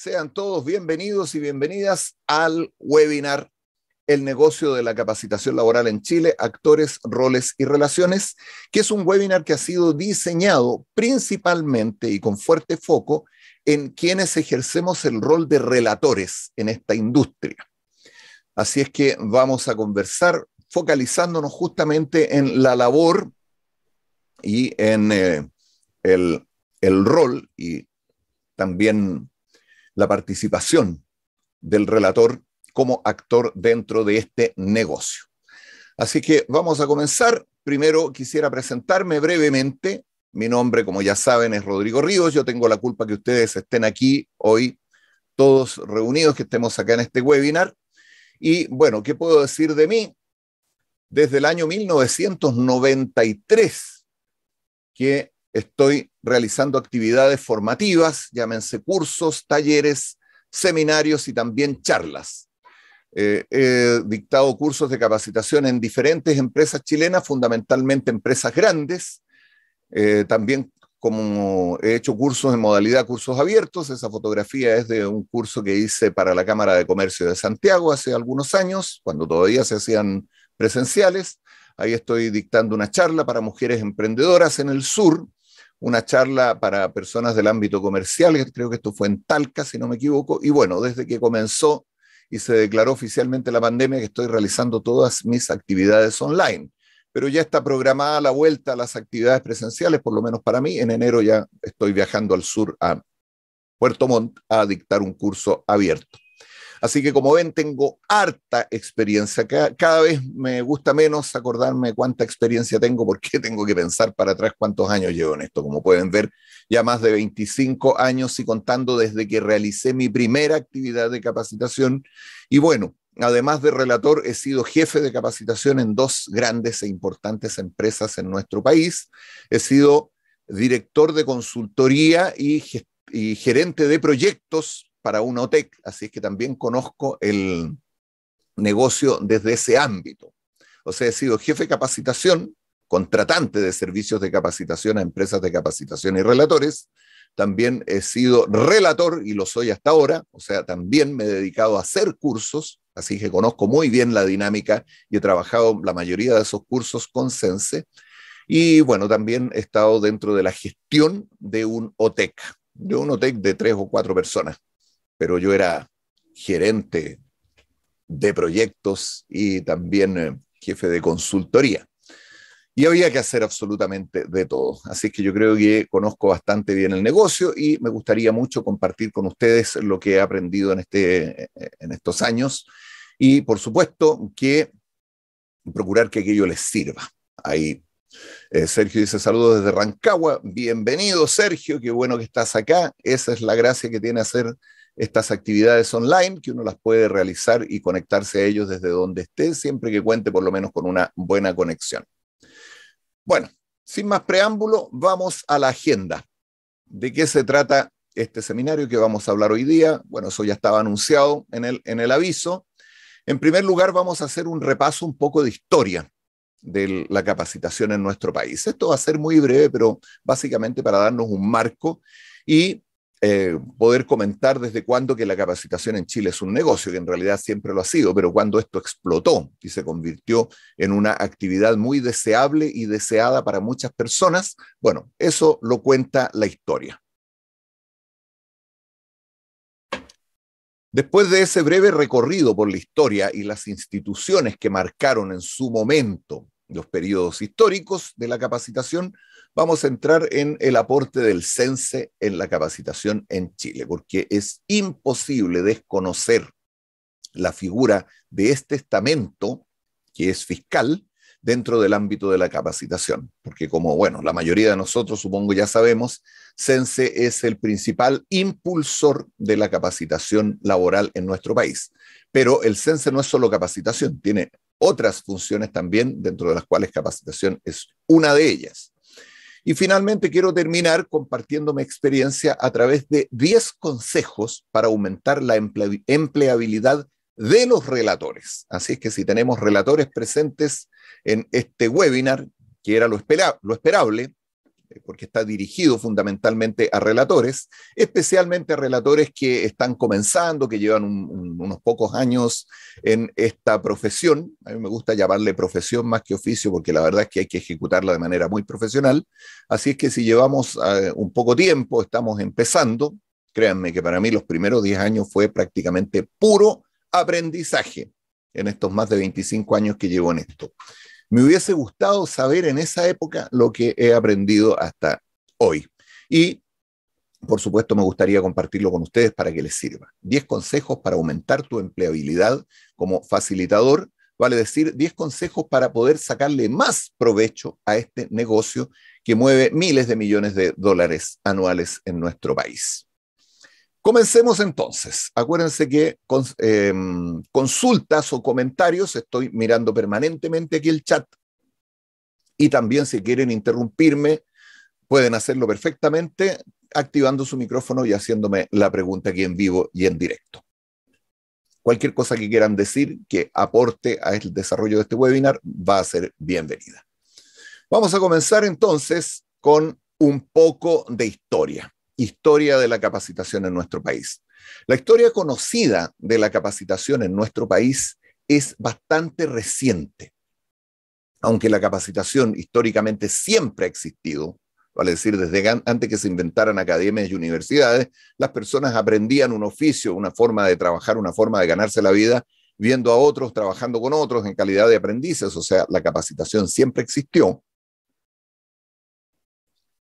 Sean todos bienvenidos y bienvenidas al webinar El negocio de la capacitación laboral en Chile, actores, roles y relaciones, que es un webinar que ha sido diseñado principalmente y con fuerte foco en quienes ejercemos el rol de relatores en esta industria. Así es que vamos a conversar focalizándonos justamente en la labor y en eh, el, el rol y también la participación del relator como actor dentro de este negocio. Así que vamos a comenzar. Primero quisiera presentarme brevemente. Mi nombre, como ya saben, es Rodrigo Ríos. Yo tengo la culpa que ustedes estén aquí hoy, todos reunidos, que estemos acá en este webinar. Y bueno, ¿qué puedo decir de mí? Desde el año 1993 que estoy realizando actividades formativas, llámense cursos, talleres, seminarios y también charlas. Eh, he dictado cursos de capacitación en diferentes empresas chilenas, fundamentalmente empresas grandes. Eh, también como he hecho cursos en modalidad cursos abiertos, esa fotografía es de un curso que hice para la Cámara de Comercio de Santiago hace algunos años, cuando todavía se hacían presenciales. Ahí estoy dictando una charla para mujeres emprendedoras en el sur, una charla para personas del ámbito comercial, creo que esto fue en Talca, si no me equivoco, y bueno, desde que comenzó y se declaró oficialmente la pandemia que estoy realizando todas mis actividades online, pero ya está programada la vuelta a las actividades presenciales, por lo menos para mí, en enero ya estoy viajando al sur a Puerto Montt a dictar un curso abierto. Así que como ven, tengo harta experiencia. Cada, vez me gusta menos acordarme cuánta experiencia tengo, porque tengo que pensar para atrás cuántos años llevo en esto. Como pueden ver, ya más de 25 años y contando desde que realicé mi primera actividad de capacitación. Y bueno, Además de relator, he sido jefe de capacitación en dos grandes e importantes empresas en nuestro país. He sido director de consultoría y, y gerente de proyectos para un OTEC, así es que también conozco el negocio desde ese ámbito. O sea, he sido jefe de capacitación, contratante de servicios de capacitación a empresas de capacitación y relatores. También he sido relator y lo soy hasta ahora, o sea, también me he dedicado a hacer cursos, así que conozco muy bien la dinámica y he trabajado la mayoría de esos cursos con Sense. Y bueno, también he estado dentro de la gestión de un OTEC, de un OTEC de tres o cuatro personas pero yo era gerente de proyectos y también eh, jefe de consultoría. Y había que hacer absolutamente de todo. Así que yo creo que conozco bastante bien el negocio y me gustaría mucho compartir con ustedes lo que he aprendido en, este, eh, en estos años. Y por supuesto que procurar que aquello les sirva. Ahí eh, Sergio dice saludos desde Rancagua. Bienvenido Sergio, qué bueno que estás acá. Esa es la gracia que tiene hacer estas actividades online, que uno las puede realizar y conectarse a ellos desde donde esté, siempre que cuente por lo menos con una buena conexión. Bueno, sin más preámbulo, vamos a la agenda. ¿De qué se trata este seminario que vamos a hablar hoy día? Bueno, eso ya estaba anunciado en el, en el aviso. En primer lugar, vamos a hacer un repaso un poco de historia de la capacitación en nuestro país. Esto va a ser muy breve, pero básicamente para darnos un marco y eh, poder comentar desde cuándo que la capacitación en Chile es un negocio, que en realidad siempre lo ha sido, pero cuando esto explotó y se convirtió en una actividad muy deseable y deseada para muchas personas, bueno, eso lo cuenta la historia. Después de ese breve recorrido por la historia y las instituciones que marcaron en su momento los periodos históricos de la capacitación, vamos a entrar en el aporte del CENSE en la capacitación en Chile, porque es imposible desconocer la figura de este estamento que es fiscal dentro del ámbito de la capacitación, porque como, bueno, la mayoría de nosotros supongo ya sabemos, CENSE es el principal impulsor de la capacitación laboral en nuestro país. Pero el CENSE no es solo capacitación, tiene otras funciones también, dentro de las cuales capacitación es una de ellas. Y finalmente quiero terminar compartiendo mi experiencia a través de 10 consejos para aumentar la empleabilidad de los relatores. Así es que si tenemos relatores presentes en este webinar, que era lo, lo esperable, eh, porque está dirigido fundamentalmente a relatores, especialmente a relatores que están comenzando, que llevan unos pocos años en esta profesión. A mí me gusta llamarle profesión más que oficio, porque la verdad es que hay que ejecutarla de manera muy profesional. Así es que si llevamos eh, un poco tiempo, estamos empezando, créanme que para mí los primeros 10 años fue prácticamente puro aprendizaje en estos más de 25 años que llevo en esto. Me hubiese gustado saber en esa época lo que he aprendido hasta hoy. Y, por supuesto, me gustaría compartirlo con ustedes para que les sirva. Diez consejos para aumentar tu empleabilidad como facilitador, vale decir, diez consejos para poder sacarle más provecho a este negocio que mueve miles de millones de dólares anuales en nuestro país. Comencemos entonces. Acuérdense que con, em, consultas o comentarios, estoy mirando permanentemente aquí el chat. Y también si quieren interrumpirme, pueden hacerlo perfectamente activando su micrófono y haciéndome la pregunta aquí en vivo y en directo. Cualquier cosa que quieran decir que aporte al desarrollo de este webinar va a ser bienvenida. Vamos a comenzar entonces con un poco de historia historia de la capacitación en nuestro país. La historia conocida de la capacitación en nuestro país es bastante reciente. Aunque la capacitación históricamente siempre ha existido, vale decir, desde antes que se inventaran academias y universidades, las personas aprendían un oficio, una forma de trabajar, una forma de ganarse la vida, viendo a otros, trabajando con otros en calidad de aprendices, o sea, la capacitación siempre existió.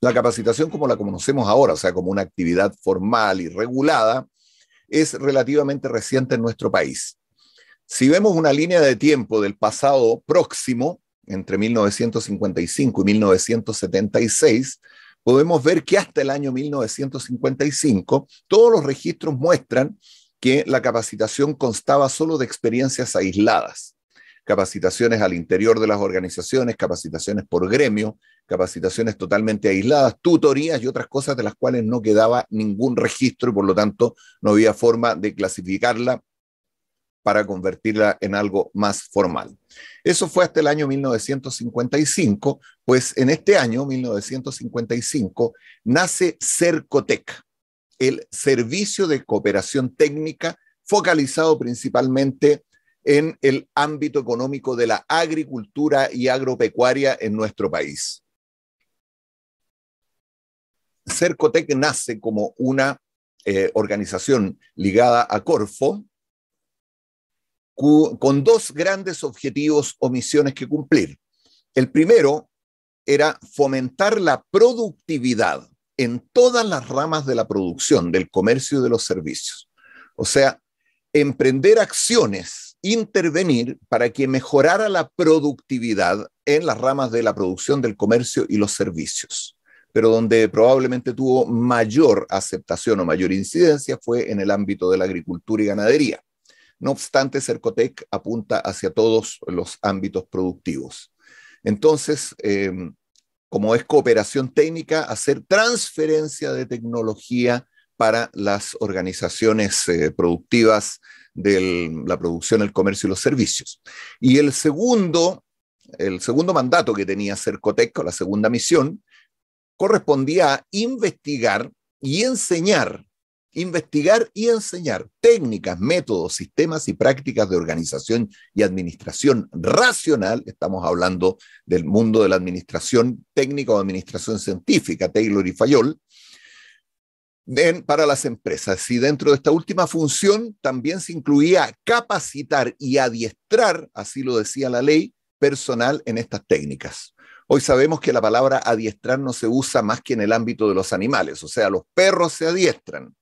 La capacitación como la conocemos ahora, o sea, como una actividad formal y regulada, es relativamente reciente en nuestro país. Si vemos una línea de tiempo del pasado próximo, entre 1955 y 1976, podemos ver que hasta el año 1955 todos los registros muestran que la capacitación constaba solo de experiencias aisladas capacitaciones al interior de las organizaciones, capacitaciones por gremio, capacitaciones totalmente aisladas, tutorías y otras cosas de las cuales no quedaba ningún registro y por lo tanto no había forma de clasificarla para convertirla en algo más formal. Eso fue hasta el año 1955, pues en este año, 1955, nace Cercotec, el Servicio de Cooperación Técnica focalizado principalmente en el ámbito económico de la agricultura y agropecuaria en nuestro país. Cercotec nace como una eh, organización ligada a Corfo, con dos grandes objetivos o misiones que cumplir. El primero era fomentar la productividad en todas las ramas de la producción, del comercio y de los servicios. O sea, emprender acciones intervenir para que mejorara la productividad en las ramas de la producción del comercio y los servicios, pero donde probablemente tuvo mayor aceptación o mayor incidencia fue en el ámbito de la agricultura y ganadería. No obstante, Cercotec apunta hacia todos los ámbitos productivos. Entonces, em, como es cooperación técnica, hacer transferencia de tecnología para las organizaciones eh, productivas de la producción, el comercio y los servicios. Y el segundo, el segundo mandato que tenía Cercotec, o la segunda misión, correspondía a investigar y enseñar, investigar y enseñar técnicas, métodos, sistemas y prácticas de organización y administración racional. Estamos hablando del mundo de la administración técnica o administración científica, Taylor y Fayol, para las empresas. Y dentro de esta última función también se incluía capacitar y adiestrar, así lo decía la ley, personal en estas técnicas. Hoy sabemos que la palabra adiestrar no se usa más que en el ámbito de los animales, o sea, los perros se adiestran,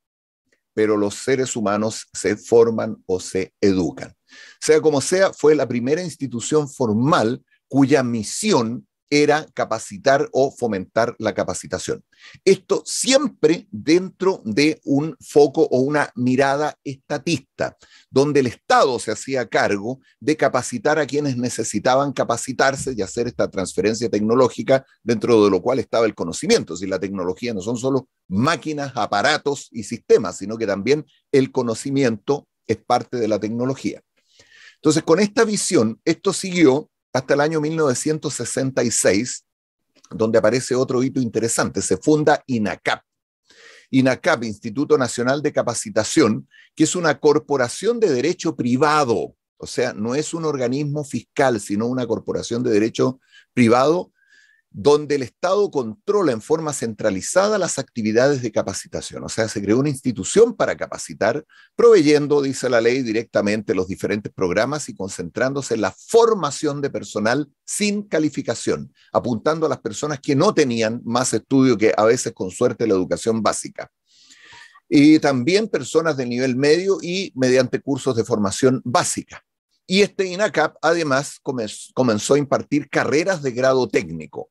pero los seres humanos se forman o se educan. Sea como sea, fue la primera institución formal cuya misión era capacitar o fomentar la capacitación. Esto siempre dentro de un foco o una mirada estatista, donde el Estado se hacía cargo de capacitar a quienes necesitaban capacitarse y hacer esta transferencia tecnológica, dentro de lo cual estaba el conocimiento. Si la tecnología no son solo máquinas, aparatos y sistemas, sino que también el conocimiento es parte de la tecnología. Entonces, con esta visión, esto siguió hasta el año 1966, donde aparece otro hito interesante. Se funda INACAP. INACAP, Instituto Nacional de Capacitación, que es una corporación de derecho privado, o sea, no es un organismo fiscal, sino una corporación de derecho privado donde el Estado controla en forma centralizada las actividades de capacitación. O sea, se creó una institución para capacitar, proveyendo, dice la ley, directamente los diferentes programas y concentrándose en la formación de personal sin calificación, apuntando a las personas que no tenían más estudio que a veces con suerte la educación básica. Y también personas de nivel medio y mediante cursos de formación básica. Y este INACAP además comenzó a impartir carreras de grado técnico,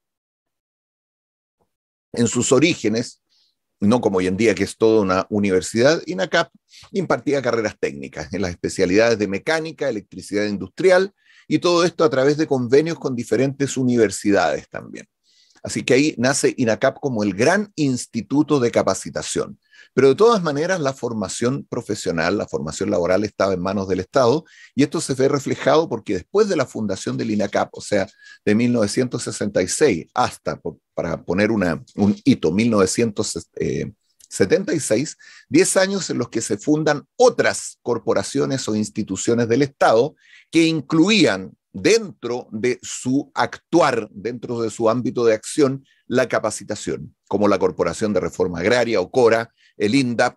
en sus orígenes, no como hoy en día que es toda una universidad, INACAP impartía carreras técnicas en las especialidades de mecánica, electricidad industrial y todo esto a través de convenios con diferentes universidades también. Así que ahí nace INACAP como el gran instituto de capacitación. Pero de todas maneras, la formación profesional, la formación laboral estaba en manos del Estado y esto se ve reflejado porque después de la fundación del INACAP, o sea, de 1966 hasta, para poner un hito, 1976, 10 años en los que se fundan otras corporaciones o instituciones del Estado que incluían dentro de su actuar, dentro de su ámbito de acción, la capacitación, como la Corporación de Reforma Agraria o CORA, el INDAP,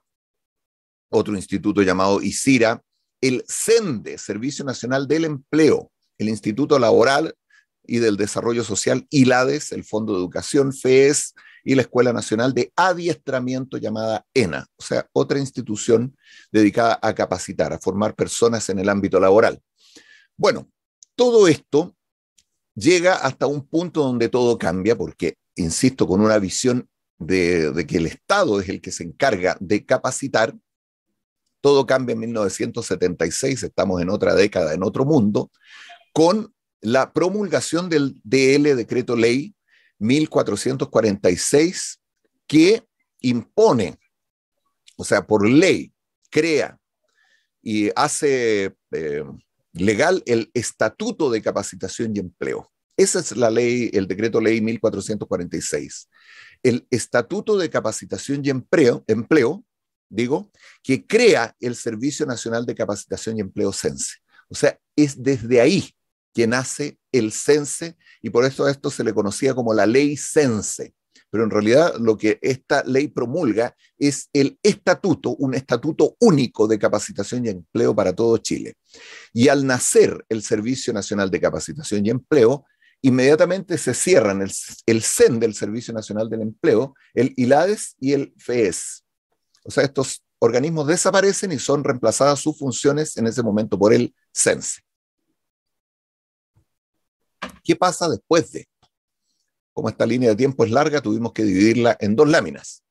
otro instituto llamado ISIRA, el CENDE, Servicio Nacional del Empleo, el Instituto Laboral y del Desarrollo Social, ILADES, el Fondo de Educación, FES, y la Escuela Nacional de Adiestramiento llamada ENA, o sea, otra institución dedicada a capacitar, a formar personas en el ámbito laboral. Bueno, todo esto llega hasta un punto donde todo cambia, porque, insisto, con una visión de, que el Estado es el que se encarga de capacitar, todo cambia en 1976, estamos en otra década, en otro mundo, con la promulgación del DL Decreto Ley 1446, que impone, o sea, por ley, crea y hace... Eh, legal el Estatuto de Capacitación y Empleo. Esa es la ley, el decreto ley 1446. El Estatuto de Capacitación y Empleo, empleo digo, que crea el Servicio Nacional de Capacitación y Empleo CENSE. O sea, es desde ahí que nace el CENSE y por eso a esto se le conocía como la ley CENSE pero en realidad lo que esta ley promulga es el estatuto, un estatuto único de capacitación y empleo para todo Chile. Y al nacer el Servicio Nacional de Capacitación y Empleo, inmediatamente se cierran el, CEN del Servicio Nacional del Empleo, el ILADES y el FES. O sea, estos organismos desaparecen y son reemplazadas sus funciones en ese momento por el CENSE. E. ¿Qué pasa después de? como esta línea de tiempo es larga, tuvimos que dividirla en dos láminas.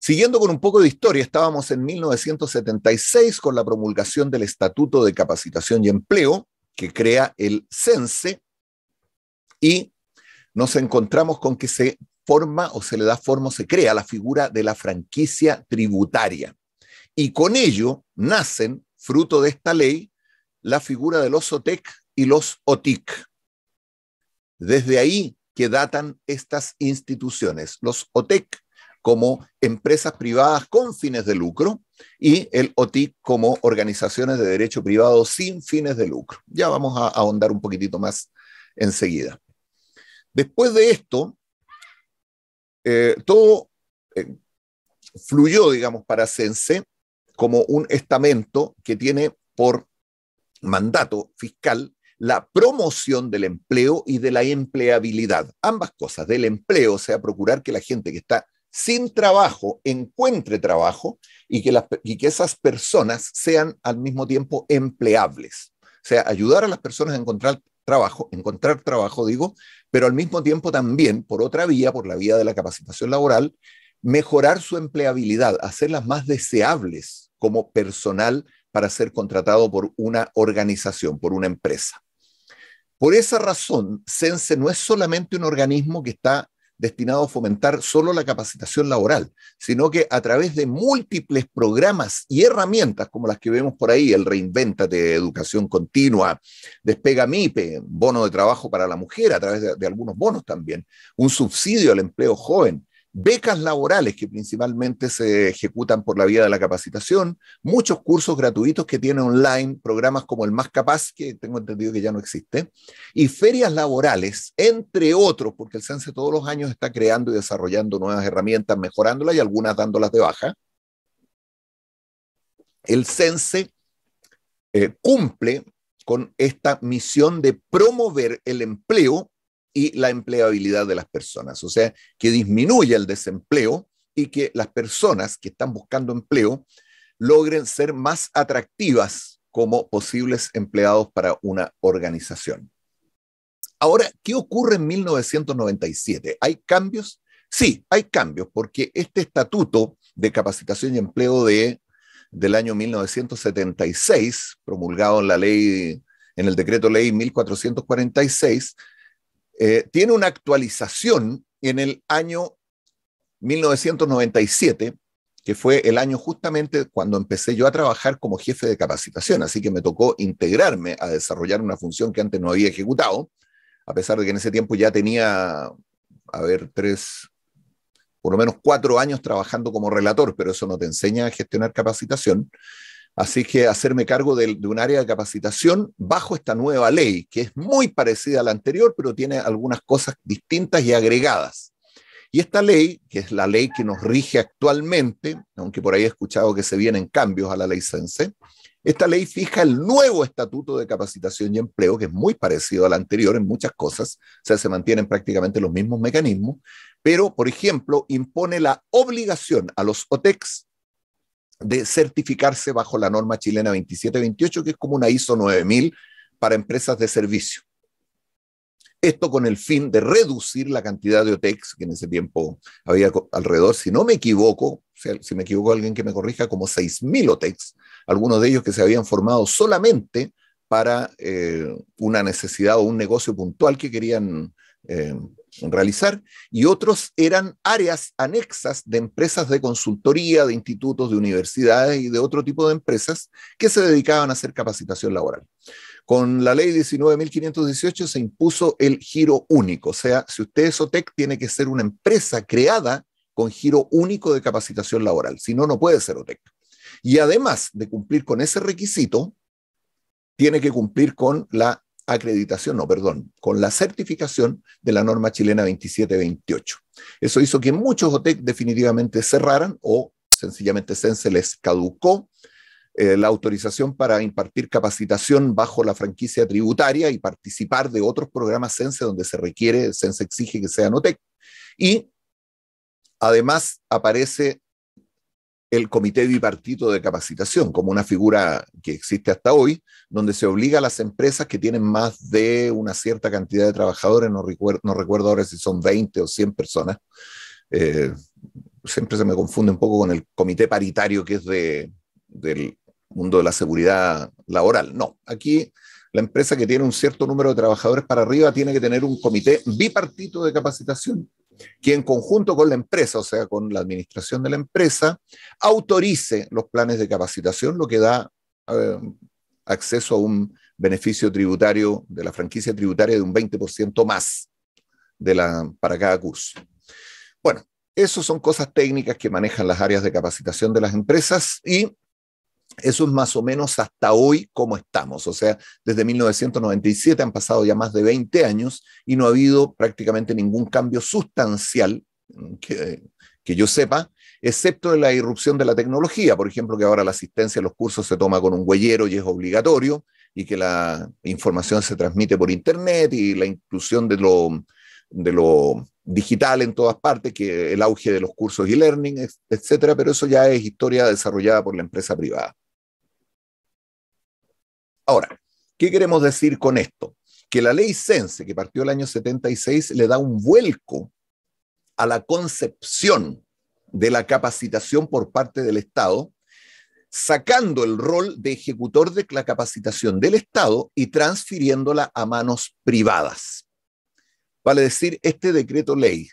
Siguiendo con un poco de historia, estábamos en 1976 con la promulgación del Estatuto de Capacitación y Empleo, que crea el CENSE, y nos encontramos con que se forma o se le da forma o se crea la figura de la franquicia tributaria. Y con ello nacen, fruto de esta ley, la figura de los OTEC y los OTIC. Desde ahí que datan estas instituciones, los OTEC como empresas privadas con fines de lucro y el OTIC como organizaciones de derecho privado sin fines de lucro. Ya vamos a ahondar un poquitito más enseguida. Después de esto, eh, todo eh, fluyó, digamos, para Sense como un estamento que tiene por mandato fiscal la promoción del empleo y de la empleabilidad. Ambas cosas, del empleo, o sea, procurar que la gente que está sin trabajo encuentre trabajo y que, que esas personas sean al mismo tiempo empleables. O sea, ayudar a las personas a encontrar trabajo, encontrar trabajo, digo, pero al mismo tiempo también, por otra vía, por la vía de la capacitación laboral, mejorar su empleabilidad, hacerlas más deseables como personal para ser contratado por una organización, por una empresa. Por esa razón, Sense no es solamente un organismo que está destinado a fomentar solo la capacitación laboral, sino que a través de múltiples programas y herramientas como las que vemos por ahí, el Reinventate, Educación Continua, Despega MIPE, bono de trabajo para la mujer a través de algunos bonos también, un subsidio al empleo joven, becas laborales que principalmente se ejecutan por la vía de la capacitación, muchos cursos gratuitos que tiene online, programas como el Más Capaz, que tengo entendido que ya no existe, y ferias laborales, entre otros, porque el CENSE todos los años está creando y desarrollando nuevas herramientas, mejorándolas y algunas dándolas de baja. El CENSE eh, cumple con esta misión de promover el empleo y la empleabilidad de las personas, o sea, que disminuya el desempleo y que las personas que están buscando empleo logren ser más atractivas como posibles empleados para una organización. Ahora, ¿qué ocurre en 1997? ¿Hay cambios? Sí, hay cambios, porque este estatuto de capacitación y empleo de, del año 1976, promulgado en la ley, en el decreto ley 1446, eh, tiene una actualización en el año 1997, que fue el año justamente cuando empecé yo a trabajar como jefe de capacitación, así que me tocó integrarme a desarrollar una función que antes no había ejecutado, a pesar de que en ese tiempo ya tenía, a ver, tres, por lo menos cuatro años trabajando como relator, pero eso no te enseña a gestionar capacitación. Así que hacerme cargo de, un área de capacitación bajo esta nueva ley, que es muy parecida a la anterior, pero tiene algunas cosas distintas y agregadas. Y esta ley, que es la ley que nos rige actualmente, aunque por ahí he escuchado que se vienen cambios a la ley CENSE, esta ley fija el nuevo Estatuto de Capacitación y Empleo, que es muy parecido a la anterior en muchas cosas, o sea, se mantienen prácticamente los mismos mecanismos, pero, por ejemplo, impone la obligación a los OTEX de certificarse bajo la norma chilena 2728, que es como una ISO 9000 para empresas de servicio. Esto con el fin de reducir la cantidad de OTEX que en ese tiempo había alrededor, si no me equivoco, si me equivoco alguien que me corrija, como 6.000 OTEX, algunos de ellos que se habían formado solamente para eh, una necesidad o un negocio puntual que querían eh, realizar, y otros eran áreas anexas de empresas de consultoría, de institutos, de universidades y de otro tipo de empresas que se dedicaban a hacer capacitación laboral. Con la ley 19.518 se impuso el giro único, o sea, si usted es OTEC, tiene que ser una empresa creada con giro único de capacitación laboral, si no, no puede ser OTEC. Y además de cumplir con ese requisito, tiene que cumplir con la acreditación, no, perdón, con la certificación de la norma chilena 2728. Eso hizo que muchos OTEC definitivamente cerraran o sencillamente se les caducó eh, la autorización para impartir capacitación bajo la franquicia tributaria y participar de otros programas CENSE donde se requiere, CENSE exige que sean OTEC. Y además aparece el Comité Bipartito de Capacitación, como una figura que existe hasta hoy, donde se obliga a las empresas que tienen más de una cierta cantidad de trabajadores, no recuerdo, ahora si son 20 o 100 personas, eh, siempre se me confunde un poco con el Comité Paritario que es de, del mundo de la seguridad laboral. No, aquí la empresa que tiene un cierto número de trabajadores para arriba tiene que tener un comité bipartito de capacitación que en conjunto con la empresa, o sea, con la administración de la empresa, autorice los planes de capacitación, lo que da eh, acceso a un beneficio tributario de la franquicia tributaria de un 20% más de la, para cada curso. Bueno, esas son cosas técnicas que manejan las áreas de capacitación de las empresas y eso es más o menos hasta hoy como estamos. O sea, desde 1997 han pasado ya más de 20 años y no ha habido prácticamente ningún cambio sustancial que, yo sepa, excepto de la irrupción de la tecnología. Por ejemplo, que ahora la asistencia a los cursos se toma con un huellero y es obligatorio y que la información se transmite por Internet y la inclusión de lo, digital en todas partes, que el auge de los cursos e-learning, etcétera, pero eso ya es historia desarrollada por la empresa privada. Ahora, ¿qué queremos decir con esto? Que la ley Sense, que partió el año 76, le da un vuelco a la concepción de la capacitación por parte del Estado, sacando el rol de ejecutor de la capacitación del Estado y transfiriéndola a manos privadas. Vale decir, este decreto ley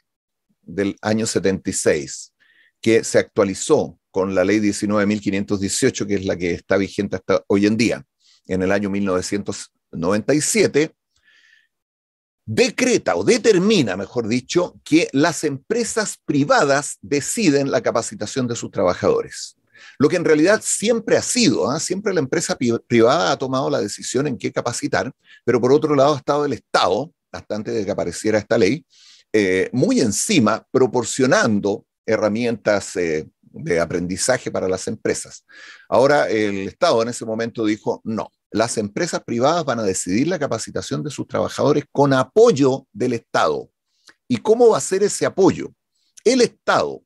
del año 76, que se actualizó con la ley 19.518, que es la que está vigente hasta hoy en día, en el año 1997, decreta o determina, mejor dicho, que las empresas privadas deciden la capacitación de sus trabajadores. Lo que en realidad siempre ha sido, ¿ah? siempre la empresa privada ha tomado la decisión en qué capacitar, pero por otro lado ha estado el Estado, hasta antes de que apareciera esta ley, eh, muy encima proporcionando herramientas eh, de aprendizaje para las empresas. Ahora el Estado en ese momento dijo, no, las empresas privadas van a decidir la capacitación de sus trabajadores con apoyo del Estado. ¿Y cómo va a ser ese apoyo? El Estado,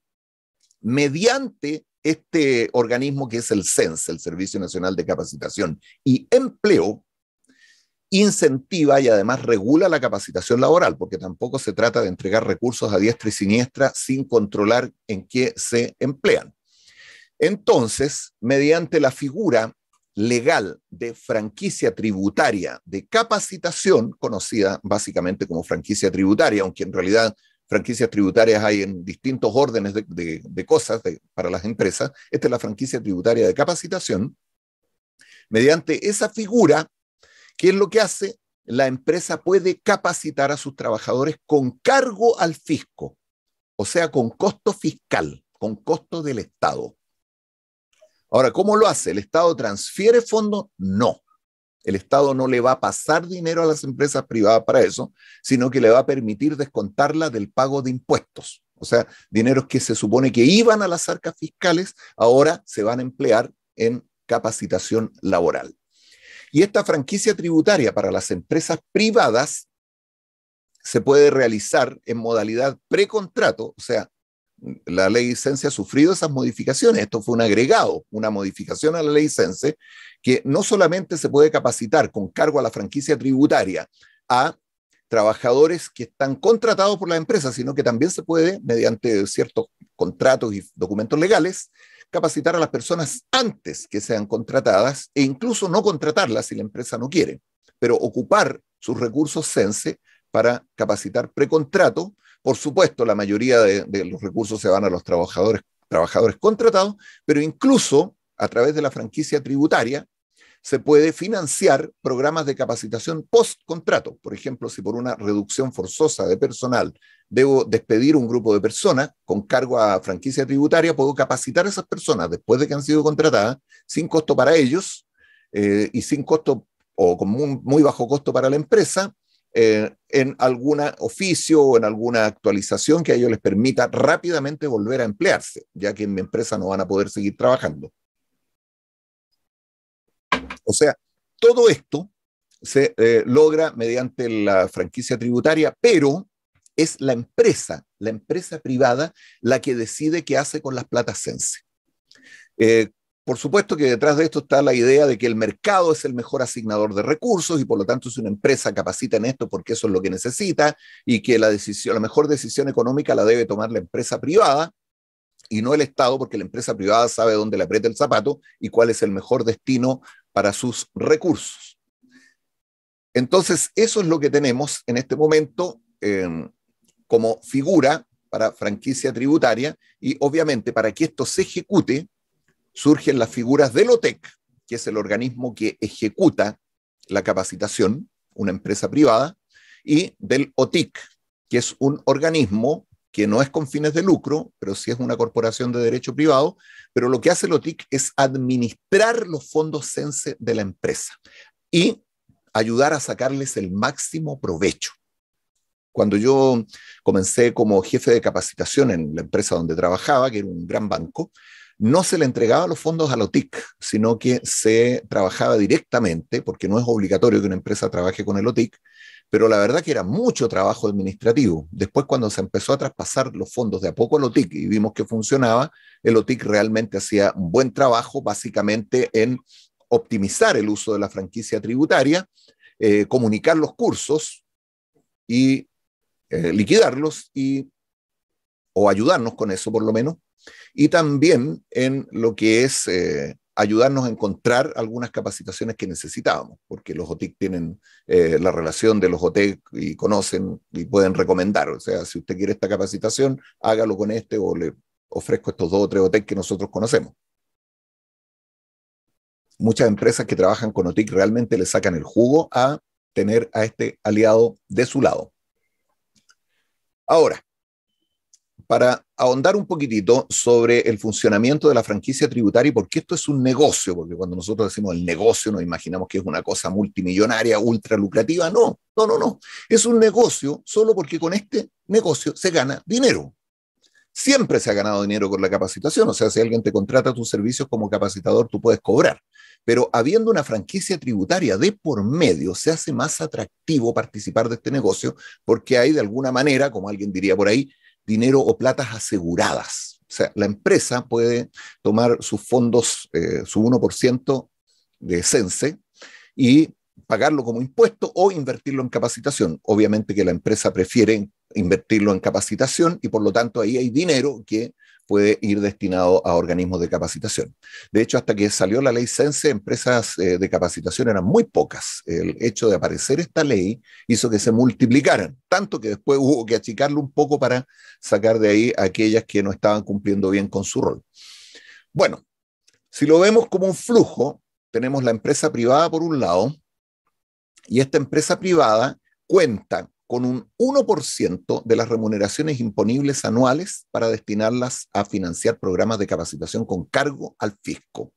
mediante este organismo que es el CENSE, el Servicio Nacional de Capacitación y Empleo, incentiva y además regula la capacitación laboral, porque tampoco se trata de entregar recursos a diestra y siniestra sin controlar en qué se emplean. Entonces, mediante la figura legal de franquicia tributaria de capacitación, conocida básicamente como franquicia tributaria, aunque en realidad franquicias tributarias hay en distintos órdenes de, cosas para las empresas, esta es la franquicia tributaria de capacitación, mediante esa figura, ¿qué es lo que hace? La empresa puede capacitar a sus trabajadores con cargo al fisco, o sea, con costo fiscal, con costo del Estado. Ahora, ¿cómo lo hace? ¿El Estado transfiere fondos? No. El Estado no le va a pasar dinero a las empresas privadas para eso, sino que le va a permitir descontarla del pago de impuestos. O sea, dineros que se supone que iban a las arcas fiscales, ahora se van a emplear en capacitación laboral. Y esta franquicia tributaria para las empresas privadas se puede realizar en modalidad precontrato, o sea, la ley Sense ha sufrido esas modificaciones. Esto fue un agregado, una modificación a la ley Sense, que no solamente se puede capacitar con cargo a la franquicia tributaria a trabajadores que están contratados por la empresa, sino que también se puede, mediante ciertos contratos y documentos legales, capacitar a las personas antes que sean contratadas e incluso no contratarlas si la empresa no quiere, pero ocupar sus recursos Sense para capacitar precontrato por supuesto, la mayoría de, los recursos se van a los trabajadores, trabajadores contratados, pero incluso a través de la franquicia tributaria, se puede financiar programas de capacitación post-contrato. Por ejemplo, si por una reducción forzosa de personal debo despedir un grupo de personas con cargo a franquicia tributaria, puedo capacitar a esas personas después de que han sido contratadas sin costo para ellos eh, y sin costo o con muy bajo costo para la empresa eh, en algún oficio o en alguna actualización que a ellos les permita rápidamente volver a emplearse, ya que en mi empresa no van a poder seguir trabajando. O sea, todo esto se eh, logra mediante la franquicia tributaria, pero es la empresa, la empresa privada, la que decide qué hace con las platas sense. Eh, por supuesto que detrás de esto está la idea de que el mercado es el mejor asignador de recursos y por lo tanto es una empresa capacita en esto porque eso es lo que necesita y que la, decisión, la mejor decisión económica la debe tomar la empresa privada y no el Estado porque la empresa privada sabe dónde le aprieta el zapato y cuál es el mejor destino para sus recursos. Entonces, eso es lo que tenemos en este momento em, como figura para franquicia tributaria y obviamente para que esto se ejecute surgen las figuras del OTEC, que es el organismo que ejecuta la capacitación, una empresa privada, y del OTIC, e que es un organismo que no es con fines de lucro, pero sí es una corporación de derecho privado, pero lo que hace el OTIC e es administrar los fondos CENSE de la empresa y ayudar a sacarles el máximo provecho. Cuando yo comencé como jefe de capacitación en la empresa donde trabajaba, que era un gran banco, no se le entregaba los fondos a la OTIC, sino que se trabajaba directamente, porque no es obligatorio que una empresa trabaje con el OTIC, pero la verdad que era mucho trabajo administrativo. Después cuando se empezó a traspasar los fondos de a poco al OTIC y vimos que funcionaba, el OTIC realmente hacía un buen trabajo básicamente en optimizar el uso de la franquicia tributaria, eh, comunicar los cursos y eh, liquidarlos y, o ayudarnos con eso por lo menos y también en lo que es eh, ayudarnos a encontrar algunas capacitaciones que necesitábamos, porque los OTIC tienen eh, la relación de los OTIC y conocen y pueden recomendar. O sea, si usted quiere esta capacitación, hágalo con este o le ofrezco estos dos o tres OTIC que nosotros conocemos. Muchas empresas que trabajan con OTIC realmente le sacan el jugo a tener a este aliado de su lado. Ahora, para ahondar un poquitito sobre el funcionamiento de la franquicia tributaria y por qué esto es un negocio, porque cuando nosotros decimos el negocio nos imaginamos que es una cosa multimillonaria, ultra lucrativa. No, no, no, no. Es un negocio solo porque con este negocio se gana dinero. Siempre se ha ganado dinero con la capacitación, o sea, si alguien te contrata tus servicios como capacitador, tú puedes cobrar. Pero habiendo una franquicia tributaria de por medio, se hace más atractivo participar de este negocio porque hay de alguna manera, como alguien diría por ahí, dinero o platas aseguradas. O sea, la empresa puede tomar sus fondos, eh, su 1% de Sense, y pagarlo como impuesto o invertirlo en capacitación. Obviamente que la empresa prefiere invertirlo en capacitación y por lo tanto ahí hay dinero que puede ir destinado a organismos de capacitación. De hecho, hasta que salió la ley CENSE, empresas eh, de capacitación eran muy pocas. El hecho de aparecer esta ley hizo que se multiplicaran, tanto que después hubo que achicarlo un poco para sacar de ahí a aquellas que no estaban cumpliendo bien con su rol. Bueno, si lo vemos como un flujo, tenemos la empresa privada por un lado, y esta empresa privada cuenta con un 1% de las remuneraciones imponibles anuales para destinarlas a financiar programas de capacitación con cargo al fisco.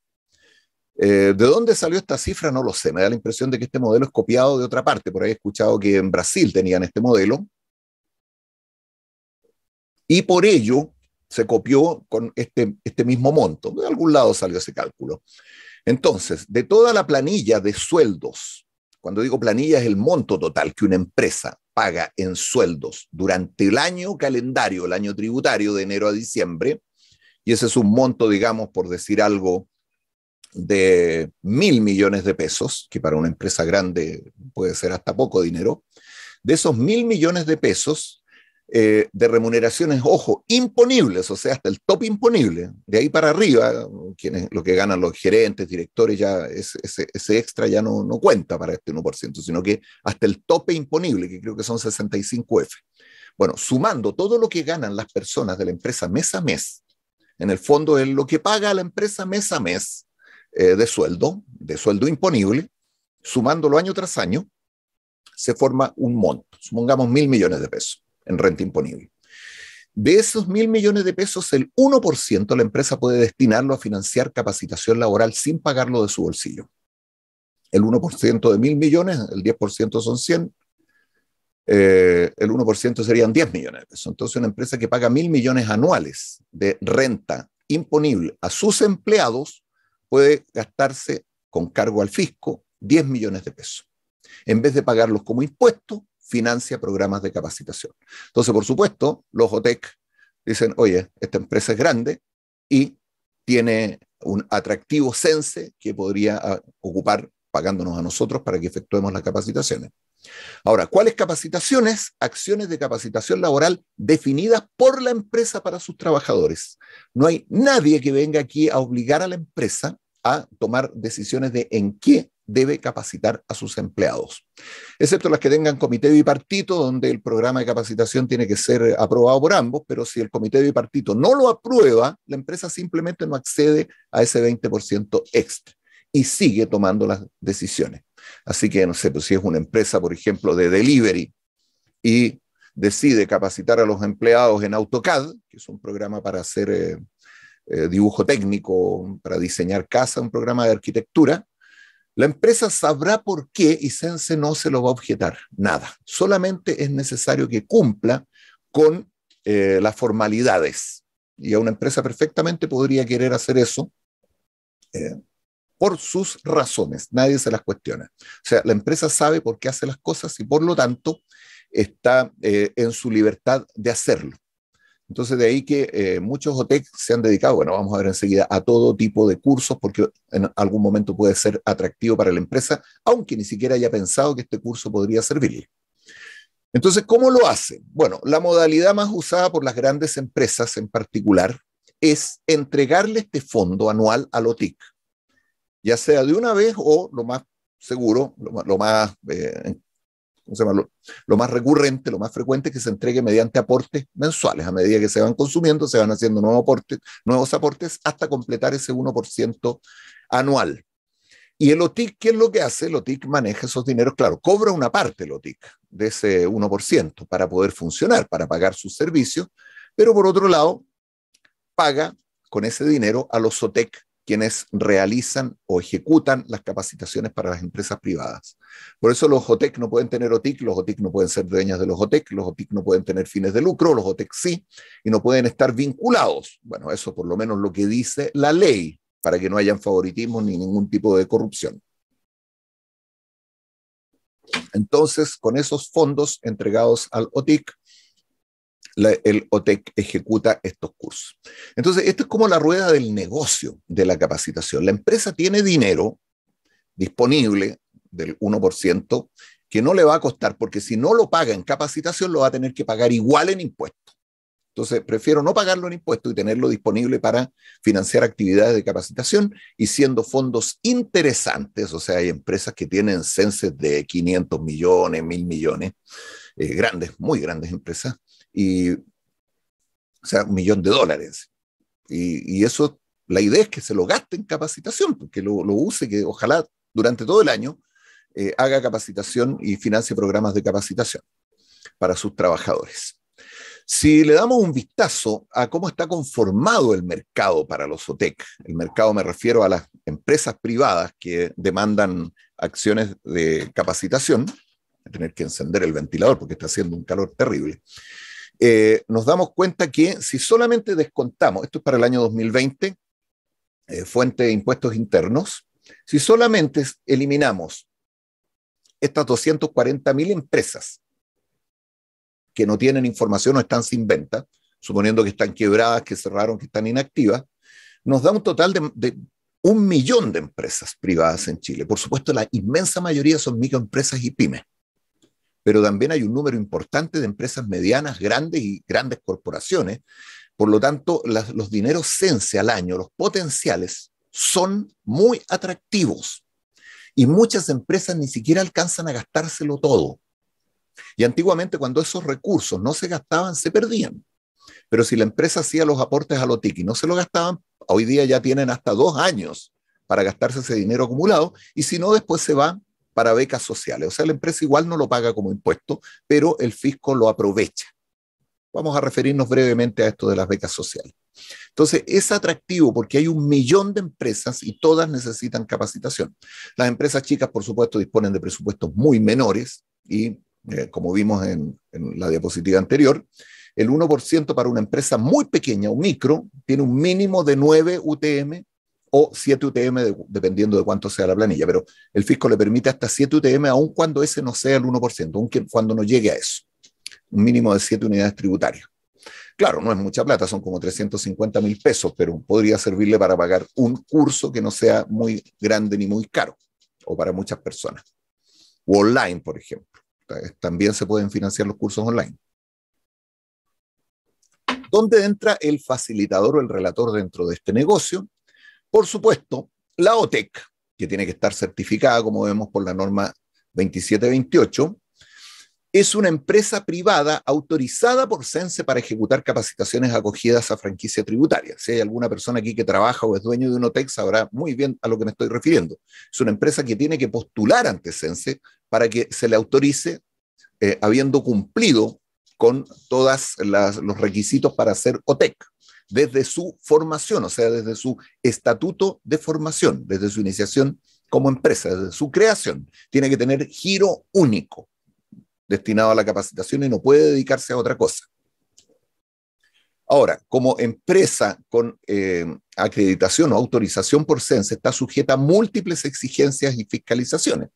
Eh, ¿De dónde salió esta cifra? No lo sé. Me da la impresión de que este modelo es copiado de otra parte. Por ahí he escuchado que en Brasil tenían este modelo. Y por ello se copió con este, este mismo monto. De algún lado salió ese cálculo. Entonces, de toda la planilla de sueldos, cuando digo planilla es el monto total que una empresa paga en sueldos durante el año calendario, el año tributario de enero a diciembre, y ese es un monto, digamos, por decir algo, de mil millones de pesos, que para una empresa grande puede ser hasta poco dinero, de esos mil millones de pesos, eh, de remuneraciones, ojo, imponibles, o sea, hasta el top imponible, de ahí para arriba, quienes, lo que ganan los gerentes, directores, ya ese, extra ya no, no, cuenta para este 1%, sino que hasta el tope imponible, que creo que son 65F. Bueno, sumando todo lo que ganan las personas de la empresa mes a mes, en el fondo es lo que paga la empresa mes a mes eh, de sueldo, de sueldo imponible, sumándolo año tras año, se forma un monto, supongamos mil millones de pesos en renta imponible. De esos mil millones de pesos, el 1% la empresa puede destinarlo a financiar capacitación laboral sin pagarlo de su bolsillo. El 1% de mil millones, el 10% son 100, eh, el 1% serían 10 millones de pesos. Entonces, una empresa que paga mil millones anuales de renta imponible a sus empleados puede gastarse con cargo al fisco 10 millones de pesos. En vez de pagarlos como impuesto, financia programas de capacitación. Entonces, por supuesto, los OTEC dicen, oye, esta empresa es grande y tiene un atractivo sense que podría ah, ocupar pagándonos a nosotros para que efectuemos las capacitaciones. Ahora, ¿cuáles capacitaciones? Acciones de capacitación laboral definidas por la empresa para sus trabajadores. No hay nadie que venga aquí a obligar a la empresa a tomar decisiones de en qué debe capacitar a sus empleados, excepto las que tengan comité bipartito, donde el programa de capacitación tiene que ser aprobado por ambos, pero si el comité bipartito no lo aprueba, la empresa simplemente no accede a ese 20% extra y sigue tomando las decisiones. Así que, no sé, pues, si es una empresa, por ejemplo, de delivery y decide capacitar a los empleados en AutoCAD, que es un programa para hacer eh, eh, dibujo técnico, para diseñar casa, un programa de arquitectura, la empresa sabrá por qué y Sense no se lo va a objetar, nada. Solamente es necesario que cumpla con eh, las formalidades. Y a una empresa perfectamente podría querer hacer eso eh, por sus razones, nadie se las cuestiona. O sea, la empresa sabe por qué hace las cosas y por lo tanto está eh, en su libertad de hacerlo. Entonces, de ahí que eh, muchos OTEC se han dedicado, bueno, vamos a ver enseguida, a todo tipo de cursos, porque en algún momento puede ser atractivo para la empresa, aunque ni siquiera haya pensado que este curso podría servirle. Entonces, ¿cómo lo hace? Bueno, la modalidad más usada por las grandes empresas en particular es entregarle este fondo anual al OTIC, ya sea de una vez o, lo más seguro, lo, más eh, lo, más recurrente, lo más frecuente, que se entregue mediante aportes mensuales. A medida que se van consumiendo, se van haciendo nuevos aportes, nuevos aportes hasta completar ese 1% anual. Y el OTIC, ¿qué es lo que hace? El OTIC maneja esos dineros, claro, cobra una parte el OTIC de ese 1% para poder funcionar, para pagar sus servicios, pero por otro lado, paga con ese dinero a los OTEC quienes realizan o ejecutan las capacitaciones para las empresas privadas. Por eso los OTEC no pueden tener OTIC, los OTIC no pueden ser dueños de los OTEC, los OTIC no pueden tener fines de lucro, los OTEC sí, y no pueden estar vinculados. Bueno, eso por lo menos lo que dice la ley, para que no hayan favoritismo ni ningún tipo de corrupción. Entonces, con esos fondos entregados al OTIC, el OTEC ejecuta estos cursos. Entonces, esto es como la rueda del negocio de la capacitación. La empresa tiene dinero disponible del 1% que no le va a costar, porque si no lo paga en capacitación, lo va a tener que pagar igual en impuestos. Entonces, prefiero no pagarlo en impuestos y tenerlo disponible para financiar actividades de capacitación y siendo fondos interesantes, o sea, hay empresas que tienen censes de 500 millones, 1000 millones, eh, grandes, muy grandes empresas, o sea, un millón de dólares. Y, y eso, la idea es que se lo gaste en capacitación, porque lo, lo use, que ojalá durante todo el año eh, haga capacitación y financie programas de capacitación para sus trabajadores. Si le damos un vistazo a cómo está conformado el mercado para los OTEC, el mercado me refiero a las empresas privadas que demandan acciones de capacitación, a tener que encender el ventilador porque está haciendo un calor terrible. Eh, nos damos cuenta que si solamente descontamos, esto es para el año 2020, eh, fuente de impuestos internos, si solamente eliminamos estas 240 mil empresas que no tienen información o están sin venta, suponiendo que están quebradas, que cerraron, que están inactivas, nos da un total de un millón de empresas privadas en Chile. Por supuesto, la inmensa mayoría son microempresas y pymes pero también hay un número importante de empresas medianas, grandes y grandes corporaciones. Por lo tanto, los dineros sense al año, los potenciales, son muy atractivos y muchas empresas ni siquiera alcanzan a gastárselo todo. Y antiguamente cuando esos recursos no se gastaban, se perdían. Pero si la empresa hacía los aportes a TIC y no se lo gastaban, hoy día ya tienen hasta dos años para gastarse ese dinero acumulado y si no, después se va para becas sociales. O sea, la empresa igual no lo paga como impuesto, pero el fisco lo aprovecha. Vamos a referirnos brevemente a esto de las becas sociales. Entonces, es atractivo porque hay un millón de empresas y todas necesitan capacitación. Las empresas chicas, por supuesto, disponen de presupuestos muy menores y, eh, como vimos en, la diapositiva anterior, el 1% para una empresa muy pequeña, un micro, tiene un mínimo de 9 UTM o 7 UTM, dependiendo de cuánto sea la planilla, pero el fisco le permite hasta 7 UTM, aun cuando ese no sea el 1%, aun cuando no llegue a eso, un mínimo de 7 unidades tributarias. Claro, no es mucha plata, son como 350 mil pesos, pero podría servirle para pagar un curso que no sea muy grande ni muy caro, o para muchas personas. O online, por ejemplo. También se pueden financiar los cursos online. ¿Dónde entra el facilitador o el relator dentro de este negocio? Por supuesto, la OTEC, que tiene que estar certificada, como vemos por la norma 2728, es una empresa privada autorizada por CENSE para ejecutar capacitaciones acogidas a franquicia tributaria. Si hay alguna persona aquí que trabaja o es dueño de un OTEC, sabrá muy bien a lo que me estoy refiriendo. Es una empresa que tiene que postular ante CENSE para que se le autorice, eh, habiendo cumplido con todos los requisitos para ser OTEC desde su formación, o sea, desde su estatuto de formación, desde su iniciación como empresa, desde su creación. Tiene que tener giro único destinado a la capacitación y no puede dedicarse a otra cosa. Ahora, como empresa con eh, acreditación o autorización por CENSE está sujeta a múltiples exigencias y fiscalizaciones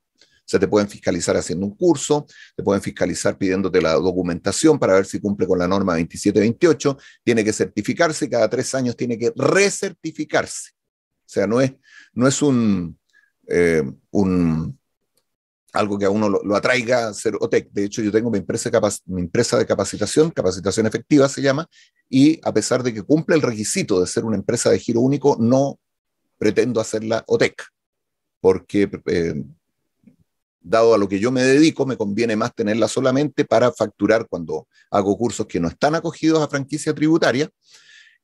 sea, te pueden fiscalizar haciendo un curso, te pueden fiscalizar pidiéndote la documentación para ver si cumple con la norma 2728, tiene que certificarse, cada tres años tiene que recertificarse. O sea, no es, no es un, eh, algo que a uno lo, atraiga a ser OTEC. De hecho, yo tengo mi empresa, mi empresa de capacitación, capacitación efectiva se llama, y a pesar de que cumple el requisito de ser una empresa de giro único, no pretendo hacerla OTEC, porque eh, dado a lo que yo me dedico, me conviene más tenerla solamente para facturar cuando hago cursos que no están acogidos a franquicia tributaria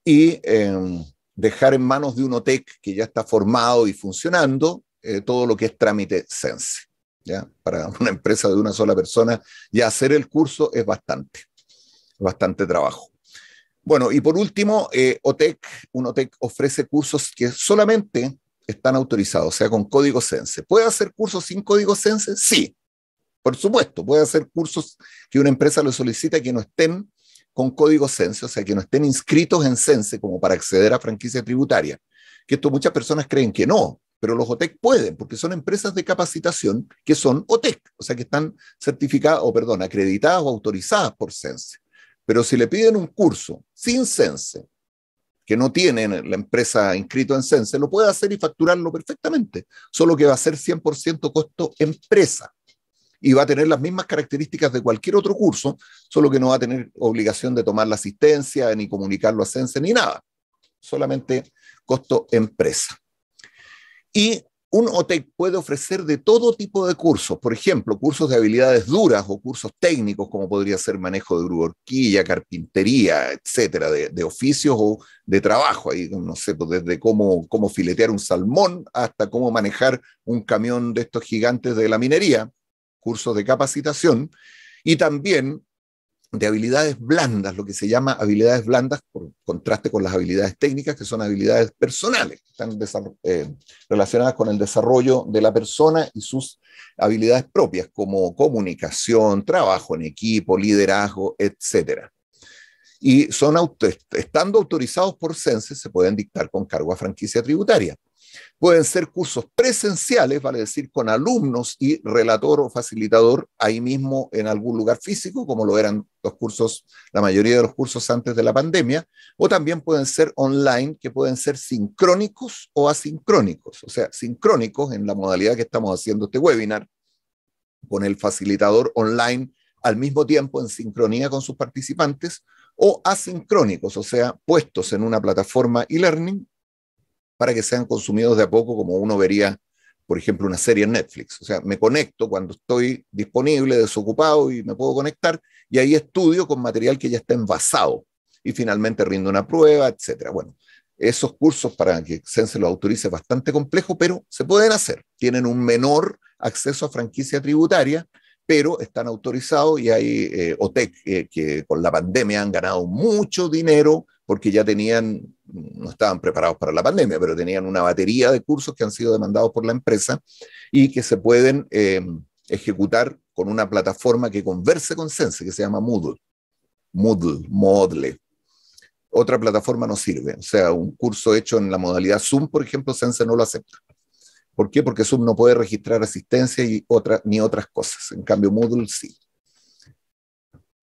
y em, dejar en manos de un OTEC que ya está formado y funcionando eh, todo lo que es trámite sense. ¿ya? Para una empresa de una sola persona, ya hacer el curso es bastante, bastante trabajo. Bueno, y por último, eh, OTEC, un OTEC ofrece cursos que solamente están autorizados, o sea, con código Sense. ¿Puede hacer cursos sin código Sense? Sí, por supuesto, puede hacer cursos que una empresa le solicita que no estén con código Sense, o sea, que no estén inscritos en Sense como para acceder a franquicia tributaria. Que esto muchas personas creen que no, pero los OTEC pueden, porque son empresas de capacitación que son OTEC, o sea, que están certificadas, o perdón, acreditadas o autorizadas por Sense. Pero si le piden un curso sin Sense, que no tiene la empresa inscrito en Sense, lo puede hacer y facturarlo perfectamente, solo que va a ser 100% costo empresa y va a tener las mismas características de cualquier otro curso, solo que no va a tener obligación de tomar la asistencia, ni comunicarlo a Sense, ni nada, solamente costo empresa. Y un OTEC puede ofrecer de todo tipo de cursos, por ejemplo, cursos de habilidades duras o cursos técnicos, como podría ser manejo de gruborquilla, carpintería, etcétera, de, oficios o de trabajo. Ahí, no sé, pues, desde cómo, cómo filetear un salmón hasta cómo manejar un camión de estos gigantes de la minería, cursos de capacitación. Y también de habilidades blandas, lo que se llama habilidades blandas, por contraste con las habilidades técnicas, que son habilidades personales, están eh, relacionadas con el desarrollo de la persona y sus habilidades propias, como comunicación, trabajo en equipo, liderazgo, etc. Y son estando autorizados por CENSE, se pueden dictar con cargo a franquicia tributaria. Pueden ser cursos presenciales, vale decir, con alumnos y relator o facilitador ahí mismo en algún lugar físico, como lo eran los cursos, la mayoría de los cursos antes de la pandemia, o también pueden ser online, que pueden ser sincrónicos o asincrónicos, o sea, sincrónicos en la modalidad que estamos haciendo este webinar, con el facilitador online al mismo tiempo en sincronía con sus participantes, o asincrónicos, o sea, puestos en una plataforma e-learning para que sean consumidos de a poco, como uno vería, por ejemplo, una serie en Netflix. O sea, me conecto cuando estoy disponible, desocupado y me puedo conectar, y ahí estudio con material que ya está envasado y finalmente rindo una prueba, etc. Bueno, esos cursos para que Sense los autorice es bastante complejo, pero se pueden hacer. Tienen un menor acceso a franquicia tributaria, pero están autorizados y hay eh, OTEC eh, que con la pandemia han ganado mucho dinero porque ya tenían, no estaban preparados para la pandemia, pero tenían una batería de cursos que han sido demandados por la empresa y que se pueden eh, ejecutar con una plataforma que converse con Sense, que se llama Moodle. Moodle, Moodle. Otra plataforma no sirve. O sea, un curso hecho en la modalidad Zoom, por ejemplo, Sense no lo acepta. ¿Por qué? Porque Zoom no puede registrar asistencia y otra, ni otras cosas. En cambio, Moodle sí.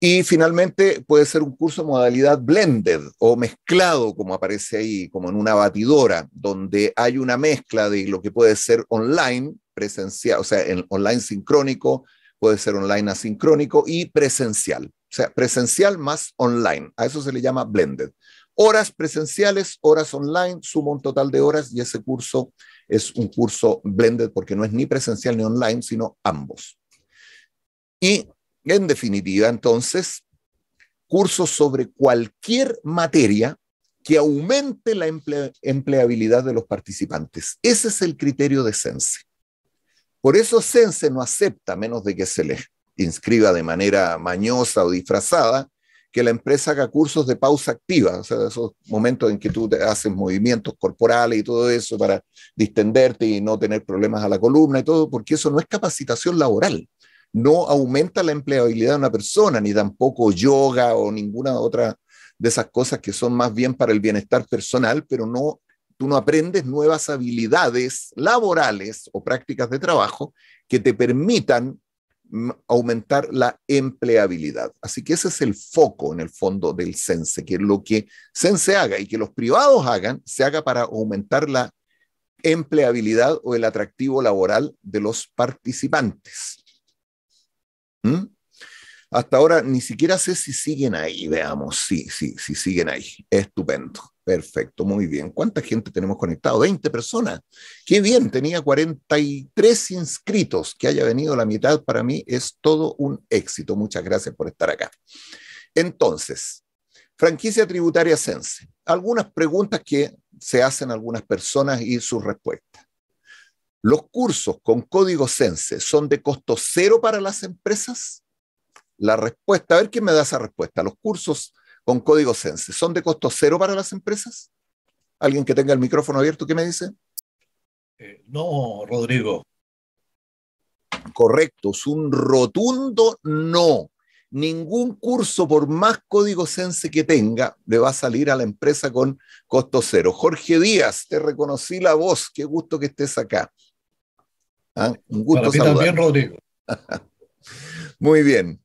Y finalmente puede ser un curso modalidad blended o mezclado, como aparece ahí, como en una batidora, donde hay una mezcla de lo que puede ser online, presencial, o sea, en online sincrónico, puede ser online asincrónico y presencial. O sea, presencial más online. A eso se le llama blended. Horas presenciales, horas online, sumo un total de horas y ese curso es un curso blended porque no es ni presencial ni online, sino ambos. Y en definitiva, entonces, cursos sobre cualquier materia que aumente la empleabilidad de los participantes. Ese es el criterio de Sense. Por eso Sense no acepta, menos de que se le inscriba de manera mañosa o disfrazada, que la empresa haga cursos de pausa activa, o sea, esos momentos en que tú haces movimientos corporales y todo eso para distenderte y no tener problemas a la columna y todo, porque eso no es capacitación laboral no aumenta la empleabilidad de una persona, ni tampoco yoga o ninguna otra de esas cosas que son más bien para el bienestar personal, pero no tú no aprendes nuevas habilidades laborales o prácticas de trabajo que te permitan mm, aumentar la empleabilidad. Así que ese es el foco en el fondo del Sense, que lo que Sense haga y que los privados hagan, se haga para aumentar la empleabilidad o el atractivo laboral de los participantes. ¿Mm? Hasta ahora ni siquiera sé si siguen ahí, veamos, sí, sí, sí siguen ahí. Estupendo, perfecto, muy bien. ¿Cuánta gente tenemos conectado? 20 personas. Qué bien, tenía 43 inscritos. Que haya venido la mitad para mí es todo un éxito. Muchas gracias por estar acá. Entonces, franquicia tributaria Sense. Algunas preguntas que se hacen algunas personas y sus respuestas los cursos con código Sense son de costo cero para las empresas? La respuesta, a ver quién me da esa respuesta. ¿Los cursos con código Sense son de costo cero para las empresas? ¿Alguien que tenga el micrófono abierto, qué me dice? Eh, no, Rodrigo. Correcto, es un rotundo no. Ningún curso, por más código Sense que tenga, le va a salir a la empresa con costo cero. Jorge Díaz, te reconocí la voz, qué gusto que estés acá. Ah, un gusto Para ti también, Rodrigo. Muy bien.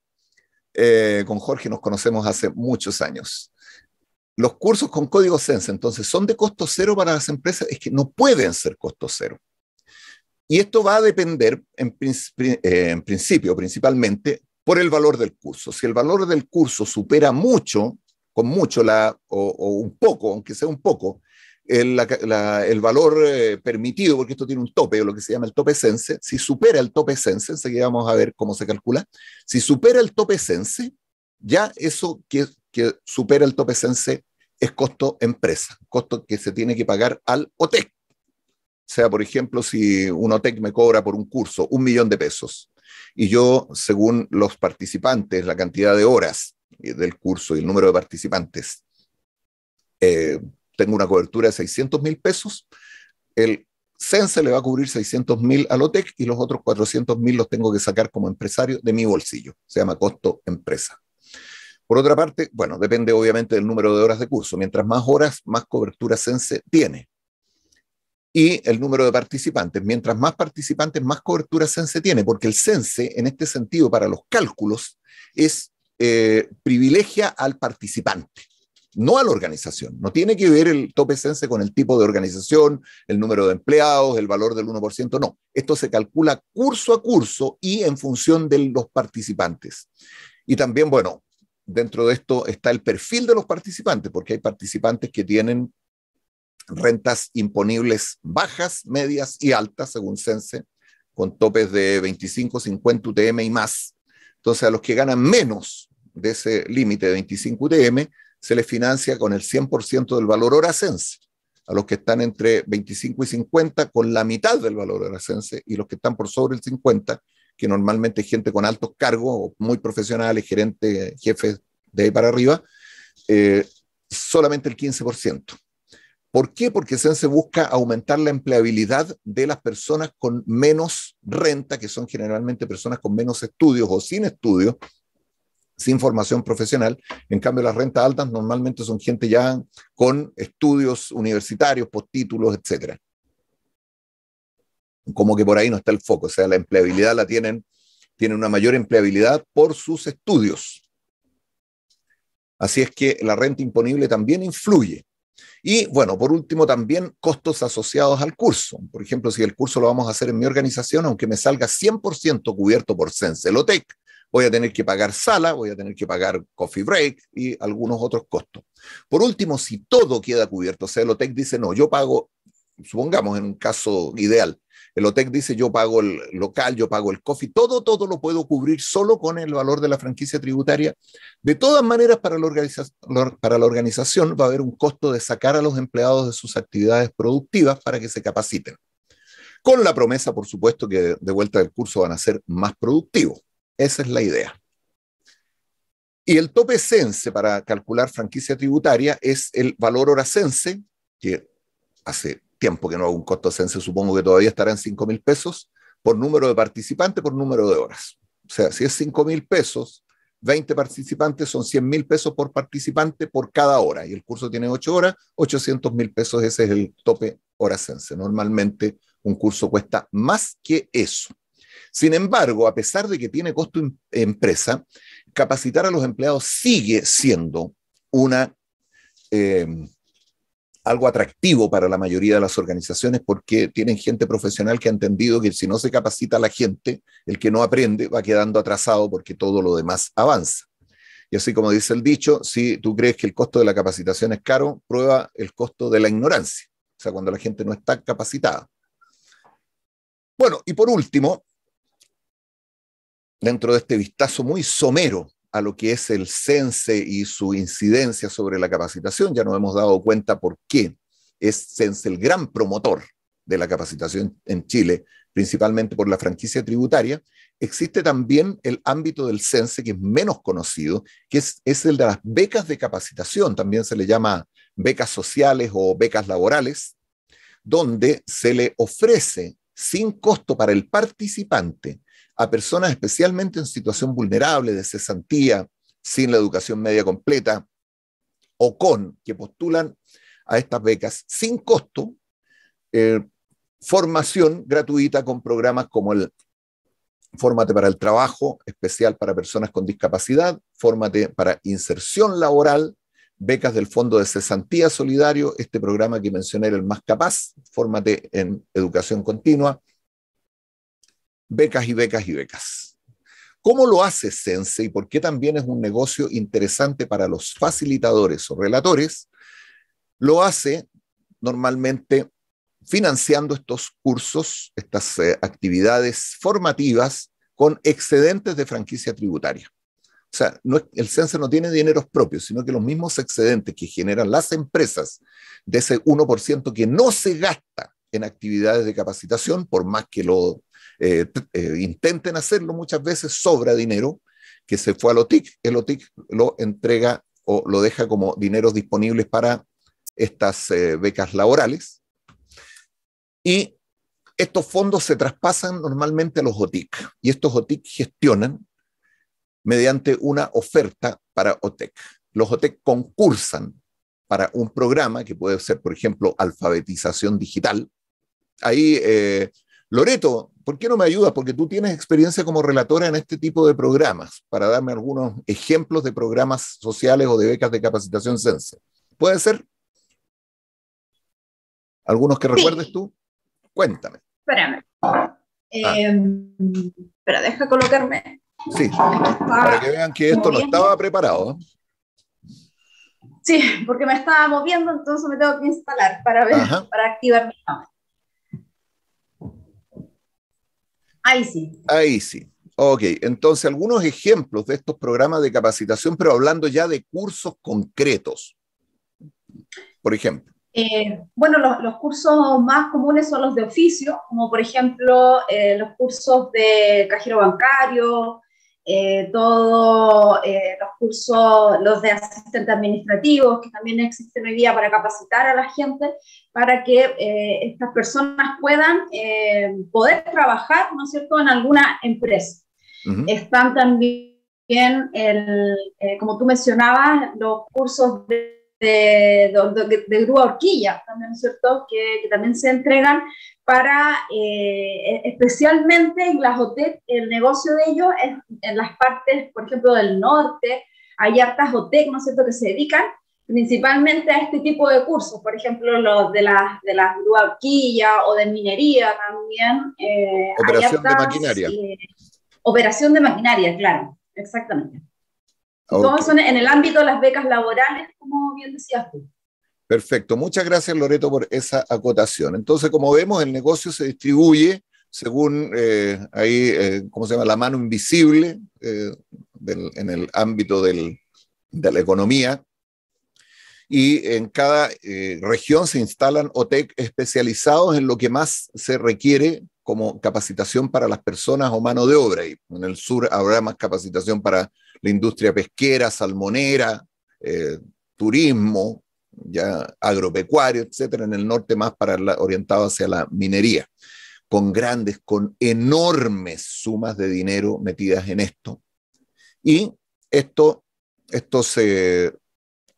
Eh, con Jorge nos conocemos hace muchos años. Los cursos con código Sense, entonces, son de costo cero para las empresas, es que no pueden ser costo cero. Y esto va a depender, en, eh, en principio, principalmente, por el valor del curso. Si el valor del curso supera mucho, con mucho la, o un poco, aunque sea un poco, el, valor eh, permitido, porque esto tiene un tope, o lo que se llama el tope sense, si supera el tope sense, seguiremos a ver cómo se calcula, si supera el tope sense, ya eso que, supera el tope sense es costo empresa, costo que se tiene que pagar al OTEC. O sea, por ejemplo, si un OTEC me cobra por un curso un millón de pesos y yo, según los participantes, la cantidad de horas eh, del curso y el número de participantes, eh, tengo una cobertura de 600 mil pesos, el Sense le va a cubrir 600 mil a Lotec y los otros 400 mil los tengo que sacar como empresario de mi bolsillo. Se llama costo empresa. Por otra parte, bueno, depende obviamente del número de horas de curso. Mientras más horas, más cobertura Sense tiene. Y el número de participantes. Mientras más participantes, más cobertura Sense tiene, porque el Sense, en este sentido, para los cálculos, es eh, privilegia al participante no a la organización. No tiene que ver el tope sense con el tipo de organización, el número de empleados, el valor del 1%, no. Esto se calcula curso a curso y en función de los participantes. Y también, bueno, dentro de esto está el perfil de los participantes, porque hay participantes que tienen rentas imponibles bajas, medias y altas, según Sense, con topes de 25, 50 UTM y más. Entonces, a los que ganan menos de ese límite de 25 UTM, se les financia con el 100% del valor hora a los que están entre 25 y 50 con la mitad del valor hora y los que están por sobre el 50, que normalmente gente con altos cargos, muy profesionales, gerentes, jefes de ahí para arriba, eh, solamente el 15%. ¿Por qué? Porque Sense busca aumentar la empleabilidad de las personas con menos renta, que son generalmente personas con menos estudios o sin estudios, sin formación profesional. En cambio, las rentas altas normalmente son gente ya con estudios universitarios, postítulos, etc. Como que por ahí no está el foco, o sea, la empleabilidad la tienen, tienen una mayor empleabilidad por sus estudios. Así es que la renta imponible también influye. Y bueno, por último, también costos asociados al curso. Por ejemplo, si el curso lo vamos a hacer en mi organización, aunque me salga 100% cubierto por Censelotec, voy a tener que pagar sala, voy a tener que pagar coffee break y algunos otros costos. Por último, si todo queda cubierto, o sea, el OTEC dice, no, yo pago, supongamos en un caso ideal, el OTEC dice, yo pago el local, yo pago el coffee, todo, todo lo puedo cubrir solo con el valor de la franquicia tributaria. De todas maneras, para la, para la organización va a haber un costo de sacar a los empleados de sus actividades productivas para que se capaciten. Con la promesa, por supuesto, que de vuelta del curso van a ser más productivos. Esa es la idea. Y el tope sense para calcular franquicia tributaria es el valor hora sense, que hace tiempo que no hago un costo sense, supongo que todavía estará en 5 mil pesos, por número de participantes por número de horas. O sea, si es 5 mil pesos, 20 participantes son 100 mil pesos por participante por cada hora. Y el curso tiene 8 horas, 800 mil pesos, ese es el tope hora sense. Normalmente un curso cuesta más que eso. Sin embargo, a pesar de que tiene costo em-, empresa, capacitar a los empleados sigue siendo em, algo atractivo para la mayoría de las organizaciones porque tienen gente profesional que ha entendido que si no se capacita a la gente, el que no aprende va quedando atrasado porque todo lo demás avanza. Y así como dice el dicho, si tú crees que el costo de la capacitación es caro, prueba el costo de la ignorancia, o sea, cuando la gente no está capacitada. Bueno, y por último, dentro de este vistazo muy somero a lo que es el CENSE y su incidencia sobre la capacitación, ya nos hemos dado cuenta por qué es CENSE el gran promotor de la capacitación en Chile, principalmente por la franquicia tributaria, existe también el ámbito del CENSE que es menos conocido, que es, es el de las becas de capacitación, también se le llama becas sociales o becas laborales, donde se le ofrece sin costo para el participante a personas especialmente en situación vulnerable de cesantía, sin la educación media completa o con, que postulan a estas becas sin costo, eh, formación gratuita con programas como el Fórmate para el Trabajo, especial para personas con discapacidad, Fórmate para Inserción Laboral, becas del Fondo de Cesantía Solidario, este programa que mencioné era el más capaz, Fórmate en Educación Continua, becas y becas y becas. ¿Cómo lo hace Sense y por qué también es un negocio interesante para los facilitadores o relatores? Lo hace normalmente financiando estos cursos, estas eh, actividades formativas con excedentes de franquicia tributaria. O sea, el Sense no tiene dineros propios, sino que los mismos excedentes que generan las empresas de ese 1% que no se gasta en actividades de capacitación, por más que lo eh, eh, intenten hacerlo, muchas veces sobra dinero que se fue al OTIC, el OTIC lo entrega o lo deja como dinero disponibles para estas eh, becas laborales. Y estos fondos se traspasan normalmente a los OTIC y estos OTIC gestionan mediante una oferta para OTEC. Los OTEC concursan para un programa que puede ser, por ejemplo, alfabetización digital. Ahí eh, Loreto, ¿por qué no me ayudas? Porque tú tienes experiencia como relatora en este tipo de programas, para darme algunos ejemplos de programas sociales o de becas de capacitación sense. ¿Puede ser? ¿Algunos que recuerdes tú? Cuéntame. Espérame. Ah. Em, Pero deja colocarme. Sí, para que vean que esto no estaba preparado. ¿eh? Sí, porque me estaba moviendo, entonces me tengo que instalar para, ver, para activar mi cámara. Ahí sí. Ahí sí. Ok, entonces algunos ejemplos de estos programas de capacitación, pero hablando ya de cursos concretos, por ejemplo. Eh, bueno, los, cursos más comunes son los de oficio, como por ejemplo eh, los cursos de cajero bancario, eh, todos eh, los cursos, los de asistentes administrativos, que también existen hoy día para capacitar a la gente, para que eh, estas personas puedan poder trabajar, ¿no es cierto?, en alguna empresa. Están también, el, como tú mencionabas, los cursos de de, de, de grúa horquilla, también, cierto?, que, también se entregan para, eh, e, especialmente hoteles, el negocio de ellos es en las partes, por ejemplo, del norte, hay hartas OTEC, ¿no es cierto?, que se dedican principalmente a este tipo de cursos, por ejemplo, los de las de las horquilla o de minería también. Eh, operación de maquinaria. Eh, operación de maquinaria, claro, exactamente en el ámbito de las becas laborales, como bien decías tú. Perfecto. Muchas gracias, Loreto, por esa acotación. Entonces, como vemos, el negocio se distribuye según eh, ahí, eh, ¿cómo se llama? La mano invisible eh, en el ámbito de la economía. Y en cada región se instalan OTEC especializados en lo que más se requiere como capacitación para las personas o mano de obra. Y en el sur habrá más capacitación para la industria pesquera, salmonera, eh, turismo, ya agropecuario, etcétera. En el norte más para orientado hacia la minería, con grandes, con enormes sumas de dinero metidas en esto. Y esto, se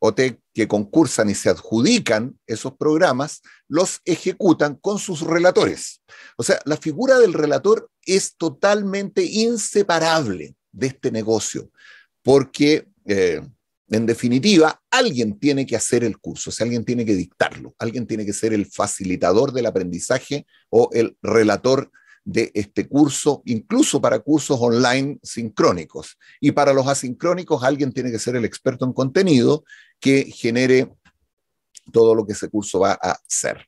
OTEC que concursan y se adjudican esos programas los ejecutan con sus relatores. O sea, la figura del relator es totalmente inseparable de este negocio, porque eh, en definitiva alguien tiene que hacer el curso, o sea, alguien tiene que dictarlo, alguien tiene que ser el facilitador del aprendizaje o el relator de este curso, incluso para cursos online sincrónicos. Y para los asincrónicos, alguien tiene que ser el experto en contenido que genere todo lo que ese curso va a ser.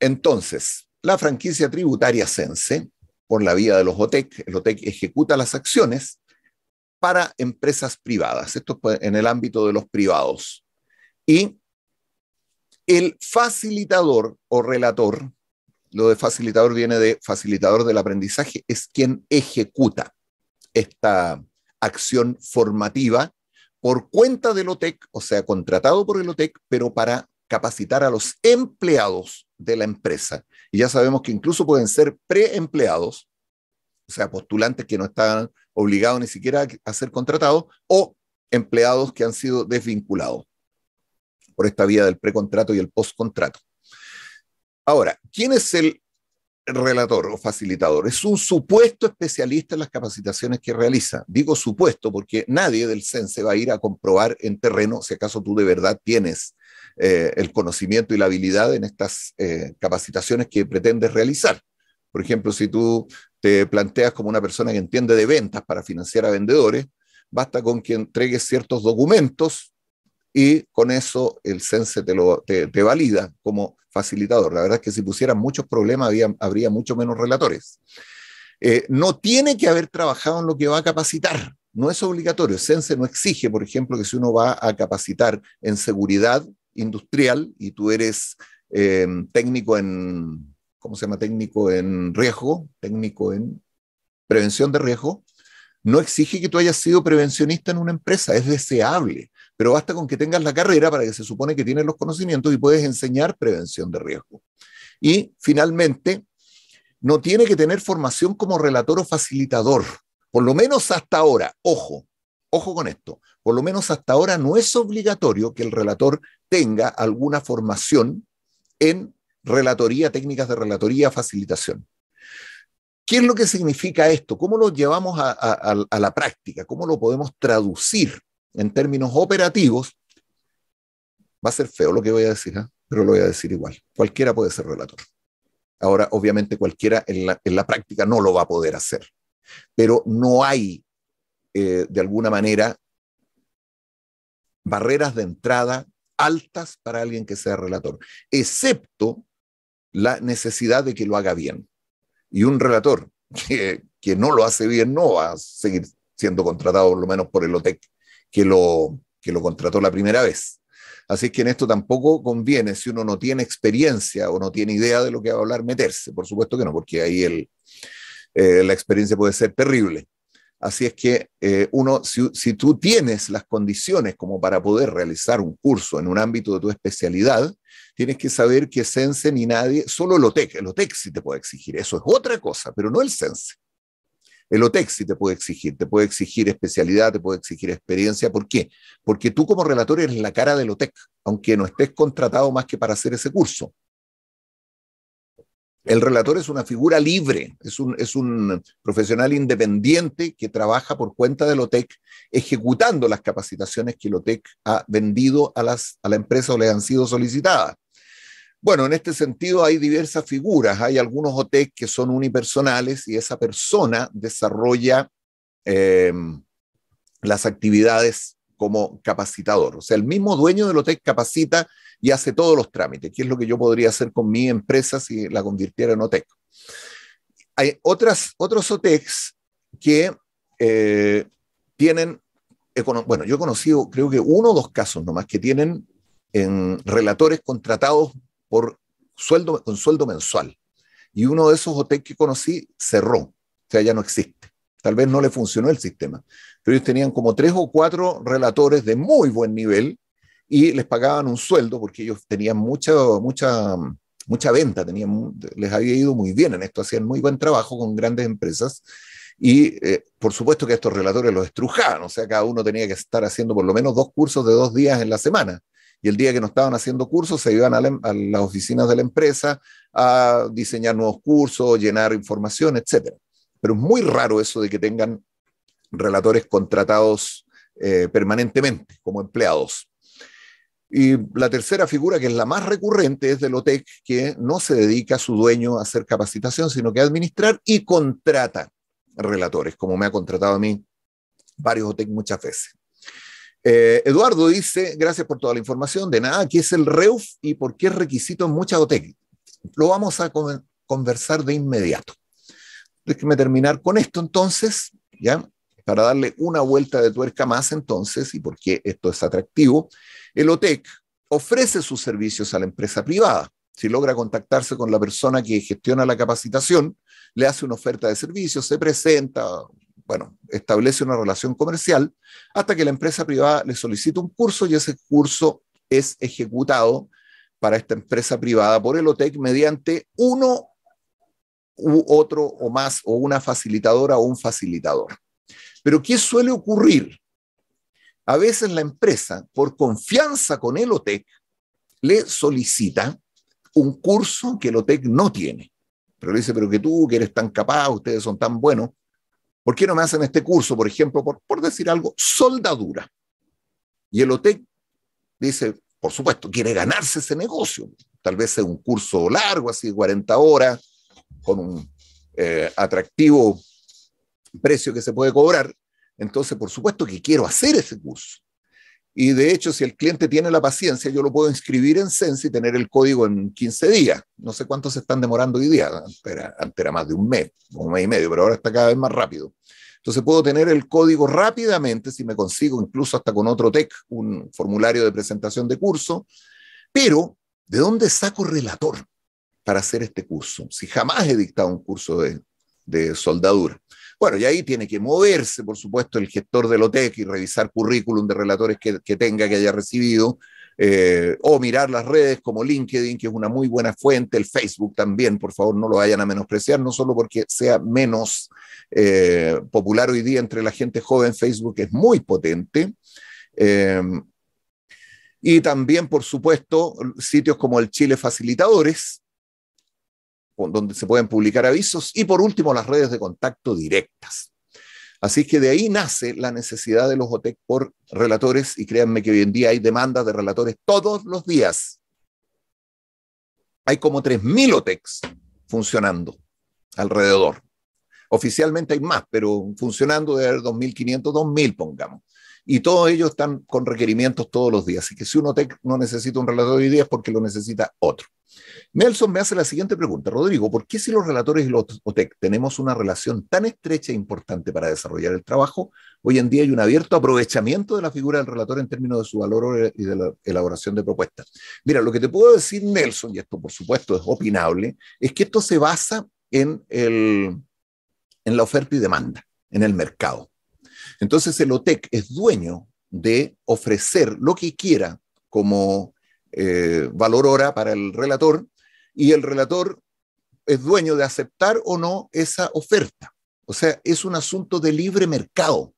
Entonces, la franquicia tributaria Sense, por la vía de los OTEC, el OTEC ejecuta las acciones para empresas privadas, esto es en el ámbito de los privados. Y el facilitador o relator, lo de facilitador viene de facilitador del aprendizaje, es quien ejecuta esta acción formativa por cuenta del OTEC, o sea, contratado por el OTEC, pero para capacitar a los empleados de la empresa. Y ya sabemos que incluso pueden ser preempleados, o sea, postulantes que no están obligados ni siquiera a ser contratados, o empleados que han sido desvinculados por esta vía del precontrato y el postcontrato. Ahora, ¿quién es el relator o facilitador es un supuesto especialista en las capacitaciones que realiza. Digo supuesto porque nadie del CENSE va a ir a comprobar en terreno si acaso tú de verdad tienes eh, el conocimiento y la habilidad en estas eh, capacitaciones que pretendes realizar. Por ejemplo, si tú te planteas como una persona que entiende de ventas para financiar a vendedores, basta con que entregues ciertos documentos y con eso el CENSE te, lo, te valida como facilitador. La verdad es que si pusieran muchos problemas habría mucho menos relatores. Eh, no tiene que haber trabajado en lo que va a capacitar. No es obligatorio. Sense no exige, por ejemplo, que si uno va a capacitar en seguridad industrial y tú eres em, técnico en, ¿cómo se llama? Técnico en riesgo, técnico en prevención de riesgo, no exige que tú hayas sido prevencionista en una empresa, es deseable pero basta con que tengas la carrera para que se supone que tienes los conocimientos y puedes enseñar prevención de riesgo. Y finalmente, no tiene que tener formación como relator o facilitador, por lo menos hasta ahora, ojo, ojo con esto, por lo menos hasta ahora no es obligatorio que el relator tenga alguna formación en relatoría, técnicas de relatoría, facilitación. ¿Qué es lo que significa esto? ¿Cómo lo llevamos a, a la práctica? ¿Cómo lo podemos traducir en términos operativos, va a ser feo lo que voy a decir, ¿ah? pero lo voy a decir igual. Cualquiera puede ser relator. Ahora, obviamente, cualquiera en la, práctica no lo va a poder hacer, pero no hay, eh, de alguna manera, barreras de entrada altas para alguien que sea relator, excepto la necesidad de que lo haga bien. Y un relator que, que no lo hace bien no va a seguir siendo contratado, por lo menos por el OTEC que lo, que lo contrató la primera vez. Así que en esto tampoco conviene, si uno no tiene experiencia o no tiene idea de lo que va a hablar, meterse. Por supuesto que no, porque ahí el, eh, la experiencia puede ser terrible. Así es que eh, uno, si, tú tienes las condiciones como para poder realizar un curso en un ámbito de tu especialidad, tienes que saber que Sense ni nadie, solo Lotec, el Lotec sí te puede exigir, eso es otra cosa, pero no el Sense. El sí te puede exigir, te puede exigir especialidad, te puede exigir experiencia. ¿Por qué? Porque tú como relator eres la cara del OTEC, aunque no estés contratado más que para hacer ese curso. El relator es una figura libre, es un, profesional independiente que trabaja por cuenta del OTEC, ejecutando las capacitaciones que el OTEC ha vendido a, las, a la empresa o le han sido solicitadas. Bueno, en este sentido hay diversas figuras. Hay algunos OTEC que son unipersonales y esa persona desarrolla eh, las actividades como capacitador. O sea, el mismo dueño del OTEC capacita y hace todos los trámites, que es lo que yo podría hacer con mi empresa si la convirtiera en OTEC. Hay otras, otros OTECs que eh, tienen, bueno, yo he conocido creo que uno o dos casos nomás que tienen en relatores contratados sueldo, con sueldo mensual. Y uno de esos hoteles que conocí cerró, o sea, ya no existe. Tal vez no le funcionó el sistema, pero ellos tenían como tres o cuatro relatores de muy buen nivel y les pagaban un sueldo porque ellos tenían mucha, mucha, mucha venta, tenían, les había ido muy bien en esto, hacían muy buen trabajo con grandes empresas. Y eh, por supuesto que estos relatores los estrujaban, o sea, cada uno tenía que estar haciendo por lo menos dos cursos de dos días en la semana y el día que no estaban haciendo cursos se iban em, a, las oficinas de la empresa a diseñar nuevos cursos, llenar información, etc. Pero es muy raro eso de que tengan relatores contratados eh, permanentemente como empleados. Y la tercera figura, que es la más recurrente, es del OTEC, que no se dedica a su dueño a hacer capacitación, sino que a administrar y contrata relatores, como me ha contratado a mí varios OTEC muchas veces. Eh, Eduardo dice, gracias por toda la información, de nada, ¿qué es el REUF y por qué es requisito en muchas OTEC? Lo vamos a conversar de inmediato. Déjeme terminar con esto entonces, ¿ya? Para darle una vuelta de tuerca más entonces y por qué esto es atractivo. El OTEC ofrece sus servicios a la empresa privada. Si logra contactarse con la persona que gestiona la capacitación, le hace una oferta de servicios, se presenta, bueno, establece una relación comercial hasta que la empresa privada le solicita un curso y ese curso es ejecutado para esta empresa privada por el OTEC mediante uno u otro o más, o una facilitadora o un facilitador. Pero ¿qué suele ocurrir? A veces la empresa, por confianza con el OTEC, le solicita un curso que el OTEC no tiene. Pero le dice, pero que tú, que eres tan capaz, ustedes son tan buenos, ¿Por qué no me hacen este curso, por ejemplo, por, decir algo, soldadura? Y el OTEC dice, por supuesto, quiere ganarse ese negocio. Tal vez sea un curso largo, así de 40 horas, con un eh, atractivo precio que se puede cobrar. Entonces, por supuesto que quiero hacer ese curso. Y de hecho, si el cliente tiene la paciencia, yo lo puedo inscribir en Sense y tener el código en 15 días. No sé cuántos se están demorando hoy día. Antes era, más de un mes, un mes y medio, pero ahora está cada vez más rápido. Entonces puedo tener el código rápidamente, si me consigo incluso hasta con otro tech, un formulario de presentación de curso. Pero, ¿de dónde saco relator para hacer este curso? Si jamás he dictado un curso de soldadura. Bueno, y ahí tiene que moverse, por supuesto, el gestor del OTEC y revisar currículum de relatores que, tenga, que haya recibido, eh, o mirar las redes como LinkedIn, que es una muy buena fuente, el Facebook también, por favor, no lo vayan a menospreciar, no solo porque sea menos eh, popular hoy día entre la gente joven, Facebook es muy potente. Eh, y también, por supuesto, sitios como el Chile Facilitadores, donde se pueden publicar avisos y por último las redes de contacto directas. Así que de ahí nace la necesidad de los OTEC por relatores y créanme que hoy en día hay demandas de relatores todos los días. Hay como 3.000 OTECs funcionando alrededor. Oficialmente hay más, pero funcionando de 2.500, 2.000 pongamos y todos ellos están con requerimientos todos los días. Así que si uno no necesita un relator hoy día es porque lo necesita otro. Nelson me hace la siguiente pregunta, Rodrigo, ¿por qué si los relatores y los OTEC tenemos una relación tan estrecha e importante para desarrollar el trabajo, hoy en día hay un abierto aprovechamiento de la figura del relator en términos de su valor y de la elaboración de propuestas? Mira, lo que te puedo decir, Nelson, y esto por supuesto es opinable, es que esto se basa en, el, en la oferta y demanda, en el mercado. Entonces el OTEC es dueño de ofrecer lo que quiera como eh, valor hora para el relator y el relator es dueño de aceptar o no esa oferta. O sea, es un asunto de libre mercado.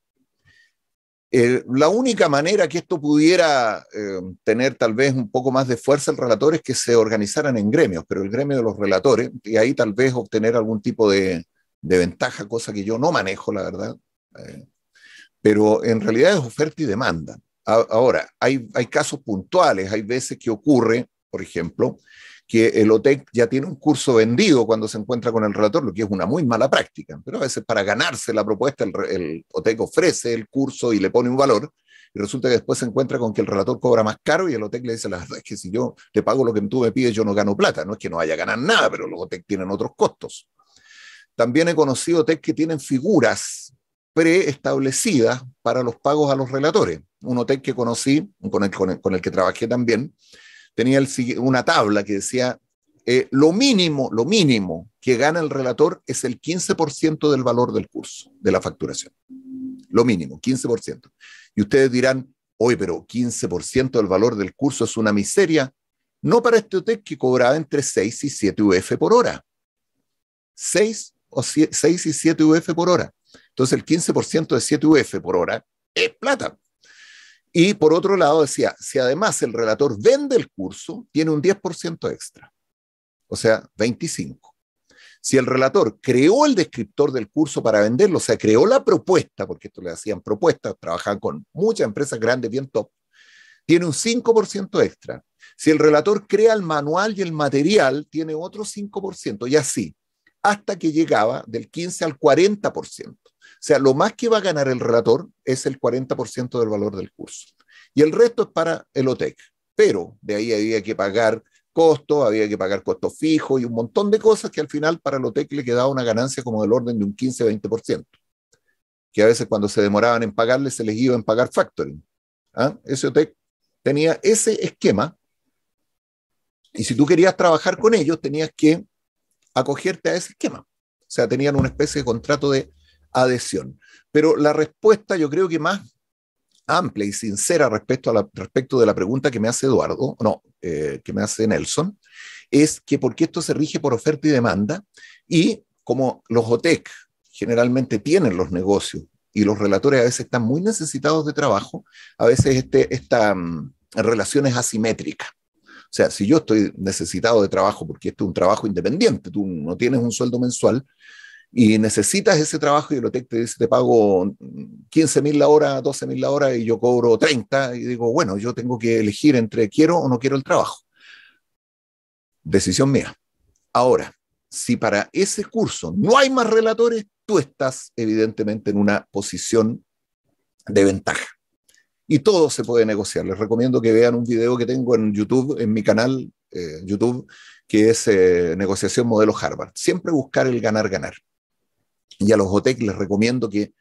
Eh, la única manera que esto pudiera eh, tener tal vez un poco más de fuerza el relator es que se organizaran en gremios, pero el gremio de los relatores, y ahí tal vez obtener algún tipo de, ventaja, cosa que yo no manejo, la verdad pero en realidad es oferta y demanda. Ahora, hay, casos puntuales, hay veces que ocurre, por ejemplo, que el OTEC ya tiene un curso vendido cuando se encuentra con el relator, lo que es una muy mala práctica, pero a veces para ganarse la propuesta el, OTEC ofrece el curso y le pone un valor, y resulta que después se encuentra con que el relator cobra más caro y el OTEC le dice, la verdad es que si yo le pago lo que tú me pides, yo no gano plata, no es que no vaya a ganar nada, pero los OTEC tienen otros costos. También he conocido OTEC que tienen figuras preestablecidas para los pagos a los relatores. Un hotel que conocí, con el, que trabajé también, tenía una tabla que decía, eh, lo mínimo, lo mínimo que gana el relator es el 15% del valor del curso, de la facturación. Lo mínimo, 15%. Y ustedes dirán, hoy, pero 15% del valor del curso es una miseria. No para este hotel que cobraba entre 6 y 7 UF por hora. 6 o 6 y 7 UF por hora. Entonces el 15% de 7 UF por hora es plata. Y por otro lado decía, si además el relator vende el curso, tiene un 10% extra, o sea, 25. Si el relator creó el descriptor del curso para venderlo, o sea, creó la propuesta, porque esto le hacían propuestas, trabajaban con muchas empresas grandes, bien top, tiene un 5% extra. Si el relator crea el manual y el material, tiene otro 5%, y así, hasta que llegaba del 15 al 40%. O sea, lo más que va a ganar el relator es el 40% del valor del curso. Y el resto es para el OTEC. Pero de ahí había que pagar costos, había que pagar costos fijos y un montón de cosas que al final para el OTEC le quedaba una ganancia como del orden de un 15-20%. Que a veces cuando se demoraban en pagarles, se les iba a pagar factoring. ¿ah? Ese OTEC tenía ese esquema. Y si tú querías trabajar con ellos, tenías que acogerte a ese esquema. O sea, tenían una especie de contrato de adhesión. Pero la respuesta yo creo que más amplia y sincera respecto, a respecto de la pregunta que me hace Eduardo, no, eh, que me hace Nelson, es que porque esto se rige por oferta y demanda y como los OTEC generalmente tienen los negocios y los relatores a veces están muy necesitados de trabajo, a veces este, esta mm, relación es asimétrica. O sea, si yo estoy necesitado de trabajo porque esto es un trabajo independiente, tú no tienes un sueldo mensual, y necesitas ese trabajo y lo te dice, te pago 15 mil la hora, 12 mil la hora y yo cobro 30 y digo, bueno, yo tengo que elegir entre quiero o no quiero el trabajo. Decisión mía. Ahora, si para ese curso no hay más relatores, tú estás evidentemente en una posición de ventaja. Y todo se puede negociar. Les recomiendo que vean un video que tengo en YouTube, en mi canal eh, YouTube, que es eh, Negociación Modelo Harvard. Siempre buscar el ganar-ganar. Y a los OTEC les recomiendo que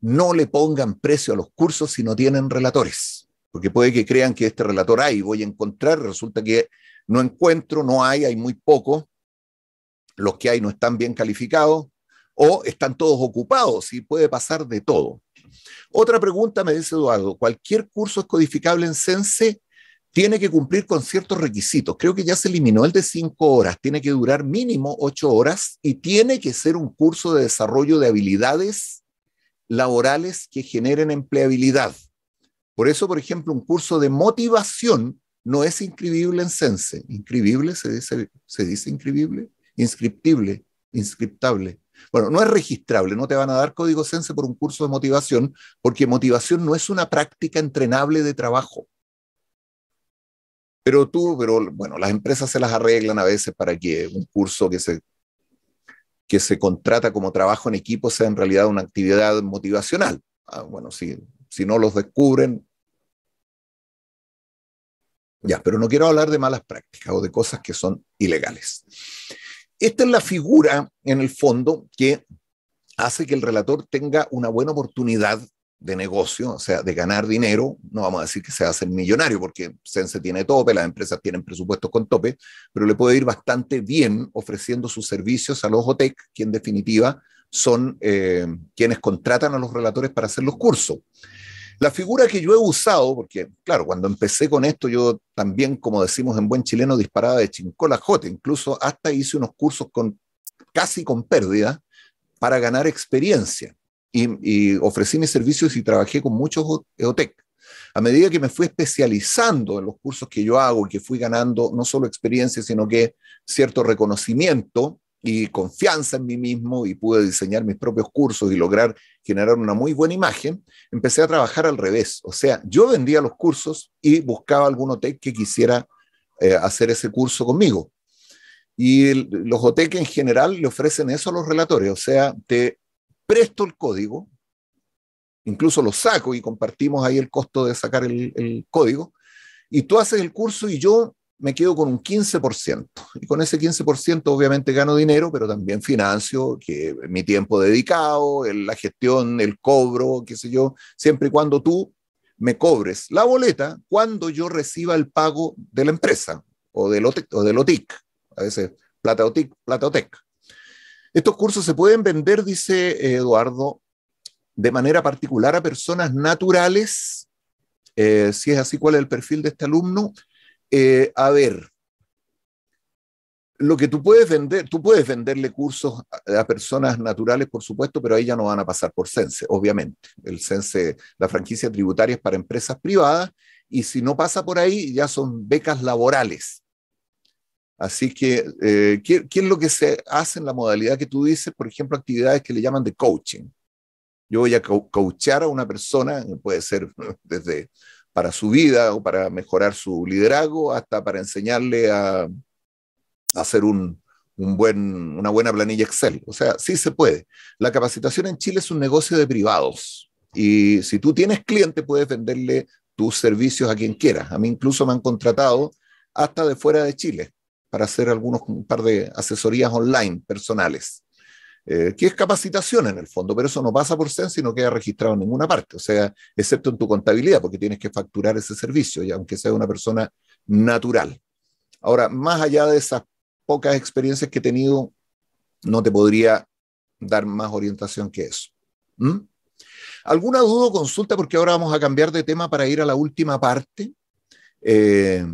no le pongan precio a los cursos si no tienen relatores, porque puede que crean que este relator hay, voy a encontrar, resulta que no encuentro, no hay, hay muy poco, los que hay no están bien calificados o están todos ocupados y puede pasar de todo. Otra pregunta me dice Eduardo, ¿cualquier curso es codificable en Sense? tiene que cumplir con ciertos requisitos. Creo que ya se eliminó el de cinco horas, tiene que durar mínimo ocho horas y tiene que ser un curso de desarrollo de habilidades laborales que generen empleabilidad. Por eso, por ejemplo, un curso de motivación no es inscribible en Sense. Inscribible, se dice, se inscribible, inscriptible, inscriptable. Bueno, no es registrable, no te van a dar código Sense por un curso de motivación, porque motivación no es una práctica entrenable de trabajo. Pero tú, pero bueno, las empresas se las arreglan a veces para que un curso que se, que se contrata como trabajo en equipo sea en realidad una actividad motivacional. Ah, bueno, si, si no los descubren. Ya, pero no quiero hablar de malas prácticas o de cosas que son ilegales. Esta es la figura, en el fondo, que hace que el relator tenga una buena oportunidad de negocio, o sea, de ganar dinero, no vamos a decir que se hacer millonario, porque Sense tiene tope, las empresas tienen presupuestos con tope, pero le puede ir bastante bien ofreciendo sus servicios a los OTEC, que en definitiva son eh, quienes contratan a los relatores para hacer los cursos. La figura que yo he usado, porque claro, cuando empecé con esto, yo también, como decimos en buen chileno, disparaba de chincola jote, incluso hasta hice unos cursos con, casi con pérdida para ganar experiencia y, ofrecí mis servicios y trabajé con muchos EOTEC. A medida que me fui especializando en los cursos que yo hago y que fui ganando no solo experiencia, sino que cierto reconocimiento y confianza en mí mismo y pude diseñar mis propios cursos y lograr generar una muy buena imagen, empecé a trabajar al revés. O sea, yo vendía los cursos y buscaba algún hotel que quisiera eh, hacer ese curso conmigo. Y los OTEC en general le ofrecen eso a los relatores, o sea, te presto el código, incluso lo saco y compartimos ahí el costo de sacar el, código, y tú haces el curso y yo me quedo con un 15%. Y con ese 15% obviamente gano dinero, pero también financio que mi tiempo dedicado, la gestión, el cobro, qué sé yo, siempre y cuando tú me cobres la boleta cuando yo reciba el pago de la empresa o del, o e del OTIC. A veces plata OTIC, plata OTEC. Estos cursos se pueden vender, dice eh, Eduardo, de manera particular a personas naturales. Eh, si es así, ¿cuál es el perfil de este alumno? Eh, a ver, lo que tú puedes vender, tú puedes venderle cursos a, personas naturales, por supuesto, pero ahí ya no van a pasar por Sense, obviamente. El Sense, la franquicia tributaria es para empresas privadas y si no pasa por ahí, ya son becas laborales. Así que, eh, ¿qué, es lo que se hace en la modalidad que tú dices? Por ejemplo, actividades que le llaman de coaching. Yo voy a coachear coachar a una persona, puede ser desde para su vida o para mejorar su liderazgo, hasta para enseñarle a, hacer buen, una buena planilla Excel. O sea, sí se puede. La capacitación en Chile es un negocio de privados. Y si tú tienes cliente, puedes venderle tus servicios a quien quieras. A mí incluso me han contratado hasta de fuera de Chile para hacer algunos un par de asesorías online personales, eh, que es capacitación en el fondo, pero eso no pasa por y sino queda registrado en ninguna parte, o sea, excepto en tu contabilidad, porque tienes que facturar ese servicio, y aunque sea una persona natural. Ahora, más allá de esas pocas experiencias que he tenido, no te podría dar más orientación que eso. ¿Alguna duda o consulta? Porque ahora vamos a cambiar de tema para ir a la última parte. Eh,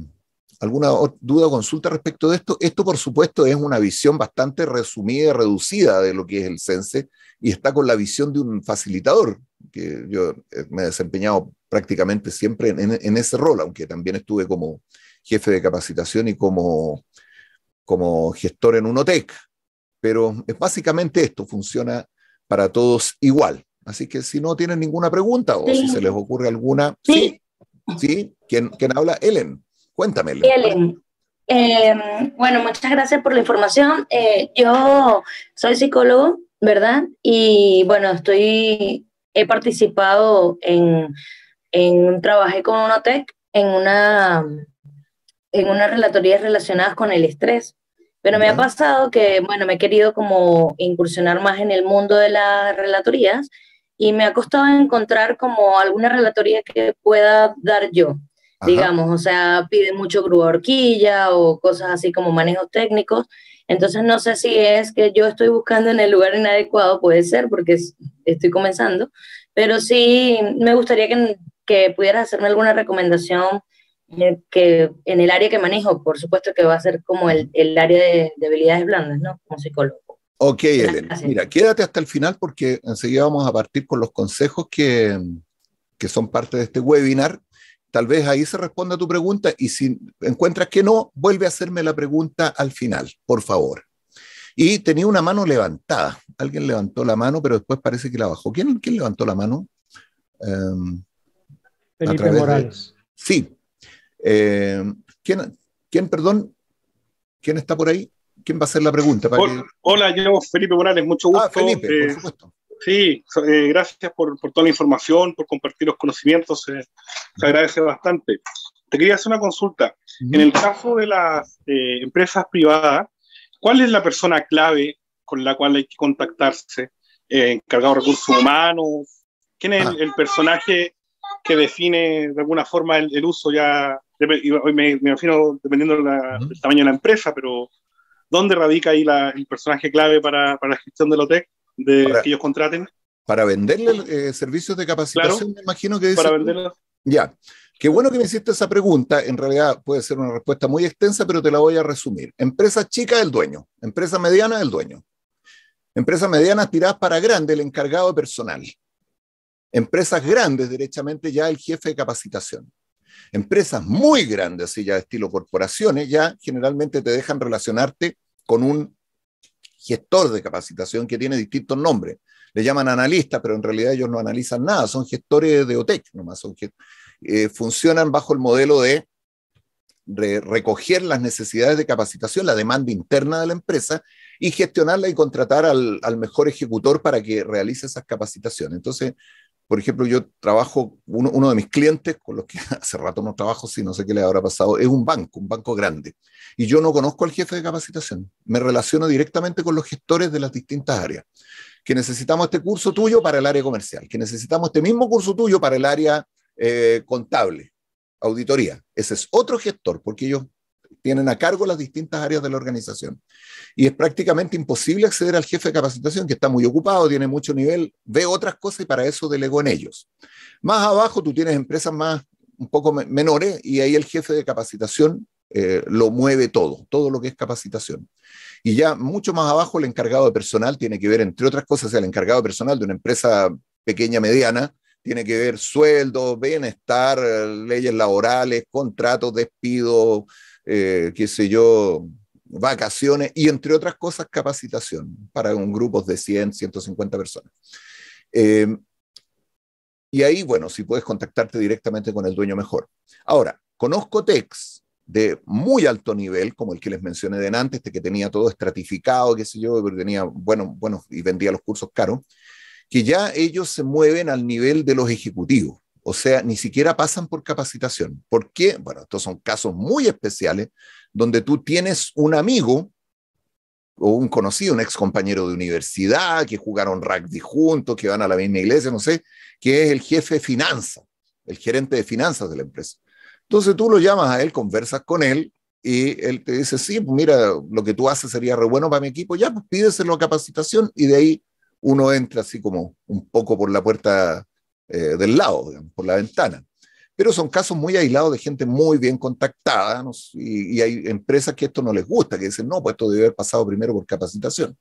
alguna duda o consulta respecto de esto, esto por supuesto es una visión bastante resumida y reducida de lo que es el CENSE y está con la visión de un facilitador, que yo eh, me he desempeñado prácticamente siempre en, ese rol, aunque también estuve como jefe de capacitación y como, como gestor en Unotec. Pero básicamente esto, funciona para todos igual. Así que si no tienen ninguna pregunta o si se les ocurre alguna, sí, sí, ¿quién, quién habla? Ellen. Cuéntamelo. Em, bueno, muchas gracias por la información. Eh, yo soy psicólogo, ¿verdad? Y bueno, estoy, he participado en, en trabajo con UNOTEC en una, en unas relatorías relacionadas con el estrés. Pero me ha pasado que, bueno, me he querido como incursionar más en el mundo de las relatorías y me ha costado encontrar como alguna relatoría que pueda dar yo digamos, o sea, pide mucho grúa horquilla o cosas así como manejos técnicos. Entonces no sé si es que yo estoy buscando en el lugar inadecuado, puede ser, porque estoy comenzando, pero sí me gustaría que, que pudieras hacerme alguna recomendación eh, que en el área que manejo, por supuesto que va a ser como el, el área de, de, habilidades blandas, ¿no? Como psicólogo. Ok, Elena. Mira, quédate hasta el final porque enseguida vamos a partir con los consejos que, que son parte de este webinar Tal vez ahí se responda tu pregunta y si encuentras que no, vuelve a hacerme la pregunta al final, por favor. Y tenía una mano levantada. Alguien levantó la mano, pero después parece que la bajó. ¿Quién, quién levantó la mano? Em, Felipe Morales. Sí. Em, ¿quién, ¿Quién, perdón? ¿Quién está por ahí? ¿Quién va a hacer la pregunta? hola, que... hola, Felipe Morales, mucho ah, gusto. Ah, Felipe, por eh, supuesto. Sí, eh, gracias por, por, toda la información, por compartir los conocimientos, eh, se agradece bastante. Te quería hacer una consulta. En el caso de las eh, empresas privadas, ¿cuál es la persona clave con la cual hay que contactarse? ¿Encargado de recursos humanos? ¿Quién es el, personaje que define de alguna forma el, uso ya? Hoy me, me, dependiendo del tamaño de la empresa, pero ¿dónde radica ahí el personaje clave para, para la gestión de del hotel? de para, que ellos contraten. Para venderle eh, servicios de capacitación, me imagino que... Para venderle. Ya. Qué bueno que me hiciste esa pregunta. En realidad puede ser una respuesta muy extensa, pero te la voy a resumir. Empresa chica del dueño, empresa mediana del dueño. Empresas medianas tiradas para grande, el encargado de personal. Empresas grandes, derechamente, ya el jefe de capacitación. Empresas muy grandes, así ya de estilo corporaciones, ya generalmente te dejan relacionarte con un gestor de capacitación que tiene distintos nombres. Le llaman analista, pero en realidad ellos no analizan nada, son gestores de OTEC nomás, son eh, funcionan bajo el modelo de recoger las necesidades de capacitación, la demanda interna de la empresa y gestionarla y contratar al, al mejor ejecutor para que realice esas capacitaciones. Entonces, por ejemplo, yo trabajo, uno, de mis clientes, con los que hace rato no trabajo, si no sé qué le habrá pasado, es un banco, un banco grande. Y yo no conozco al jefe de capacitación. Me relaciono directamente con los gestores de las distintas áreas. Que necesitamos este curso tuyo para el área comercial, que necesitamos este mismo curso tuyo para el área eh, contable, auditoría. Ese es otro gestor, porque ellos tienen a cargo las distintas áreas de la organización. Y es prácticamente imposible acceder al jefe de capacitación, que está muy ocupado, tiene mucho nivel, ve otras cosas y para eso delegó en ellos. Más abajo tú tienes empresas más un poco menores y ahí el jefe de capacitación eh, lo mueve todo, todo lo que es capacitación. Y ya mucho más abajo el encargado de personal tiene que ver, entre otras cosas, el encargado de personal de una empresa pequeña, mediana, tiene que ver sueldos, bienestar, leyes laborales, contratos, despidos, eh, qué sé yo, vacaciones y entre otras cosas capacitación para un grupos de 100, 150 personas. Eh, y ahí, bueno, si puedes contactarte directamente con el dueño mejor. Ahora, conozco TEX de muy alto nivel, como el que les mencioné de antes, este que tenía todo estratificado, qué sé yo, tenía, bueno, bueno, y vendía los cursos caros, que ya ellos se mueven al nivel de los ejecutivos. O sea, ni siquiera pasan por capacitación. ¿Por qué? Bueno, estos son casos muy especiales donde tú tienes un amigo o un conocido, un ex compañero de universidad, que jugaron rugby juntos, que van a la misma iglesia, no sé, que es el jefe de finanzas, el gerente de finanzas de la empresa. Entonces tú lo llamas a él, conversas con él y él te dice, sí, pues mira, lo que tú haces sería re bueno para mi equipo, ya, pues pídeselo a capacitación y de ahí uno entra así como un poco por la puerta eh, del lado, por la ventana. Pero son casos muy aislados de gente muy bien contactada y, hay empresas que esto no les gusta, que dicen, no, pues esto debe haber pasado primero por capacitación.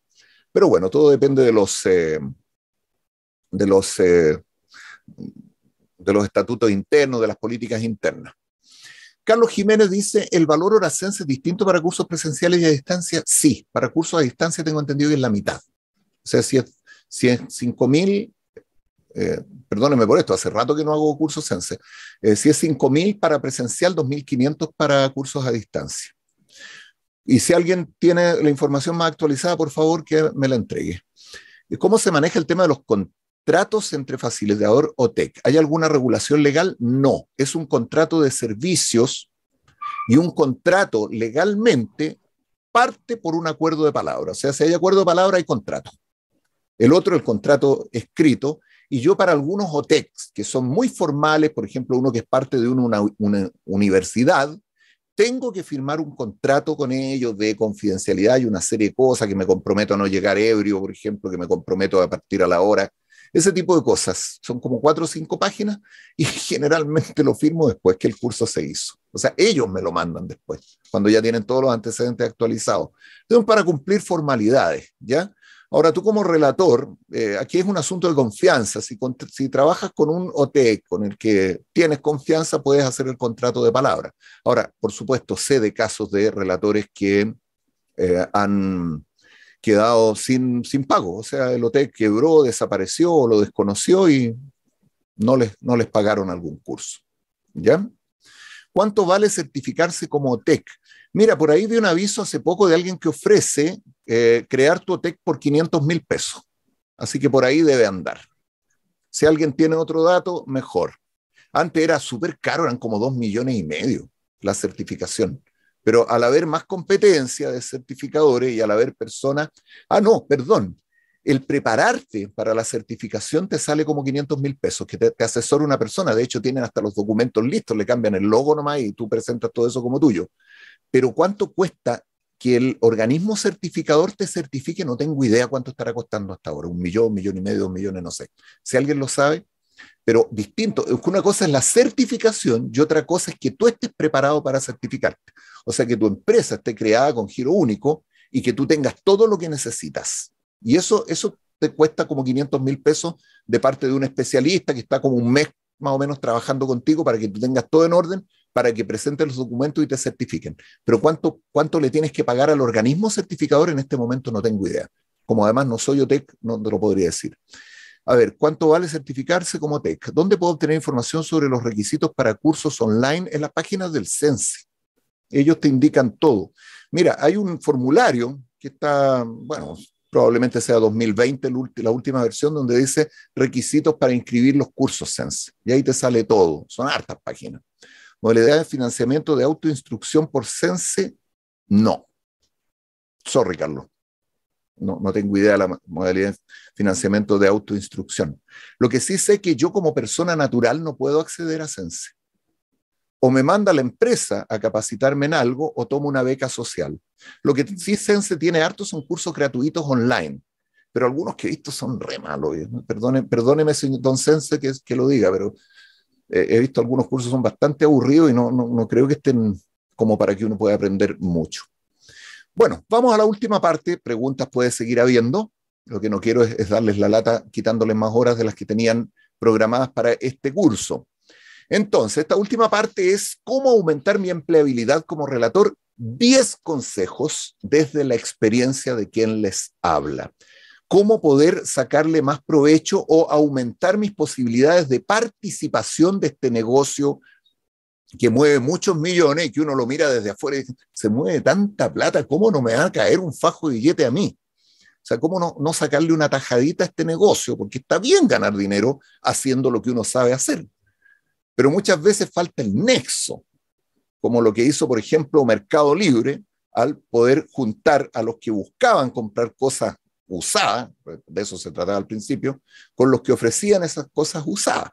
Pero bueno, todo depende de los, eh, de los, eh, de los estatutos internos, de las políticas internas. Carlos Jiménez dice, ¿el valor oracense es distinto para cursos presenciales y a distancia? Sí, para cursos a distancia tengo entendido que es la mitad. O sea, si es, si es 5.000 eh, perdónenme por esto, hace rato que no hago cursos Sense, eh, si es 5.000 para presencial, 2.500 para cursos a distancia. Y si alguien tiene la información más actualizada, por favor, que me la entregue. Eh, ¿Cómo se maneja el tema de los contratos entre facilitador o TEC? ¿Hay alguna regulación legal? No, es un contrato de servicios y un contrato legalmente parte por un acuerdo de palabra. O sea, si hay acuerdo de palabra, hay contrato. El otro, el contrato escrito, y yo para algunos OTECs, que son muy formales, por ejemplo, uno que es parte de una, una universidad, tengo que firmar un contrato con ellos de confidencialidad y una serie de cosas, que me comprometo a no llegar ebrio, por ejemplo, que me comprometo a partir a la hora, ese tipo de cosas. Son como cuatro o cinco páginas y generalmente lo firmo después que el curso se hizo. O sea, ellos me lo mandan después, cuando ya tienen todos los antecedentes actualizados. Entonces, para cumplir formalidades, ¿ya? Ahora, tú como relator, eh, aquí es un asunto de confianza. Si, trabajas con un OTEC con el que tienes confianza, puedes hacer el contrato de palabra. Ahora, por supuesto, sé de casos de relatores que eh, han quedado sin, pago. O sea, el OTEC quebró, desapareció, lo desconoció y no les, no les pagaron algún curso. ¿Ya? ¿Cuánto vale certificarse como OTEC? Mira, por ahí vi un aviso hace poco de alguien que ofrece eh, crear tu OTEC por 500 mil pesos. Así que por ahí debe andar. Si alguien tiene otro dato, mejor. Antes era súper caro, eran como 2 millones y medio la certificación. Pero al haber más competencia de certificadores y al haber personas, ah, no, perdón, el prepararte para la certificación te sale como 500 mil pesos, que te, asesora una persona. De hecho, tienen hasta los documentos listos, le cambian el logo nomás y tú presentas todo eso como tuyo. Pero ¿cuánto cuesta que el organismo certificador te certifique? No tengo idea cuánto estará costando hasta ahora. Un millón, un millón y medio, dos millones, no sé. Si alguien lo sabe, pero distinto. Una cosa es la certificación y otra cosa es que tú estés preparado para certificarte. O sea, que tu empresa esté creada con giro único y que tú tengas todo lo que necesitas. Y eso, eso te cuesta como 500 mil pesos de parte de un especialista que está como un mes más o menos trabajando contigo para que tú tengas todo en orden, para que presentes los documentos y te certifiquen. Pero cuánto, cuánto le tienes que pagar al organismo certificador en este momento no tengo idea. Como además no soy OTEC, no te lo podría decir. A ver, ¿cuánto vale certificarse como OTEC? ¿Dónde puedo obtener información sobre los requisitos para cursos online? En las páginas del CENSE. Ellos te indican todo. Mira, hay un formulario que está, bueno, probablemente sea 2020 la última versión, donde dice requisitos para inscribir los cursos Sense. Y ahí te sale todo, son hartas páginas. Modalidad de financiamiento de autoinstrucción por Sense, no. Sorry, Carlos. No, tengo idea de la modalidad de financiamiento de autoinstrucción. Lo que sí sé es que yo como persona natural no puedo acceder a Sense o me manda la empresa a capacitarme en algo o tomo una beca social. Lo que sí Sense tiene harto son cursos gratuitos online, pero algunos que he visto son re malos. ¿eh? Perdóneme, señor don Sense, que, que lo diga, pero eh, he visto algunos cursos son bastante aburridos y no, no, creo que estén como para que uno pueda aprender mucho. Bueno, vamos a la última parte. Preguntas puede seguir habiendo. Lo que no quiero es darles la lata quitándoles más horas de las que tenían programadas para este curso. Entonces, esta última parte es cómo aumentar mi empleabilidad como relator. Diez consejos desde la experiencia de quien les habla. Cómo poder sacarle más provecho o aumentar mis posibilidades de participación de este negocio que mueve muchos millones y que uno lo mira desde afuera y dice, se mueve tanta plata, ¿cómo no me va a caer un fajo de billete a mí? O sea, ¿cómo no, no sacarle una tajadita a este negocio? Porque está bien ganar dinero haciendo lo que uno sabe hacer. Pero muchas veces falta el nexo, como lo que hizo, por ejemplo, Mercado Libre al poder juntar a los que buscaban comprar cosas usadas, pues, de eso se trataba al principio, con los que ofrecían esas cosas usadas.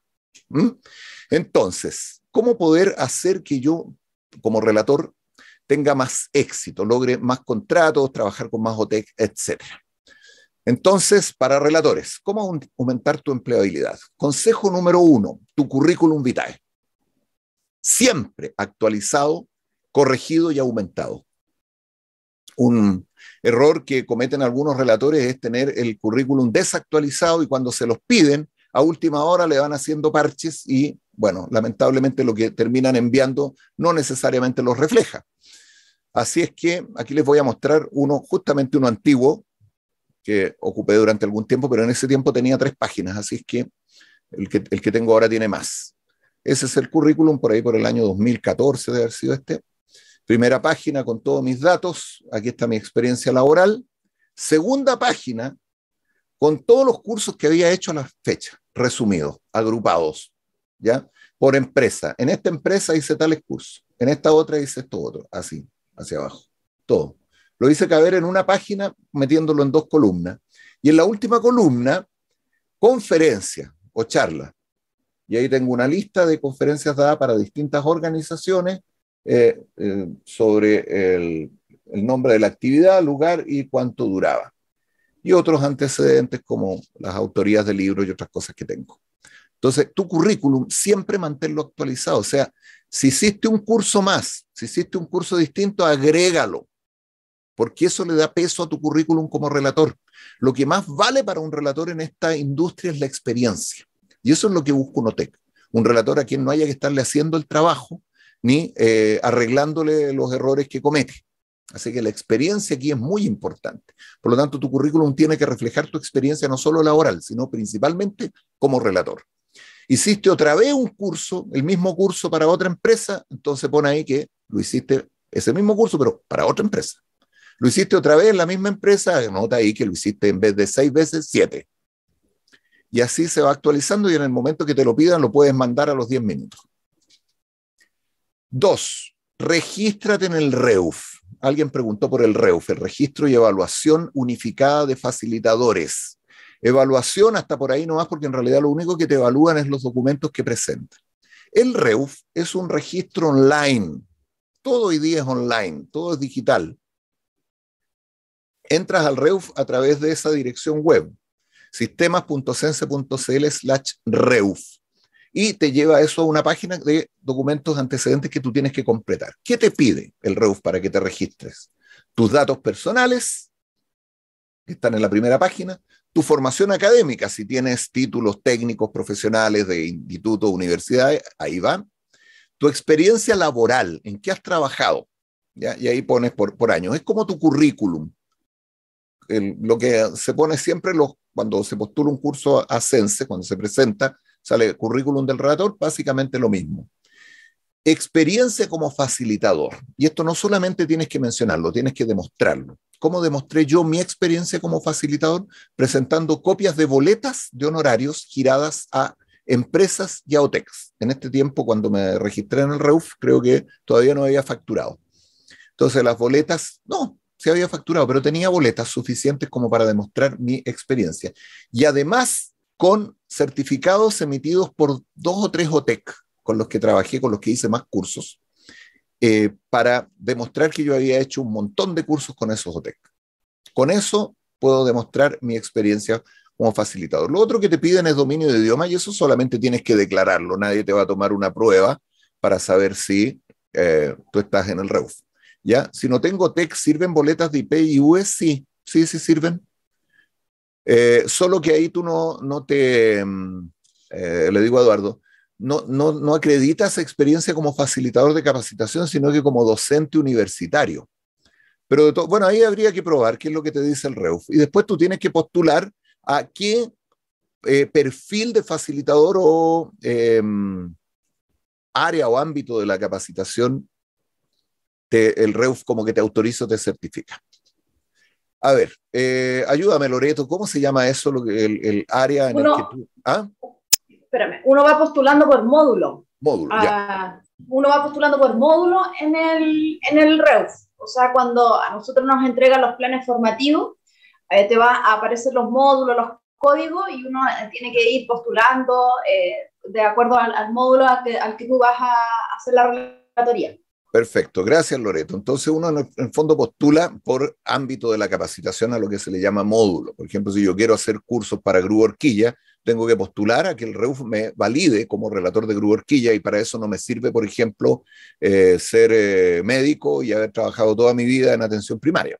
Entonces, ¿cómo poder hacer que yo, como relator, tenga más éxito, logre más contratos, trabajar con más OTEC, etcétera? Entonces, para relatores, ¿cómo aumentar tu empleabilidad? Consejo número uno, tu currículum vitae. Siempre actualizado, corregido y aumentado. Un error que cometen algunos relatores es tener el currículum desactualizado y cuando se los piden, a última hora le van haciendo parches y, bueno, lamentablemente lo que terminan enviando no necesariamente los refleja. Así es que aquí les voy a mostrar uno, justamente uno antiguo, que ocupé durante algún tiempo, pero en ese tiempo tenía tres páginas, así es que el que, tengo ahora tiene más. Ese es el currículum por ahí por el año 2014 debe haber sido este. Primera página con todos mis datos, aquí está mi experiencia laboral. Segunda página con todos los cursos que había hecho a la fecha, resumidos, agrupados, ¿ya? Por empresa. En esta empresa hice tales cursos, en esta otra hice esto otro, así, hacia abajo, todo lo hice caber en una página metiéndolo en dos columnas. Y en la última columna, conferencia o charla. Y ahí tengo una lista de conferencias dadas para distintas organizaciones eh, eh, sobre el, el nombre de la actividad, lugar y cuánto duraba. Y otros antecedentes como las autorías de libros y otras cosas que tengo. Entonces, tu currículum siempre manténlo actualizado. O sea, si hiciste un curso más, si hiciste un curso distinto, agrégalo porque eso le da peso a tu currículum como relator. Lo que más vale para un relator en esta industria es la experiencia. Y eso es lo que busca OTEC, Un relator a quien no haya que estarle haciendo el trabajo ni eh, arreglándole los errores que comete. Así que la experiencia aquí es muy importante. Por lo tanto, tu currículum tiene que reflejar tu experiencia no solo laboral, sino principalmente como relator. Hiciste otra vez un curso, el mismo curso para otra empresa, entonces pone ahí que lo hiciste ese mismo curso, pero para otra empresa. Lo hiciste otra vez en la misma empresa, nota ahí que lo hiciste en vez de seis veces, siete. Y así se va actualizando y en el momento que te lo pidan lo puedes mandar a los diez minutos. Dos, regístrate en el REUF. Alguien preguntó por el REUF, el Registro y Evaluación Unificada de Facilitadores. Evaluación hasta por ahí nomás, porque en realidad lo único que te evalúan es los documentos que presentas. El REUF es un registro online. Todo hoy día es online, todo es digital. Entras al REUF a través de esa dirección web, sistemas.cense.cl slash REUF, y te lleva eso a una página de documentos antecedentes que tú tienes que completar. ¿Qué te pide el REUF para que te registres? Tus datos personales, que están en la primera página, tu formación académica, si tienes títulos técnicos profesionales de institutos, universidades, ahí van. Tu experiencia laboral, en qué has trabajado, y ahí pones por, por años. Es como tu currículum, lo que se pone siempre los, cuando se postula un curso a CENSE, cuando se presenta, sale el currículum del relator, básicamente lo mismo. Experiencia como facilitador. Y esto no solamente tienes que mencionarlo, tienes que demostrarlo. ¿Cómo demostré yo mi experiencia como facilitador? Presentando copias de boletas de honorarios giradas a empresas y a En este tiempo, cuando me registré en el REUF, creo que todavía no había facturado. Entonces, las boletas, no, se había facturado, pero tenía boletas suficientes como para demostrar mi experiencia. Y además con certificados emitidos por dos o tres OTEC con los que trabajé, con los que hice más cursos, eh, para demostrar que yo había hecho un montón de cursos con esos OTEC. Con eso puedo demostrar mi experiencia como facilitador. Lo otro que te piden es dominio de idioma y eso solamente tienes que declararlo. Nadie te va a tomar una prueba para saber si eh, tú estás en el REUF. ¿Ya? Si no tengo TEC, ¿sirven boletas de IP y US? Sí, sí, sí sirven. Eh, solo que ahí tú no, no te, mm, eh, le digo a Eduardo, no, no, no acreditas experiencia como facilitador de capacitación, sino que como docente universitario. Pero bueno, ahí habría que probar qué es lo que te dice el REUF. Y después tú tienes que postular a qué eh, perfil de facilitador o em, área o ámbito de la capacitación el REUF como que te autoriza o te certifica. A ver, eh, ayúdame Loreto, ¿cómo se llama eso, lo que, el, área en uno, el que tú... Ah? Espérame, uno va postulando por módulo. Módulo, ya. Ah, uno va postulando por módulo en el, en el REUF. O sea, cuando a nosotros nos entregan los planes formativos, eh, te van a aparecer los módulos, los códigos, y uno eh, tiene que ir postulando de acuerdo al, módulo al que, al que, tú vas a hacer la relatoría. Perfecto, gracias Loreto. Entonces uno en el fondo postula por ámbito de la capacitación a lo que se le llama módulo. Por ejemplo, si yo quiero hacer cursos para grúa Horquilla, tengo que postular a que el REUF me valide como relator de grúa Horquilla y para eso no me sirve, por ejemplo, eh, ser eh, médico y haber trabajado toda mi vida en atención primaria.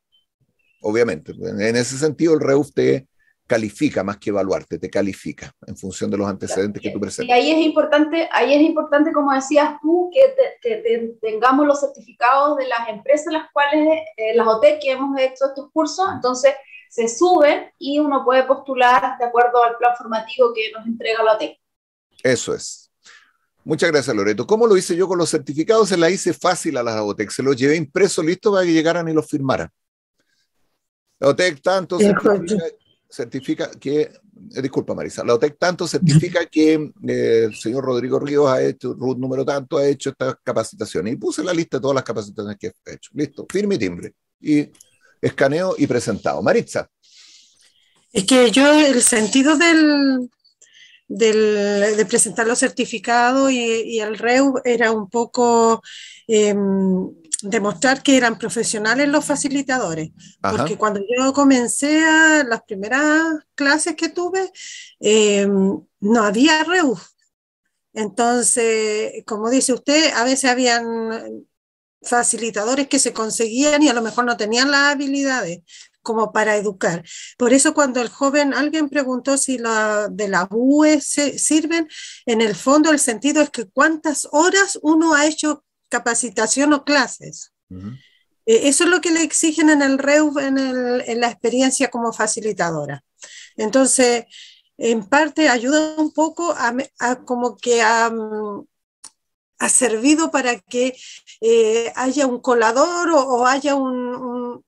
Obviamente, en ese sentido el REUF te califica más que evaluarte, te califica en función de los antecedentes que tú presentas. Y ahí es importante, ahí es importante, como decías tú, que tengamos los certificados de las empresas, las cuales, eh, las OTEC que hemos hecho estos cursos, entonces se suben y uno puede postular de acuerdo al plan formativo que nos entrega la OTEC. Eso es. Muchas gracias, Loreto. ¿Cómo lo hice yo con los certificados? Se la hice fácil a las OTEC, se los llevé impreso listo para que llegaran y los firmaran. La OTEC tanto certifica que, eh, disculpa Marisa, la OTEC tanto certifica que eh, el señor Rodrigo Ríos ha hecho, RUT número tanto ha hecho estas capacitaciones y puse la lista de todas las capacitaciones que he hecho. Listo, firme y timbre. Y escaneo y presentado. Maritza. Es que yo el sentido del, de presentar los certificados y, y el REU era un poco... Em, demostrar que eran profesionales los facilitadores, porque cuando yo comencé a las primeras clases que tuve, em, no había REUS. Entonces, como dice usted, a veces habían facilitadores que se conseguían y a lo mejor no tenían las habilidades como para educar. Por eso cuando el joven, alguien preguntó si la de la UE sirven, en el fondo el sentido es que cuántas horas uno ha hecho capacitación o clases. Eh, eso es lo que le exigen en el REU, en, el, en la experiencia como facilitadora. Entonces, en parte ayuda un poco a, como que ha servido para que eh, haya un colador o, haya un,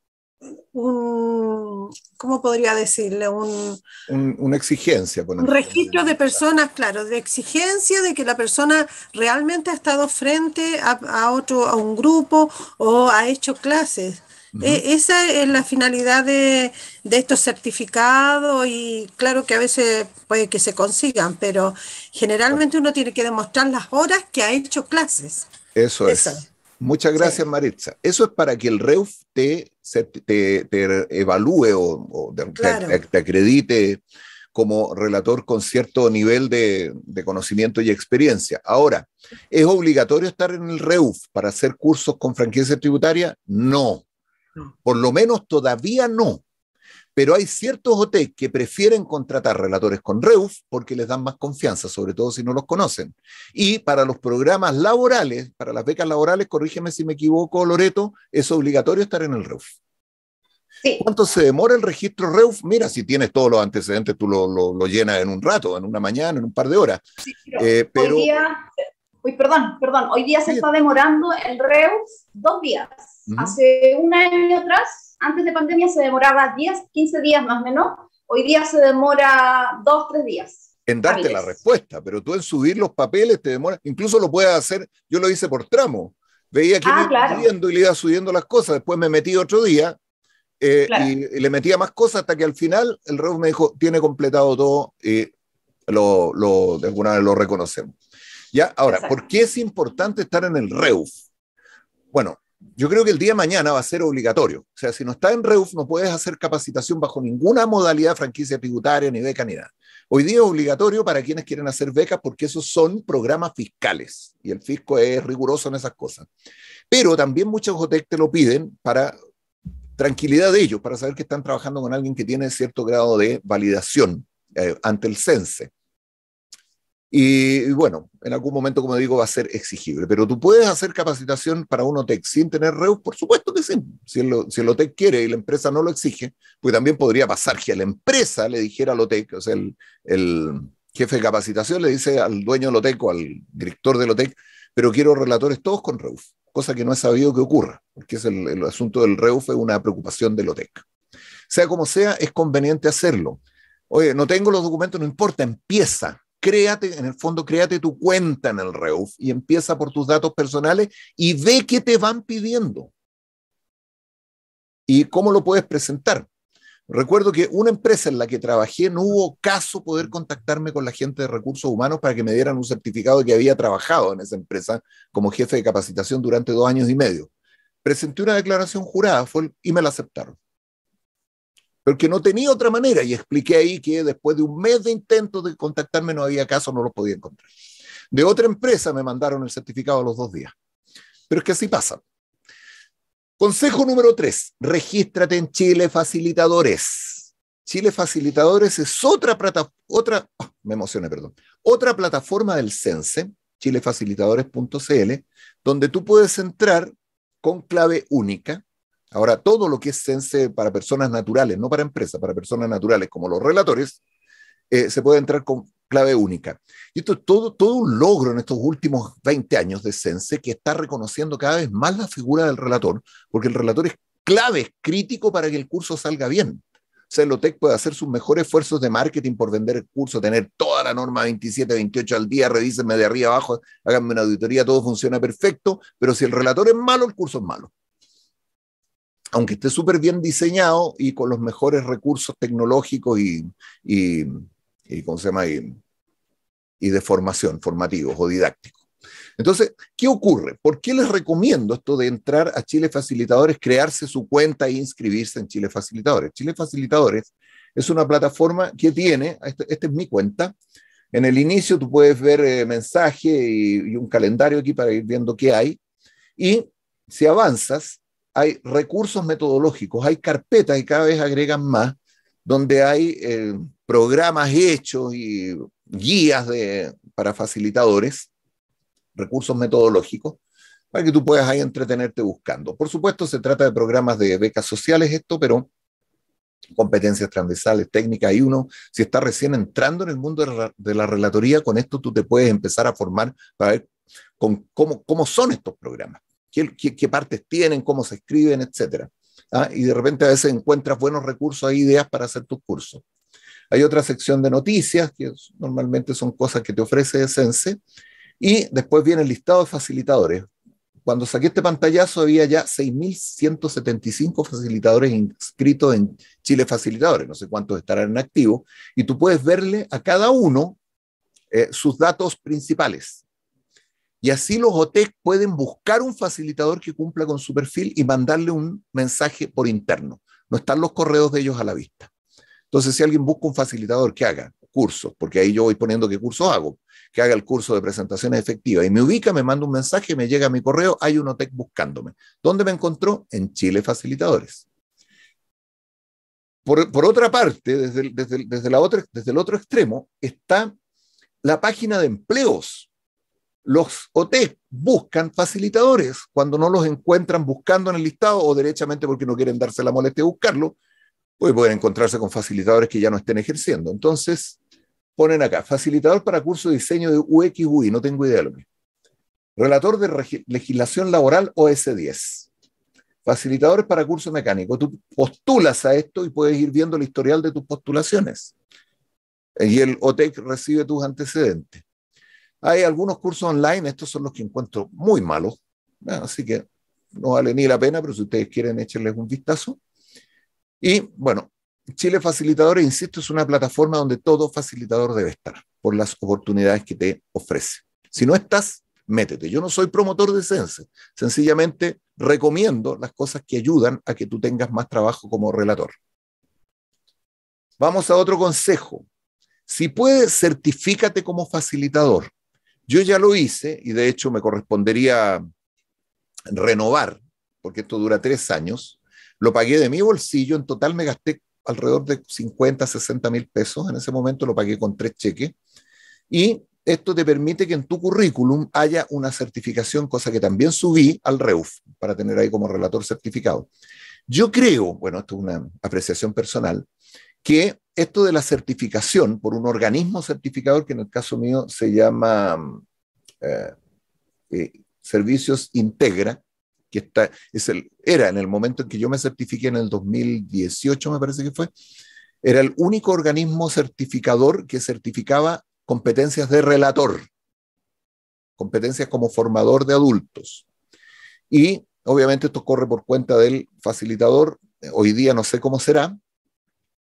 un, ¿cómo podría decirle? Un, una exigencia. un registro de personas, claro, de exigencia de que la persona realmente ha estado frente a, otro, a un grupo o ha hecho clases. E, esa es la finalidad de, estos certificados y claro que a veces puede que se consigan, pero generalmente uno tiene que demostrar las horas que ha hecho clases. Eso. es. Muchas gracias, Maritza. Eso es para que el REUF te, te evalúe o, te, acredite como relator con cierto nivel de, de, conocimiento y experiencia. Ahora, ¿es obligatorio estar en el REUF para hacer cursos con franquicia tributaria? No. Por lo menos todavía no. Pero hay ciertos hoteles que prefieren contratar relatores con Reuf porque les dan más confianza, sobre todo si no los conocen. Y para los programas laborales, para las becas laborales, corrígeme si me equivoco, Loreto, es obligatorio estar en el Reuf. ¿Cuánto se demora el registro REUF? Mira, si tienes todos los antecedentes, tú lo, llenas en un rato, en una mañana, en un par de horas. Eh, hoy día, perdón, perdón, hoy día se está demorando el REUF dos días. Hace un año atrás antes de pandemia se demoraba 10, 15 días más o menos. Hoy día se demora 2, 3 días. En darte la respuesta, pero tú en subir los papeles te demora. Incluso lo puedes hacer, yo lo hice por tramo. Veía que ah, subiendo y le iba subiendo las cosas. Después me metí otro día eh, y, le metía más cosas hasta que al final el REUF me dijo, tiene completado todo y lo, de alguna lo reconocemos. Ya, ahora, ¿por qué es importante estar en el REUF? Bueno, yo creo que el día de mañana va a ser obligatorio. O sea, si no está en REUF, no puedes hacer capacitación bajo ninguna modalidad franquicia tributaria, ni beca, ni nada. Hoy día es obligatorio para quienes quieren hacer becas porque esos son programas fiscales y el fisco es riguroso en esas cosas. Pero también muchos OTEC te lo piden para tranquilidad de ellos, para saber que están trabajando con alguien que tiene cierto grado de validación eh, ante el CENSE. Y bueno, en algún momento, como digo, va a ser exigible. Pero tú puedes hacer capacitación para un OTEC sin tener REUF? por supuesto que sí. Si el, si OTEC quiere y la empresa no lo exige, pues también podría pasar que la empresa le dijera al OTEC, o sea, el, jefe de capacitación le dice al dueño del OTEC o al director del OTEC, pero quiero relatores todos con REUF. cosa que no he sabido que ocurra, porque es el, asunto del REUF es una preocupación del OTEC. Sea como sea, es conveniente hacerlo. Oye, no tengo los documentos, no importa, empieza créate, en el fondo, créate tu cuenta en el REUF y empieza por tus datos personales y ve qué te van pidiendo y cómo lo puedes presentar. Recuerdo que una empresa en la que trabajé no hubo caso poder contactarme con la gente de recursos humanos para que me dieran un certificado de que había trabajado en esa empresa como jefe de capacitación durante dos años y medio. Presenté una declaración jurada y me la aceptaron porque no tenía otra manera y expliqué ahí que después de un mes de intentos de contactarme no había caso, no los podía encontrar. De otra empresa me mandaron el certificado a los dos días. Pero es que así pasa. Consejo número tres, regístrate en Chile Facilitadores. Chile Facilitadores es otra plataforma, otra, oh, me emocioné, perdón, otra plataforma del CENSE, chilefacilitadores.cl, donde tú puedes entrar con clave única Ahora, todo lo que es CENSE para personas naturales, no para empresas, para personas naturales como los relatores, eh, se puede entrar con clave única. Y esto es todo, todo un logro en estos últimos 20 años de CENSE que está reconociendo cada vez más la figura del relator, porque el relator es clave, es crítico para que el curso salga bien. Celotec puede hacer sus mejores esfuerzos de marketing por vender el curso, tener toda la norma 27, 28 al día, revísenme de arriba abajo, háganme una auditoría, todo funciona perfecto, pero si el relator es malo, el curso es malo aunque esté súper bien diseñado y con los mejores recursos tecnológicos y, se Y, de formación, formativos o didácticos. Entonces, ¿qué ocurre? ¿Por qué les recomiendo esto de entrar a Chile Facilitadores, crearse su cuenta e inscribirse en Chile Facilitadores? Chile Facilitadores es una plataforma que tiene, esta este es mi cuenta, en el inicio tú puedes ver eh, mensaje y un calendario aquí para ir viendo qué hay, y si avanzas, hay recursos metodológicos, hay carpetas y cada vez agregan más, donde hay eh, programas hechos y guías de, para facilitadores, recursos metodológicos, para que tú puedas ahí entretenerte buscando. Por supuesto, se trata de programas de becas sociales esto, pero competencias transversales, técnicas, y uno, si está recién entrando en el mundo de la, relatoría, con esto tú te puedes empezar a formar para ver con, cómo, cómo son estos programas qué, partes tienen, cómo se escriben, etc. ¿ah? Y de repente a veces encuentras buenos recursos, e ideas para hacer tus cursos. Hay otra sección de noticias, que normalmente son cosas que te ofrece Sense, y después viene el listado de facilitadores. Cuando saqué este pantallazo había ya 6.175 facilitadores inscritos en Chile Facilitadores, no sé cuántos estarán en activo, y tú puedes verle a cada uno eh, sus datos principales. Y así los OTEC pueden buscar un facilitador que cumpla con su perfil y mandarle un mensaje por interno. No están los correos de ellos a la vista. Entonces, si alguien busca un facilitador que haga cursos, porque ahí yo voy poniendo qué curso hago, que haga el curso de presentaciones efectivas y me ubica, me manda un mensaje, me llega a mi correo, hay un OTEC buscándome. ¿Dónde me encontró? En Chile Facilitadores. Por, por otra parte, desde, desde, la otra, desde el otro extremo, está la página de empleos los OTEC buscan facilitadores cuando no los encuentran buscando en el listado o derechamente porque no quieren darse la molestia de buscarlo, pues pueden encontrarse con facilitadores que ya no estén ejerciendo. Entonces, ponen acá, facilitador para curso de diseño de UXUI, no tengo idea de lo que. Relator de legislación laboral OS10. Facilitadores para curso mecánico. Tú postulas a esto y puedes ir viendo el historial de tus postulaciones. Y el OTEC recibe tus antecedentes. Hay algunos cursos online, estos son los que encuentro muy malos, así que no vale ni la pena, pero si ustedes quieren echarles un vistazo. Y bueno, Chile Facilitadores, insisto, es una plataforma donde todo facilitador debe estar por las oportunidades que te ofrece. Si no estás, métete. Yo no soy promotor de Sense, sencillamente recomiendo las cosas que ayudan a que tú tengas más trabajo como relator. Vamos a otro consejo. Si puedes, certifícate como facilitador. Yo ya lo hice y de hecho me correspondería renovar, porque esto dura tres años. Lo pagué de mi bolsillo, en total me gasté alrededor de 50, 60 mil pesos. En ese momento lo pagué con tres cheques. Y esto te permite que en tu currículum haya una certificación, cosa que también subí al REUF para tener ahí como relator certificado. Yo creo, bueno, esto es una apreciación personal, que esto de la certificación por un organismo certificador, que en el caso mío se llama eh, eh, Servicios Integra, que está, es el, era en el momento en que yo me certifiqué en el 2018, me parece que fue, era el único organismo certificador que certificaba competencias de relator, competencias como formador de adultos. Y obviamente esto corre por cuenta del facilitador, hoy día no sé cómo será,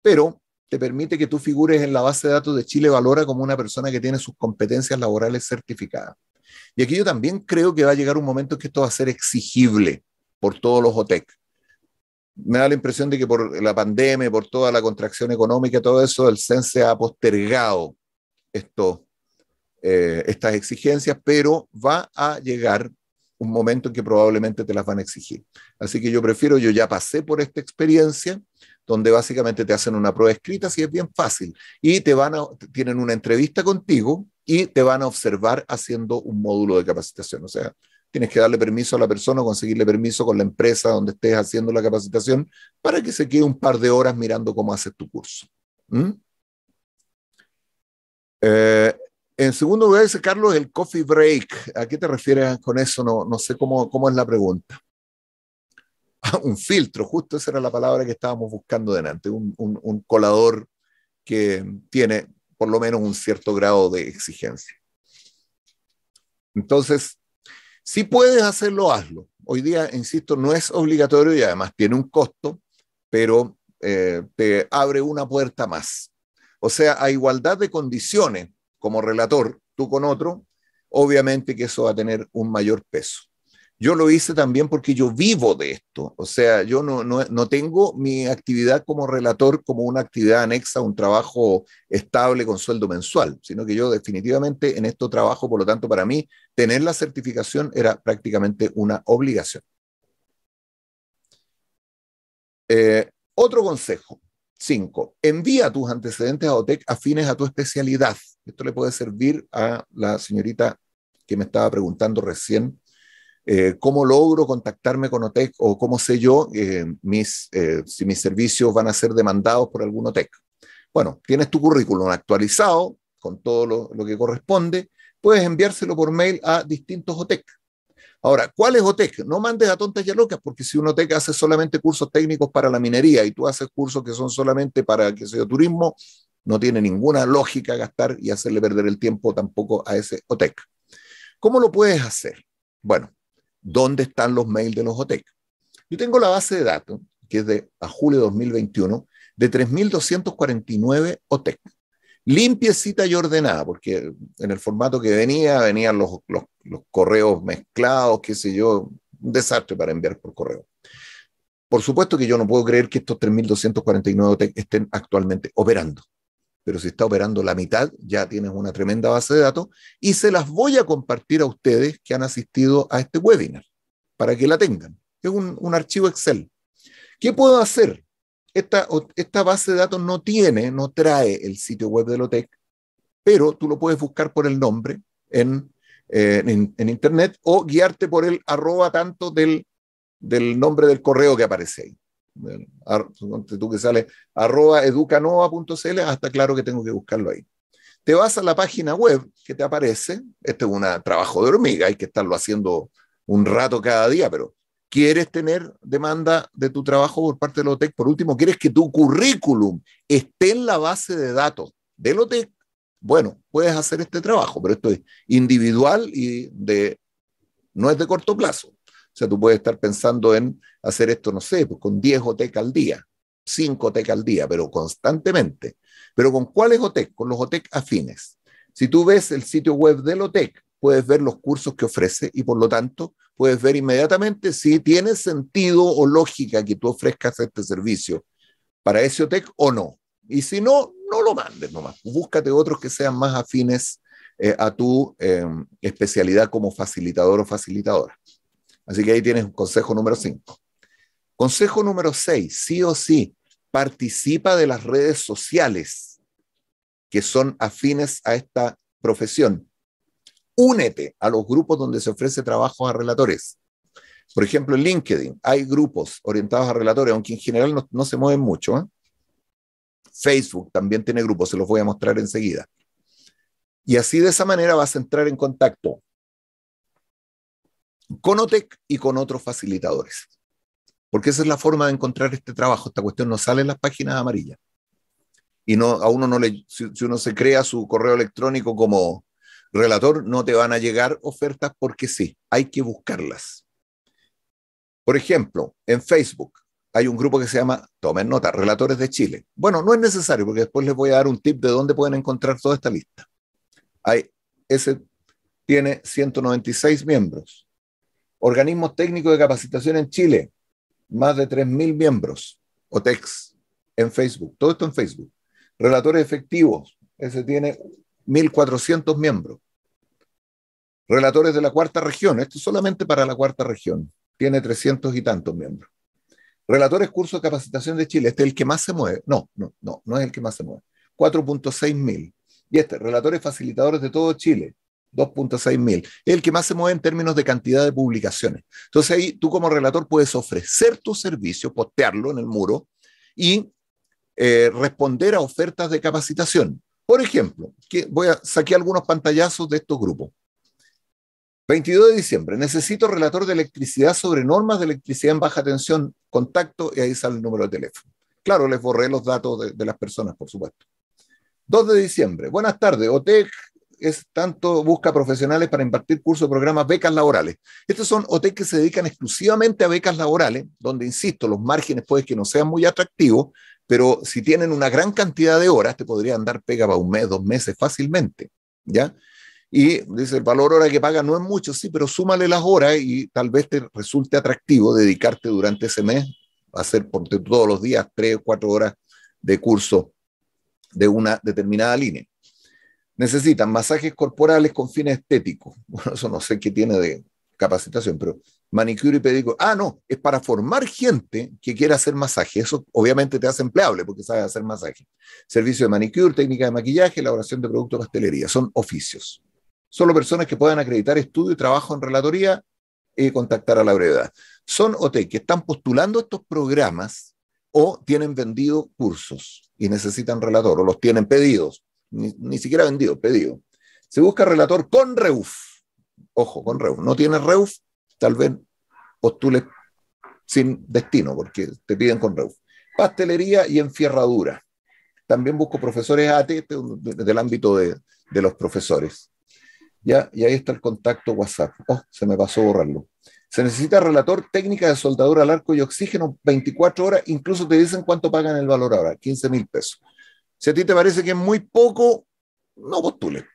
pero te permite que tú figures en la base de datos de Chile Valora como una persona que tiene sus competencias laborales certificadas. Y aquí yo también creo que va a llegar un momento que esto va a ser exigible por todos los OTEC. Me da la impresión de que por la pandemia, por toda la contracción económica, todo eso, el se ha postergado esto, eh, estas exigencias, pero va a llegar un momento en que probablemente te las van a exigir. Así que yo prefiero, yo ya pasé por esta experiencia, donde básicamente te hacen una prueba escrita, si es bien fácil, y te van a, tienen una entrevista contigo y te van a observar haciendo un módulo de capacitación. O sea, tienes que darle permiso a la persona o conseguirle permiso con la empresa donde estés haciendo la capacitación para que se quede un par de horas mirando cómo haces tu curso. ¿Mm? Eh, en segundo lugar, dice Carlos, el coffee break. ¿A qué te refieres con eso? No, sé cómo, cómo es la pregunta. un filtro, justo esa era la palabra que estábamos buscando delante, un, colador que tiene por lo menos un cierto grado de exigencia. Entonces, si puedes hacerlo, hazlo. Hoy día, insisto, no es obligatorio y además tiene un costo, pero eh, te abre una puerta más. O sea, a igualdad de condiciones como relator, tú con otro, obviamente que eso va a tener un mayor peso. Yo lo hice también porque yo vivo de esto, o sea, yo no, tengo mi actividad como relator como una actividad anexa a un trabajo estable con sueldo mensual, sino que yo definitivamente en esto trabajo, por lo tanto, para mí tener la certificación era prácticamente una obligación. Eh, otro consejo, cinco, envía tus antecedentes a OTEC afines a tu especialidad. Esto le puede servir a la señorita que me estaba preguntando recién eh, ¿Cómo logro contactarme con OTEC o cómo sé yo eh, mis, eh, si mis servicios van a ser demandados por algún OTEC? Bueno, tienes tu currículum actualizado con todo lo, que corresponde, puedes enviárselo por mail a distintos OTEC. Ahora, ¿cuál es OTEC? No mandes a tontas y a locas, porque si un OTEC hace solamente cursos técnicos para la minería y tú haces cursos que son solamente para, que sea turismo, no tiene ninguna lógica gastar y hacerle perder el tiempo tampoco a ese OTEC. ¿Cómo lo puedes hacer? Bueno, dónde están los mails de los OTEC. Yo tengo la base de datos, que es de a julio de 2021, de 3.249 OTEC. Limpiecita y ordenada, porque en el formato que venía, venían los, los correos mezclados, qué sé yo, un desastre para enviar por correo. Por supuesto que yo no puedo creer que estos 3.249 OTEC estén actualmente operando pero si está operando la mitad, ya tienes una tremenda base de datos y se las voy a compartir a ustedes que han asistido a este webinar para que la tengan. Es un, archivo Excel. ¿Qué puedo hacer? Esta, esta, base de datos no tiene, no trae el sitio web de Lotec, pero tú lo puedes buscar por el nombre en, eh, internet o guiarte por el arroba tanto del, del nombre del correo que aparece ahí tú que sales arroba educanova.cl hasta ah, claro que tengo que buscarlo ahí. Te vas a la página web que te aparece, este es un trabajo de hormiga, hay que estarlo haciendo un rato cada día, pero quieres tener demanda de tu trabajo por parte de Lotec, por último, quieres que tu currículum esté en la base de datos de Lotec, bueno, puedes hacer este trabajo, pero esto es individual y de, no es de corto plazo. O sea, tú puedes estar pensando en hacer esto, no sé, pues, con 10 OTEC al día, 5 OTEC al día, pero constantemente. Pero ¿con cuáles OTEC? Con los OTEC afines. Si tú ves el sitio web del OTEC, puedes ver los cursos que ofrece y por lo tanto puedes ver inmediatamente si tiene sentido o lógica que tú ofrezcas este servicio para ese OTEC o no. Y si no, no lo mandes nomás. Búscate otros que sean más afines eh, a tu eh, especialidad como facilitador o facilitadora. Así que ahí tienes un consejo número 5. Consejo número 6, sí o sí, participa de las redes sociales que son afines a esta profesión. Únete a los grupos donde se ofrece trabajo a relatores. Por ejemplo, en LinkedIn hay grupos orientados a relatores, aunque en general no, se mueven mucho. ¿eh? Facebook también tiene grupos, se los voy a mostrar enseguida. Y así de esa manera vas a entrar en contacto con OTEC y con otros facilitadores. Porque esa es la forma de encontrar este trabajo. Esta cuestión no sale en las páginas amarillas. Y no, a uno no si, uno se crea su correo electrónico como relator, no te van a llegar ofertas porque sí, hay que buscarlas. Por ejemplo, en Facebook hay un grupo que se llama, tomen nota, Relatores de Chile. Bueno, no es necesario porque después les voy a dar un tip de dónde pueden encontrar toda esta lista. Hay, ese tiene 196 miembros Organismos técnicos de capacitación en Chile, más de 3.000 miembros, OTEX, en Facebook, todo esto en Facebook. Relatores efectivos, ese tiene 1.400 miembros. Relatores de la cuarta región, esto solamente para la cuarta región, tiene 300 y tantos miembros. Relatores curso de capacitación de Chile, este es el que más se mueve. No, no, no, no es el que más se mueve. 4.6 mil. Y este, relatores facilitadores de todo Chile, 2.6 mil. Es el que más se mueve en términos de cantidad de publicaciones. Entonces ahí tú como relator puedes ofrecer tu servicio, postearlo en el muro y eh, responder a ofertas de capacitación. Por ejemplo, que voy a saqué algunos pantallazos de estos grupos. 22 de diciembre, necesito relator de electricidad sobre normas de electricidad en baja tensión, contacto y ahí sale el número de teléfono. Claro, les borré los datos de, de las personas, por supuesto. 2 de diciembre, buenas tardes, OTEC es tanto busca profesionales para impartir cursos, programas, becas laborales. Estos son hoteles que se dedican exclusivamente a becas laborales, donde, insisto, los márgenes pueden que no sean muy atractivos, pero si tienen una gran cantidad de horas, te podrían dar pega para un mes, dos meses fácilmente, ¿ya? Y dice, el valor hora que paga no es mucho, sí, pero súmale las horas y tal vez te resulte atractivo dedicarte durante ese mes a hacer por todos los días tres o cuatro horas de curso de una determinada línea necesitan masajes corporales con fines estéticos. Bueno, eso no sé qué tiene de capacitación, pero manicure y pedicure. Ah, no, es para formar gente que quiera hacer masaje. Eso obviamente te hace empleable porque sabes hacer masaje. Servicio de manicure, técnica de maquillaje, elaboración de productos de pastelería. Son oficios. Solo personas que puedan acreditar estudio y trabajo en relatoría y eh, contactar a la brevedad. Son OT que están postulando estos programas o tienen vendido cursos y necesitan relator o los tienen pedidos ni, siquiera vendido, pedido. Se busca relator con REUF. Ojo, con REUF. No tienes REUF, tal vez postule sin destino, porque te piden con REUF. Pastelería y enfierradura. También busco profesores AT del ámbito de, de los profesores. Ya, y ahí está el contacto WhatsApp. Oh, se me pasó borrarlo. Se necesita relator, técnica de soldadura al arco y oxígeno 24 horas. Incluso te dicen cuánto pagan el valor ahora, 15 mil pesos. Si a ti te parece que es muy poco, no postule.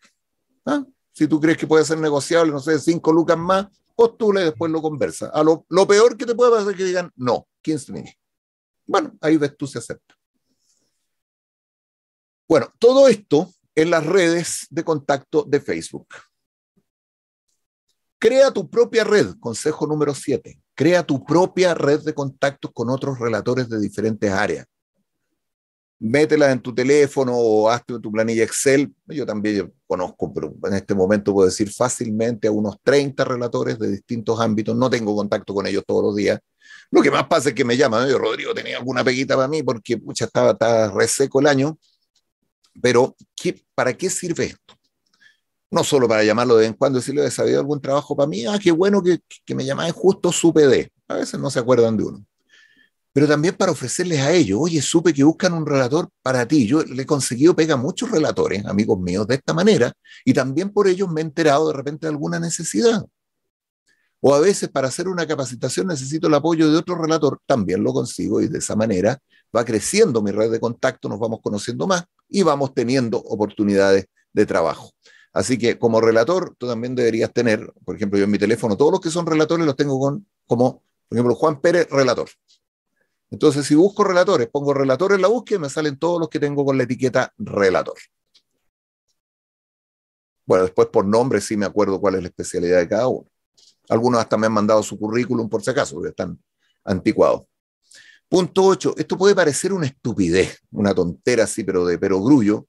¿ah? Si tú crees que puede ser negociable, no sé, cinco lucas más, postule y después lo conversa. A lo, peor que te puede pasar es que digan no, 15 minutos. Bueno, ahí ves tú se acepta. Bueno, todo esto en las redes de contacto de Facebook. Crea tu propia red, consejo número 7. Crea tu propia red de contactos con otros relatores de diferentes áreas métela en tu teléfono o hazte tu planilla Excel. Yo también conozco, pero en este momento puedo decir fácilmente a unos 30 relatores de distintos ámbitos. No tengo contacto con ellos todos los días. Lo que más pasa es que me llaman, yo, Rodrigo, tenía alguna peguita para mí porque pucha, estaba, reseco el año. Pero, ¿para qué sirve esto? No solo para llamarlo de vez en cuando, decirle, ¿he sabido algún trabajo para mí? Ah, qué bueno que, que me llamáis justo, su PD, A veces no se acuerdan de uno pero también para ofrecerles a ellos, oye, supe que buscan un relator para ti. Yo le he conseguido pega a muchos relatores, amigos míos, de esta manera, y también por ellos me he enterado de repente de alguna necesidad. O a veces para hacer una capacitación necesito el apoyo de otro relator, también lo consigo y de esa manera va creciendo mi red de contacto, nos vamos conociendo más y vamos teniendo oportunidades de trabajo. Así que como relator, tú también deberías tener, por ejemplo, yo en mi teléfono, todos los que son relatores los tengo con, como, por ejemplo, Juan Pérez, relator. Entonces, si busco relatores, pongo relatores en la búsqueda y me salen todos los que tengo con la etiqueta relator. Bueno, después por nombre sí me acuerdo cuál es la especialidad de cada uno. Algunos hasta me han mandado su currículum por si acaso, porque están anticuados. Punto 8. Esto puede parecer una estupidez, una tontera así, pero de pero grullo,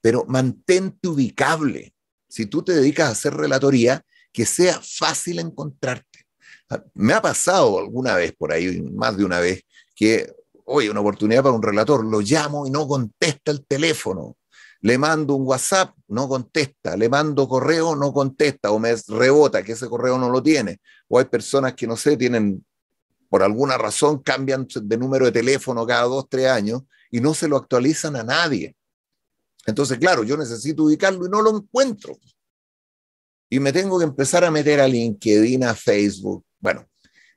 pero mantente ubicable. Si tú te dedicas a hacer relatoría, que sea fácil encontrarte. Ah, me ha pasado alguna vez por ahí, más de una vez, que, oye, una oportunidad para un relator, lo llamo y no contesta el teléfono, le mando un WhatsApp, no contesta, le mando correo, no contesta, o me rebota que ese correo no lo tiene, o hay personas que, no sé, tienen, por alguna razón, cambian de número de teléfono cada dos, tres años y no se lo actualizan a nadie. Entonces, claro, yo necesito ubicarlo y no lo encuentro. Y me tengo que empezar a meter a LinkedIn, a Facebook. Bueno,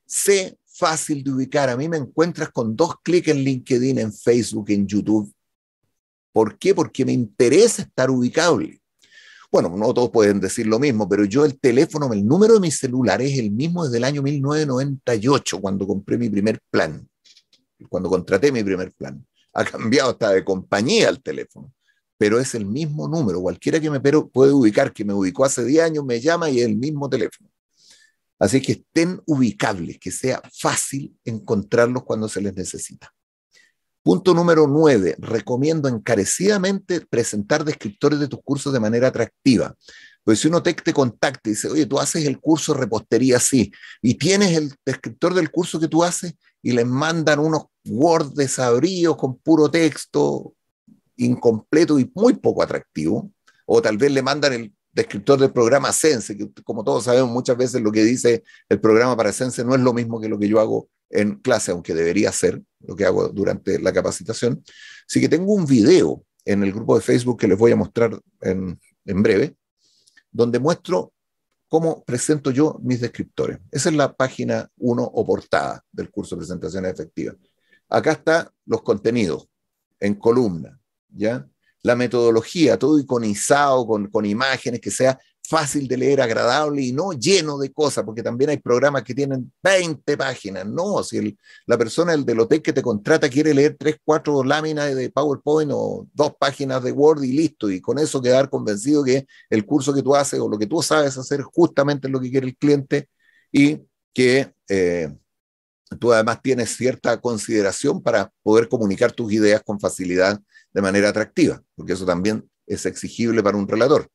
sé fácil de ubicar. A mí me encuentras con dos clics en LinkedIn, en Facebook, en YouTube. ¿Por qué? Porque me interesa estar ubicable. Bueno, no todos pueden decir lo mismo, pero yo el teléfono, el número de mi celular es el mismo desde el año 1998, cuando compré mi primer plan, cuando contraté mi primer plan. Ha cambiado hasta de compañía el teléfono, pero es el mismo número. Cualquiera que me puede ubicar, que me ubicó hace 10 años, me llama y es el mismo teléfono. Así que estén ubicables, que sea fácil encontrarlos cuando se les necesita. Punto número nueve, recomiendo encarecidamente presentar descriptores de tus cursos de manera atractiva. Pues si uno te te contacta y dice, oye, tú haces el curso repostería así, y tienes el descriptor del curso que tú haces, y le mandan unos Word desabríos con puro texto, incompleto y muy poco atractivo, o tal vez le mandan el descriptor del programa Sense, que como todos sabemos muchas veces lo que dice el programa para Sense no es lo mismo que lo que yo hago en clase, aunque debería ser lo que hago durante la capacitación. Así que tengo un video en el grupo de Facebook que les voy a mostrar en, breve, donde muestro cómo presento yo mis descriptores. Esa es la página 1 o portada del curso de presentaciones efectivas. Acá están los contenidos en columna, ¿ya? la metodología, todo iconizado con, con imágenes, que sea fácil de leer, agradable y no lleno de cosas, porque también hay programas que tienen 20 páginas. No, si la persona el del hotel que te contrata quiere leer 3, 4 láminas de PowerPoint o dos páginas de Word y listo, y con eso quedar convencido que el curso que tú haces o lo que tú sabes hacer justamente lo que quiere el cliente y que eh, tú además tienes cierta consideración para poder comunicar tus ideas con facilidad de manera atractiva, porque eso también es exigible para un relator.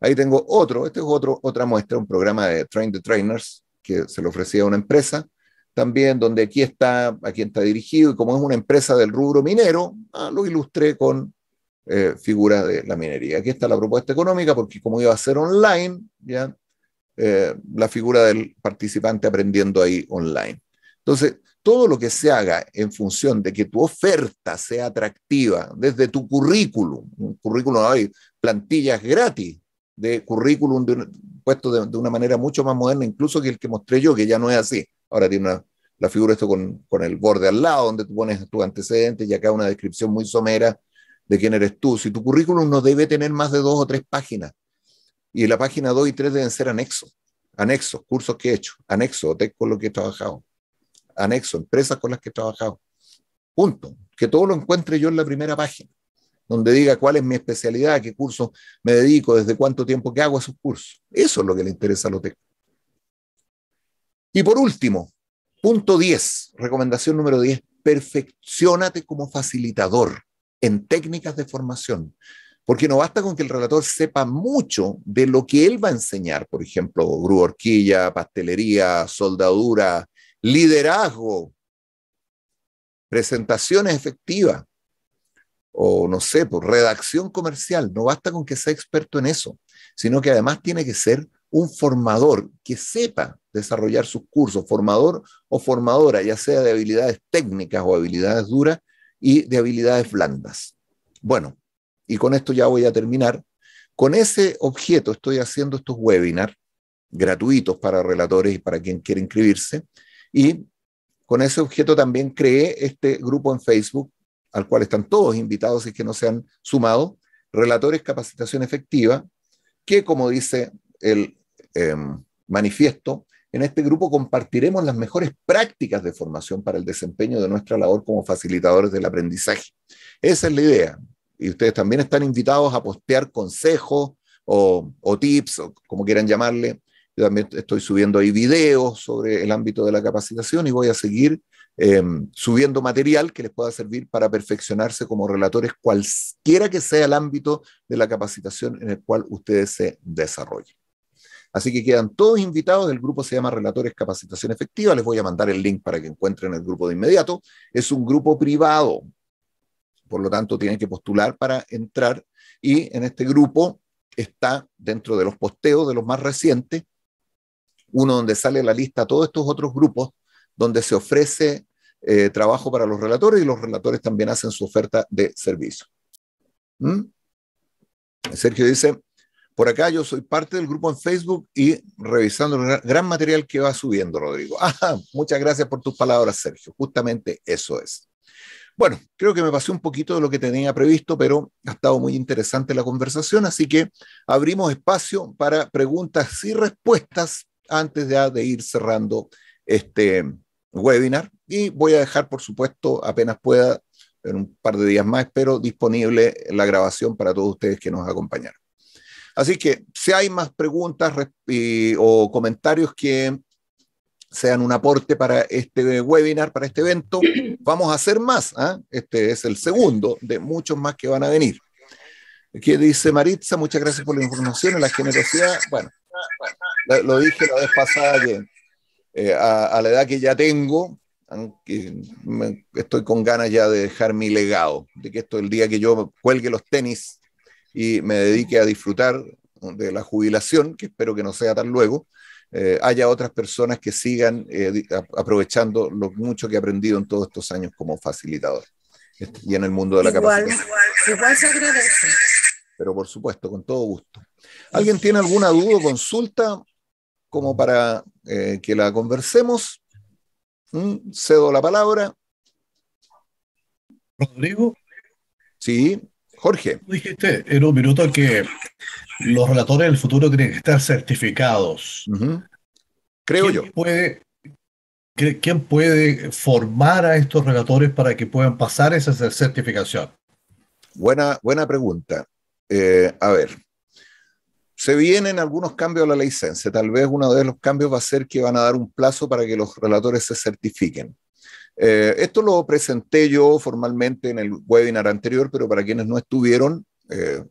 Ahí tengo otro, este es otro, otra muestra, un programa de Train the Trainers que se le ofrecía a una empresa, también donde aquí está, a quién está dirigido, y como es una empresa del rubro minero, ah, lo ilustré con eh, figuras de la minería. Aquí está la propuesta económica, porque como iba a ser online, ya eh, la figura del participante aprendiendo ahí online. Entonces, todo lo que se haga en función de que tu oferta sea atractiva desde tu currículum, un currículum hay plantillas gratis de currículum puesto de, una manera mucho más moderna incluso que el que mostré yo, que ya no es así. Ahora tiene una, la figura esto con, el borde al lado donde tú pones tus antecedentes y acá una descripción muy somera de quién eres tú. Si tu currículum no debe tener más de dos o tres páginas y la página dos y tres deben ser anexos, anexos, cursos que he hecho, anexos, con lo que he trabajado anexo, empresas con las que he trabajado. Punto. Que todo lo encuentre yo en la primera página, donde diga cuál es mi especialidad, qué curso me dedico, desde cuánto tiempo que hago esos cursos. Eso es lo que le interesa a los técnicos. Y por último, punto 10, recomendación número 10, perfeccionate como facilitador en técnicas de formación. Porque no basta con que el relator sepa mucho de lo que él va a enseñar, por ejemplo, grúa horquilla, pastelería, soldadura, liderazgo, presentaciones efectivas o no sé, por pues, redacción comercial. No basta con que sea experto en eso, sino que además tiene que ser un formador que sepa desarrollar sus cursos, formador o formadora, ya sea de habilidades técnicas o habilidades duras y de habilidades blandas. Bueno, y con esto ya voy a terminar. Con ese objeto estoy haciendo estos webinars gratuitos para relatores y para quien quiera inscribirse. Y con ese objeto también creé este grupo en Facebook, al cual están todos invitados si que no se han sumado, Relatores Capacitación Efectiva, que como dice el em, manifiesto, en este grupo compartiremos las mejores prácticas de formación para el desempeño de nuestra labor como facilitadores del aprendizaje. Esa es la idea. Y ustedes también están invitados a postear consejos o, o tips, o como quieran llamarle, yo también estoy subiendo ahí videos sobre el ámbito de la capacitación y voy a seguir em, subiendo material que les pueda servir para perfeccionarse como relatores, cualquiera que sea el ámbito de la capacitación en el cual ustedes se desarrollen. Así que quedan todos invitados. El grupo se llama Relatores Capacitación Efectiva. Les voy a mandar el link para que encuentren el grupo de inmediato. Es un grupo privado. Por lo tanto, tienen que postular para entrar. Y en este grupo está, dentro de los posteos de los más recientes, uno donde sale la lista todos estos otros grupos donde se ofrece eh, trabajo para los relatores y los relatores también hacen su oferta de servicio. ¿Mm? Sergio dice, por acá yo soy parte del grupo en Facebook y revisando el gran material que va subiendo, Rodrigo. Ah, muchas gracias por tus palabras, Sergio. Justamente eso es. Bueno, creo que me pasé un poquito de lo que tenía previsto, pero ha estado muy interesante la conversación, así que abrimos espacio para preguntas y respuestas antes de ir cerrando este webinar. Y voy a dejar, por supuesto, apenas pueda, en un par de días más, espero, disponible la grabación para todos ustedes que nos acompañaron. Así que si hay más preguntas o comentarios que sean un aporte para este webinar, para este evento, vamos a hacer más. ¿ah? Este es el segundo de muchos más que van a venir. Aquí dice Maritza, muchas gracias por la información y la generosidad. Bueno, lo dije la vez pasada que eh, a, la edad que ya tengo, aunque estoy con ganas ya de dejar mi legado, de que esto el día que yo cuelgue los tenis y me dedique a disfrutar de la jubilación, que espero que no sea tan luego, eh, haya otras personas que sigan eh, aprovechando lo mucho que he aprendido en todos estos años como facilitador este, y en el mundo de la capacidad. agradece. Pero por supuesto, con todo gusto. ¿Alguien tiene alguna duda o consulta? como para eh, que la conversemos. ¿Mm? cedo la palabra. Rodrigo. Sí, Jorge. Dijiste en un minuto que los relatores del futuro tienen que estar certificados. Creo yo. ¿Quién puede formar a estos relatores para que puedan pasar esa certificación? Buena, buena pregunta. Eh, a ver, se vienen algunos cambios a la licencia. Tal vez uno de los cambios va a ser que van a dar un plazo para que los relatores se certifiquen. Eh, esto lo presenté yo formalmente en el webinar anterior, pero para quienes no estuvieron, eh,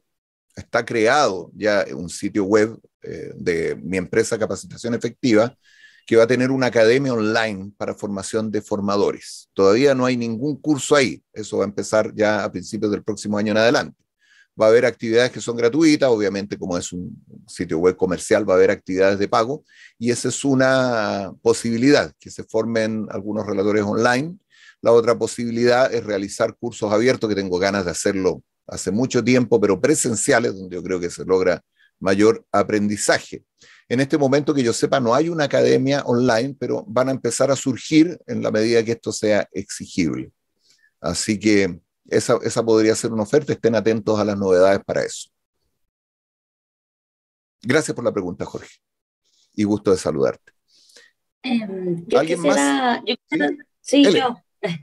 está creado ya un sitio web eh, de mi empresa Capacitación Efectiva que va a tener una academia online para formación de formadores. Todavía no hay ningún curso ahí, eso va a empezar ya a principios del próximo año en adelante va a haber actividades que son gratuitas, obviamente como es un sitio web comercial va a haber actividades de pago y esa es una posibilidad, que se formen algunos relatores online. La otra posibilidad es realizar cursos abiertos, que tengo ganas de hacerlo hace mucho tiempo, pero presenciales, donde yo creo que se logra mayor aprendizaje. En este momento que yo sepa, no hay una academia online, pero van a empezar a surgir en la medida que esto sea exigible. Así que esa, podría ser una oferta. Estén atentos a las novedades para eso. Gracias por la pregunta, Jorge. Y gusto de saludarte. Em, ¿Alguien más? sí, yo.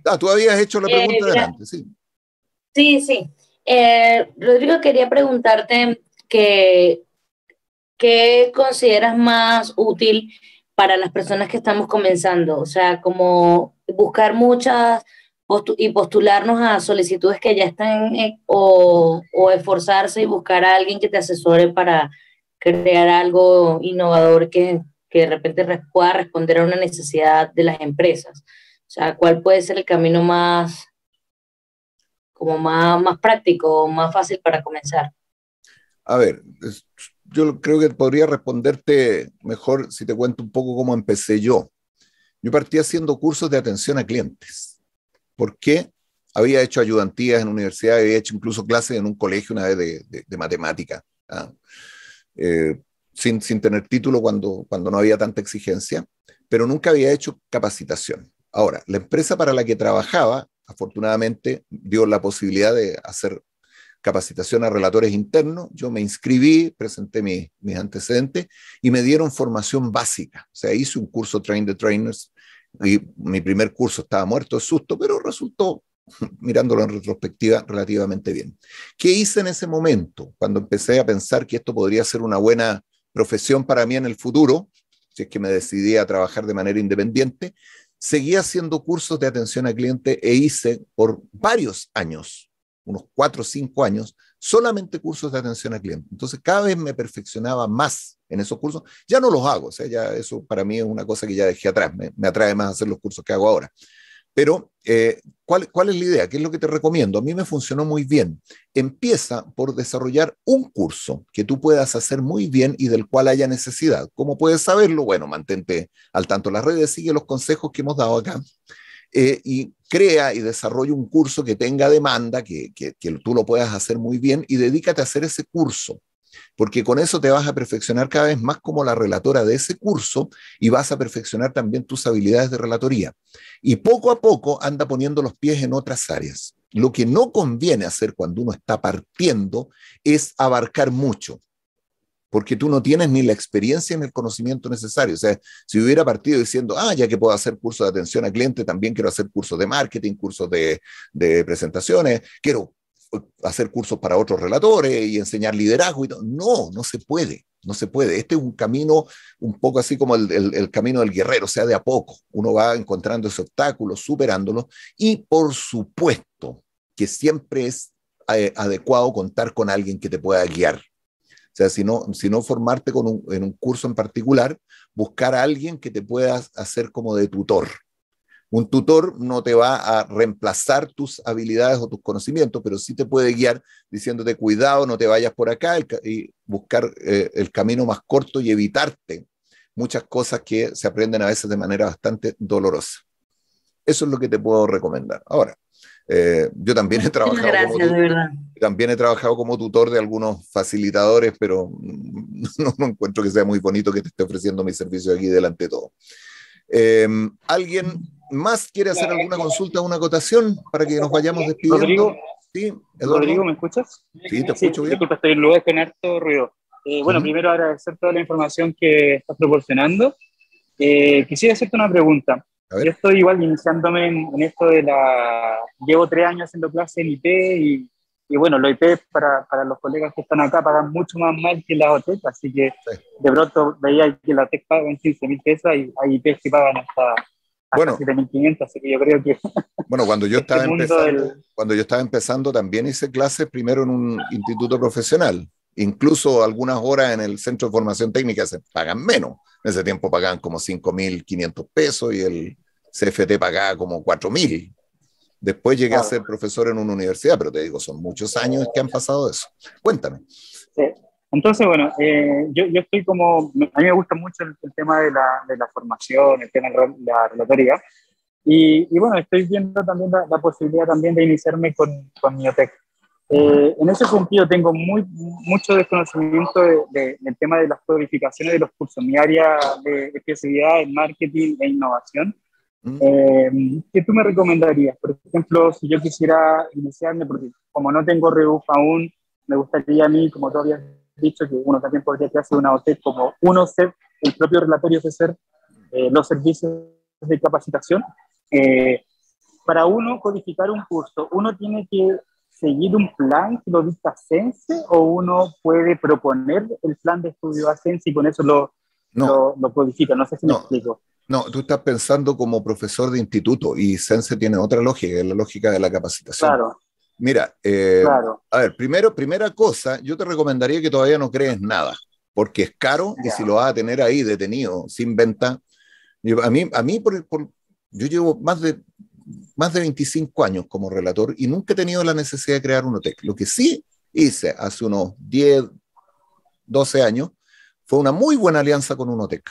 Ah, tú habías hecho la eh, pregunta delante, sí. Sí, sí. Eh, Rodrigo, quería preguntarte que, qué consideras más útil para las personas que estamos comenzando, o sea, como buscar muchas y postularnos a solicitudes que ya están o, o, esforzarse y buscar a alguien que te asesore para crear algo innovador que, que de repente pueda responder a una necesidad de las empresas. O sea, ¿cuál puede ser el camino más, como más, más práctico o más fácil para comenzar? A ver, yo creo que podría responderte mejor si te cuento un poco cómo empecé yo. Yo partí haciendo cursos de atención a clientes porque había hecho ayudantías en universidad, había hecho incluso clases en un colegio una vez de, matemática, ¿ah? eh, sin, tener título cuando, cuando no había tanta exigencia, pero nunca había hecho capacitación. Ahora, la empresa para la que trabajaba, afortunadamente, dio la posibilidad de hacer capacitación a relatores internos, yo me inscribí, presenté mis antecedentes y me dieron formación básica. O sea, hice un curso Train the Trainers mi primer curso estaba muerto de susto, pero resultó, mirándolo en retrospectiva, relativamente bien. ¿Qué hice en ese momento cuando empecé a pensar que esto podría ser una buena profesión para mí en el futuro? Si es que me decidí a trabajar de manera independiente, seguí haciendo cursos de atención al cliente e hice por varios años, unos cuatro o cinco años, solamente cursos de atención al cliente. Entonces, cada vez me perfeccionaba más en esos cursos. Ya no los hago, o sea, ya eso para mí es una cosa que ya dejé atrás. Me, atrae más hacer los cursos que hago ahora. Pero, eh, ¿cuál, es la idea? ¿Qué es lo que te recomiendo? A mí me funcionó muy bien. Empieza por desarrollar un curso que tú puedas hacer muy bien y del cual haya necesidad. ¿Cómo puedes saberlo? Bueno, mantente al tanto las redes, sigue los consejos que hemos dado acá eh, y crea y desarrolla un curso que tenga demanda, que, que tú lo puedas hacer muy bien y dedícate a hacer ese curso porque con eso te vas a perfeccionar cada vez más como la relatora de ese curso y vas a perfeccionar también tus habilidades de relatoría. Y poco a poco anda poniendo los pies en otras áreas. Lo que no conviene hacer cuando uno está partiendo es abarcar mucho porque tú no tienes ni la experiencia ni el conocimiento necesario. O sea, si hubiera partido diciendo, ah, ya que puedo hacer cursos de atención al cliente, también quiero hacer cursos de marketing, cursos de, presentaciones, quiero uh, hacer cursos para otros relatores y enseñar liderazgo. No, no se puede, no se puede. Este es un camino un poco así como el, el camino del guerrero, o sea, de a poco. Uno va encontrando esos obstáculos, superándolos y por supuesto que siempre es eh, adecuado contar con alguien que te pueda guiar sea, si no, formarte en un curso en particular, buscar a alguien que te pueda hacer como de tutor. Un tutor no te va a reemplazar tus habilidades o tus conocimientos, pero sí te puede guiar diciéndote cuidado, no te vayas por acá y buscar eh, el camino más corto y evitarte muchas cosas que se aprenden a veces de manera bastante dolorosa. Eso es lo que te puedo recomendar. Ahora, eh, yo también he trabajado. como tutor, de También he trabajado como tutor de algunos facilitadores, pero no, encuentro que sea muy bonito que te esté ofreciendo mi servicio aquí delante de todo. Em, ¿Alguien más quiere hacer alguna consulta, una acotación para que nos vayamos despidiendo? Rodrigo, sí, Rodrigo ¿me escuchas? Sí, te escucho bien. estoy en lugar ruido. Eh, bueno, primero agradecer toda la información que estás proporcionando. Eh, quisiera hacerte una pregunta. Yo estoy igual iniciándome en, esto de la... Llevo tres años haciendo clases en IP y, y bueno, los IP para, para, los colegas que están acá pagan mucho más mal que las OTEC, así que de pronto veía que la OTEC pagan 15 mil pesos y hay IP e que pagan hasta... 7.500, así que yo creo que... Bueno, este cuando yo estaba empezando también hice clases primero en un instituto profesional, incluso algunas horas en el centro de formación técnica se pagan menos. En ese tiempo pagaban como 5.500 pesos y el CFT pagaba como 4.000. Después llegué a ser profesor en una universidad, pero te digo, son muchos años que han pasado eso. Cuéntame. Entonces, bueno, eh, yo, estoy como, a mí me gusta mucho el, tema de la, formación, el tema de la relatoría, y, bueno, estoy viendo también la, posibilidad también de iniciarme con, con Miotec. Eh, en ese sentido, tengo muy, mucho desconocimiento del tema de las codificaciones de los cursos. Mi área de especialidad es marketing e innovación. Mm. Eh, ¿Qué tú me recomendarías? Por ejemplo, si yo quisiera iniciarme, porque como no tengo rebuff aún, me gustaría a mí, como tú habías dicho, que uno también podría hacer una OT, como uno ser, el propio relatorio es eh, los servicios de capacitación. Eh, para uno codificar un curso, uno tiene que seguir un plan que lo dicta Sense o uno puede proponer el plan de estudio a Sense y con eso lo, no. codifica? No sé si me explico. No, tú estás pensando como profesor de instituto y Sense tiene otra lógica, la lógica de la capacitación. Claro. Mira, eh, a ver, primero, primera cosa, yo te recomendaría que todavía no crees nada, porque es caro y si lo vas a tener ahí detenido, sin venta. a mí, a mí por, yo llevo más de más de 25 años como relator y nunca he tenido la necesidad de crear un Lo que sí hice hace unos 10, 12 años fue una muy buena alianza con Unotec,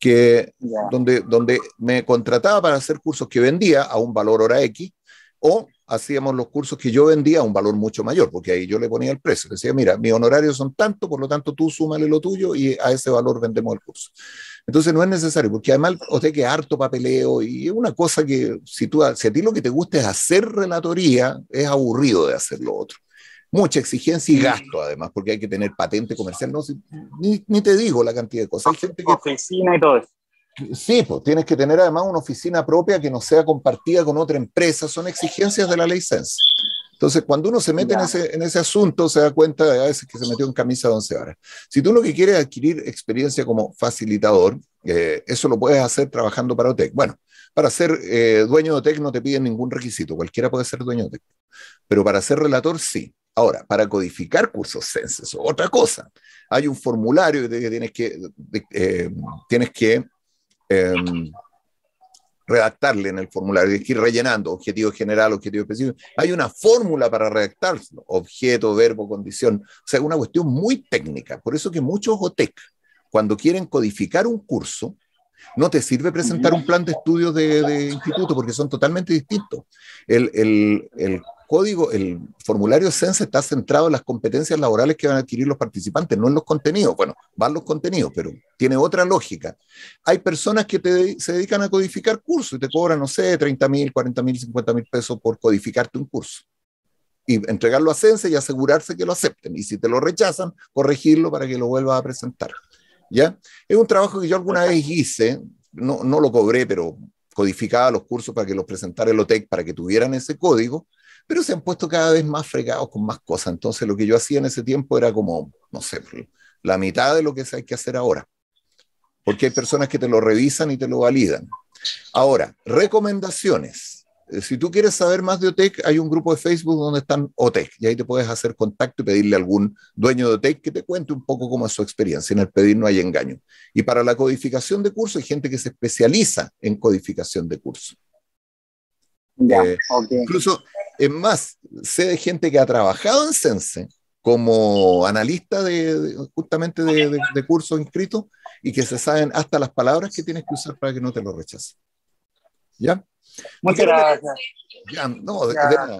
que, donde, donde me contrataba para hacer cursos que vendía a un valor hora X o hacíamos los cursos que yo vendía a un valor mucho mayor, porque ahí yo le ponía el precio. Decía, mira, mis honorarios son tanto, por lo tanto tú súmale lo tuyo y a ese valor vendemos el curso. Entonces no es necesario, porque además usted que harto papeleo y es una cosa que si, tú, a ti lo que te gusta es hacer relatoría, es aburrido de hacer lo otro. Mucha exigencia y gasto además, porque hay que tener patente comercial, no, ni, te digo la cantidad de cosas. Hay gente que, oficina y todo eso. Sí, pues tienes que tener además una oficina propia que no sea compartida con otra empresa, son exigencias de la licencia entonces, cuando uno se mete en ese, asunto, se da cuenta de a veces que se metió en camisa de once horas. Si tú lo que quieres es adquirir experiencia como facilitador, eh, eso lo puedes hacer trabajando para OTEC. Bueno, para ser eh, dueño de OTEC no te piden ningún requisito, cualquiera puede ser dueño de OTEC. Pero para ser relator, sí. Ahora, para codificar cursos censos, otra cosa. Hay un formulario que tienes que, eh, tienes que em, redactarle en el formulario, es ir rellenando objetivo general, objetivo específico. Hay una fórmula para redactarlo, objeto, verbo, condición. O sea, una cuestión muy técnica. Por eso que muchos OTEC, cuando quieren codificar un curso, no te sirve presentar un plan de estudios de, instituto porque son totalmente distintos. el, el el formulario SENSE está centrado en las competencias laborales que van a adquirir los participantes, no en los contenidos. Bueno, van los contenidos, pero tiene otra lógica. Hay personas que se dedican a codificar cursos y te cobran, no sé, 30 mil, 40 mil, 50 mil pesos por codificarte un curso. Y entregarlo a SENSE y asegurarse que lo acepten. Y si te lo rechazan, corregirlo para que lo vuelvas a presentar. ¿Ya? Es un trabajo que yo alguna vez hice, no, no lo cobré, pero codificaba los cursos para que los presentara el OTEC, para que tuvieran ese código, pero se han puesto cada vez más fregados con más cosas. Entonces lo que yo hacía en ese tiempo era como, no sé, la mitad de lo que hay que hacer ahora, porque hay personas que te lo revisan y te lo validan. Ahora, recomendaciones. Eh, si tú quieres saber más de OTEC, hay un grupo de Facebook donde están OTEC y ahí te puedes hacer contacto y pedirle a algún dueño de OTEC que te cuente un poco cómo es su experiencia. En el pedir no hay engaño. Y para la codificación de curso hay gente que se especializa en codificación de curso eh, Incluso es más, sé de gente que ha trabajado en Sense como analista de, justamente de, cursos inscritos y que se saben hasta las palabras que tienes que usar para que no te lo rechacen. ¿Ya? Muchas gracias. no,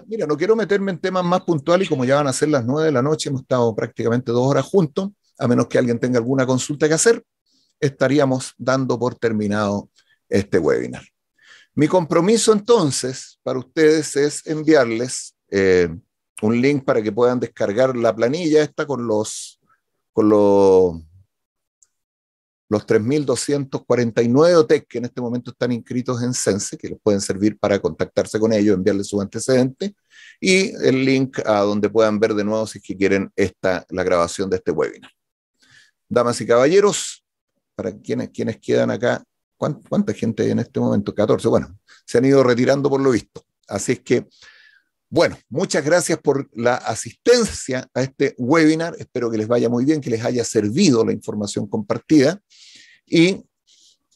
mira, no quiero meterme en temas más puntuales y como ya van a ser las nueve de la noche, hemos estado prácticamente dos horas juntos, a menos que alguien tenga alguna consulta que hacer, estaríamos dando por terminado este webinar. Mi compromiso entonces para ustedes es enviarles eh, un link para que puedan descargar la planilla esta con los, con los 3.249 OTEC que en este momento están inscritos en Sense, que les pueden servir para contactarse con ellos, enviarles su antecedente, y el link a donde puedan ver de nuevo si es que quieren esta, la grabación de este webinar. Damas y caballeros, para quienes quedan acá ¿Cuánta gente hay en este momento? 14. Bueno, se han ido retirando por lo visto. Así es que, bueno, muchas gracias por la asistencia a este webinar. Espero que les vaya muy bien, que les haya servido la información compartida. Y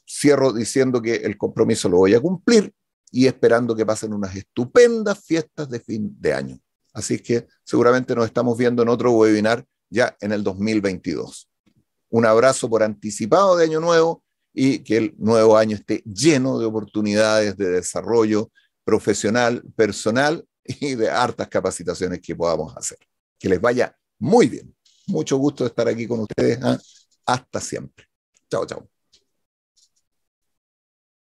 cierro diciendo que el compromiso lo voy a cumplir y esperando que pasen unas estupendas fiestas de fin de año. Así que seguramente nos estamos viendo en otro webinar ya en el 2022. Un abrazo por anticipado de Año Nuevo y que el nuevo año esté lleno de oportunidades de desarrollo profesional, personal y de hartas capacitaciones que podamos hacer. Que les vaya muy bien. Mucho gusto de estar aquí con ustedes. ¿ah? Hasta siempre. Chao, chao.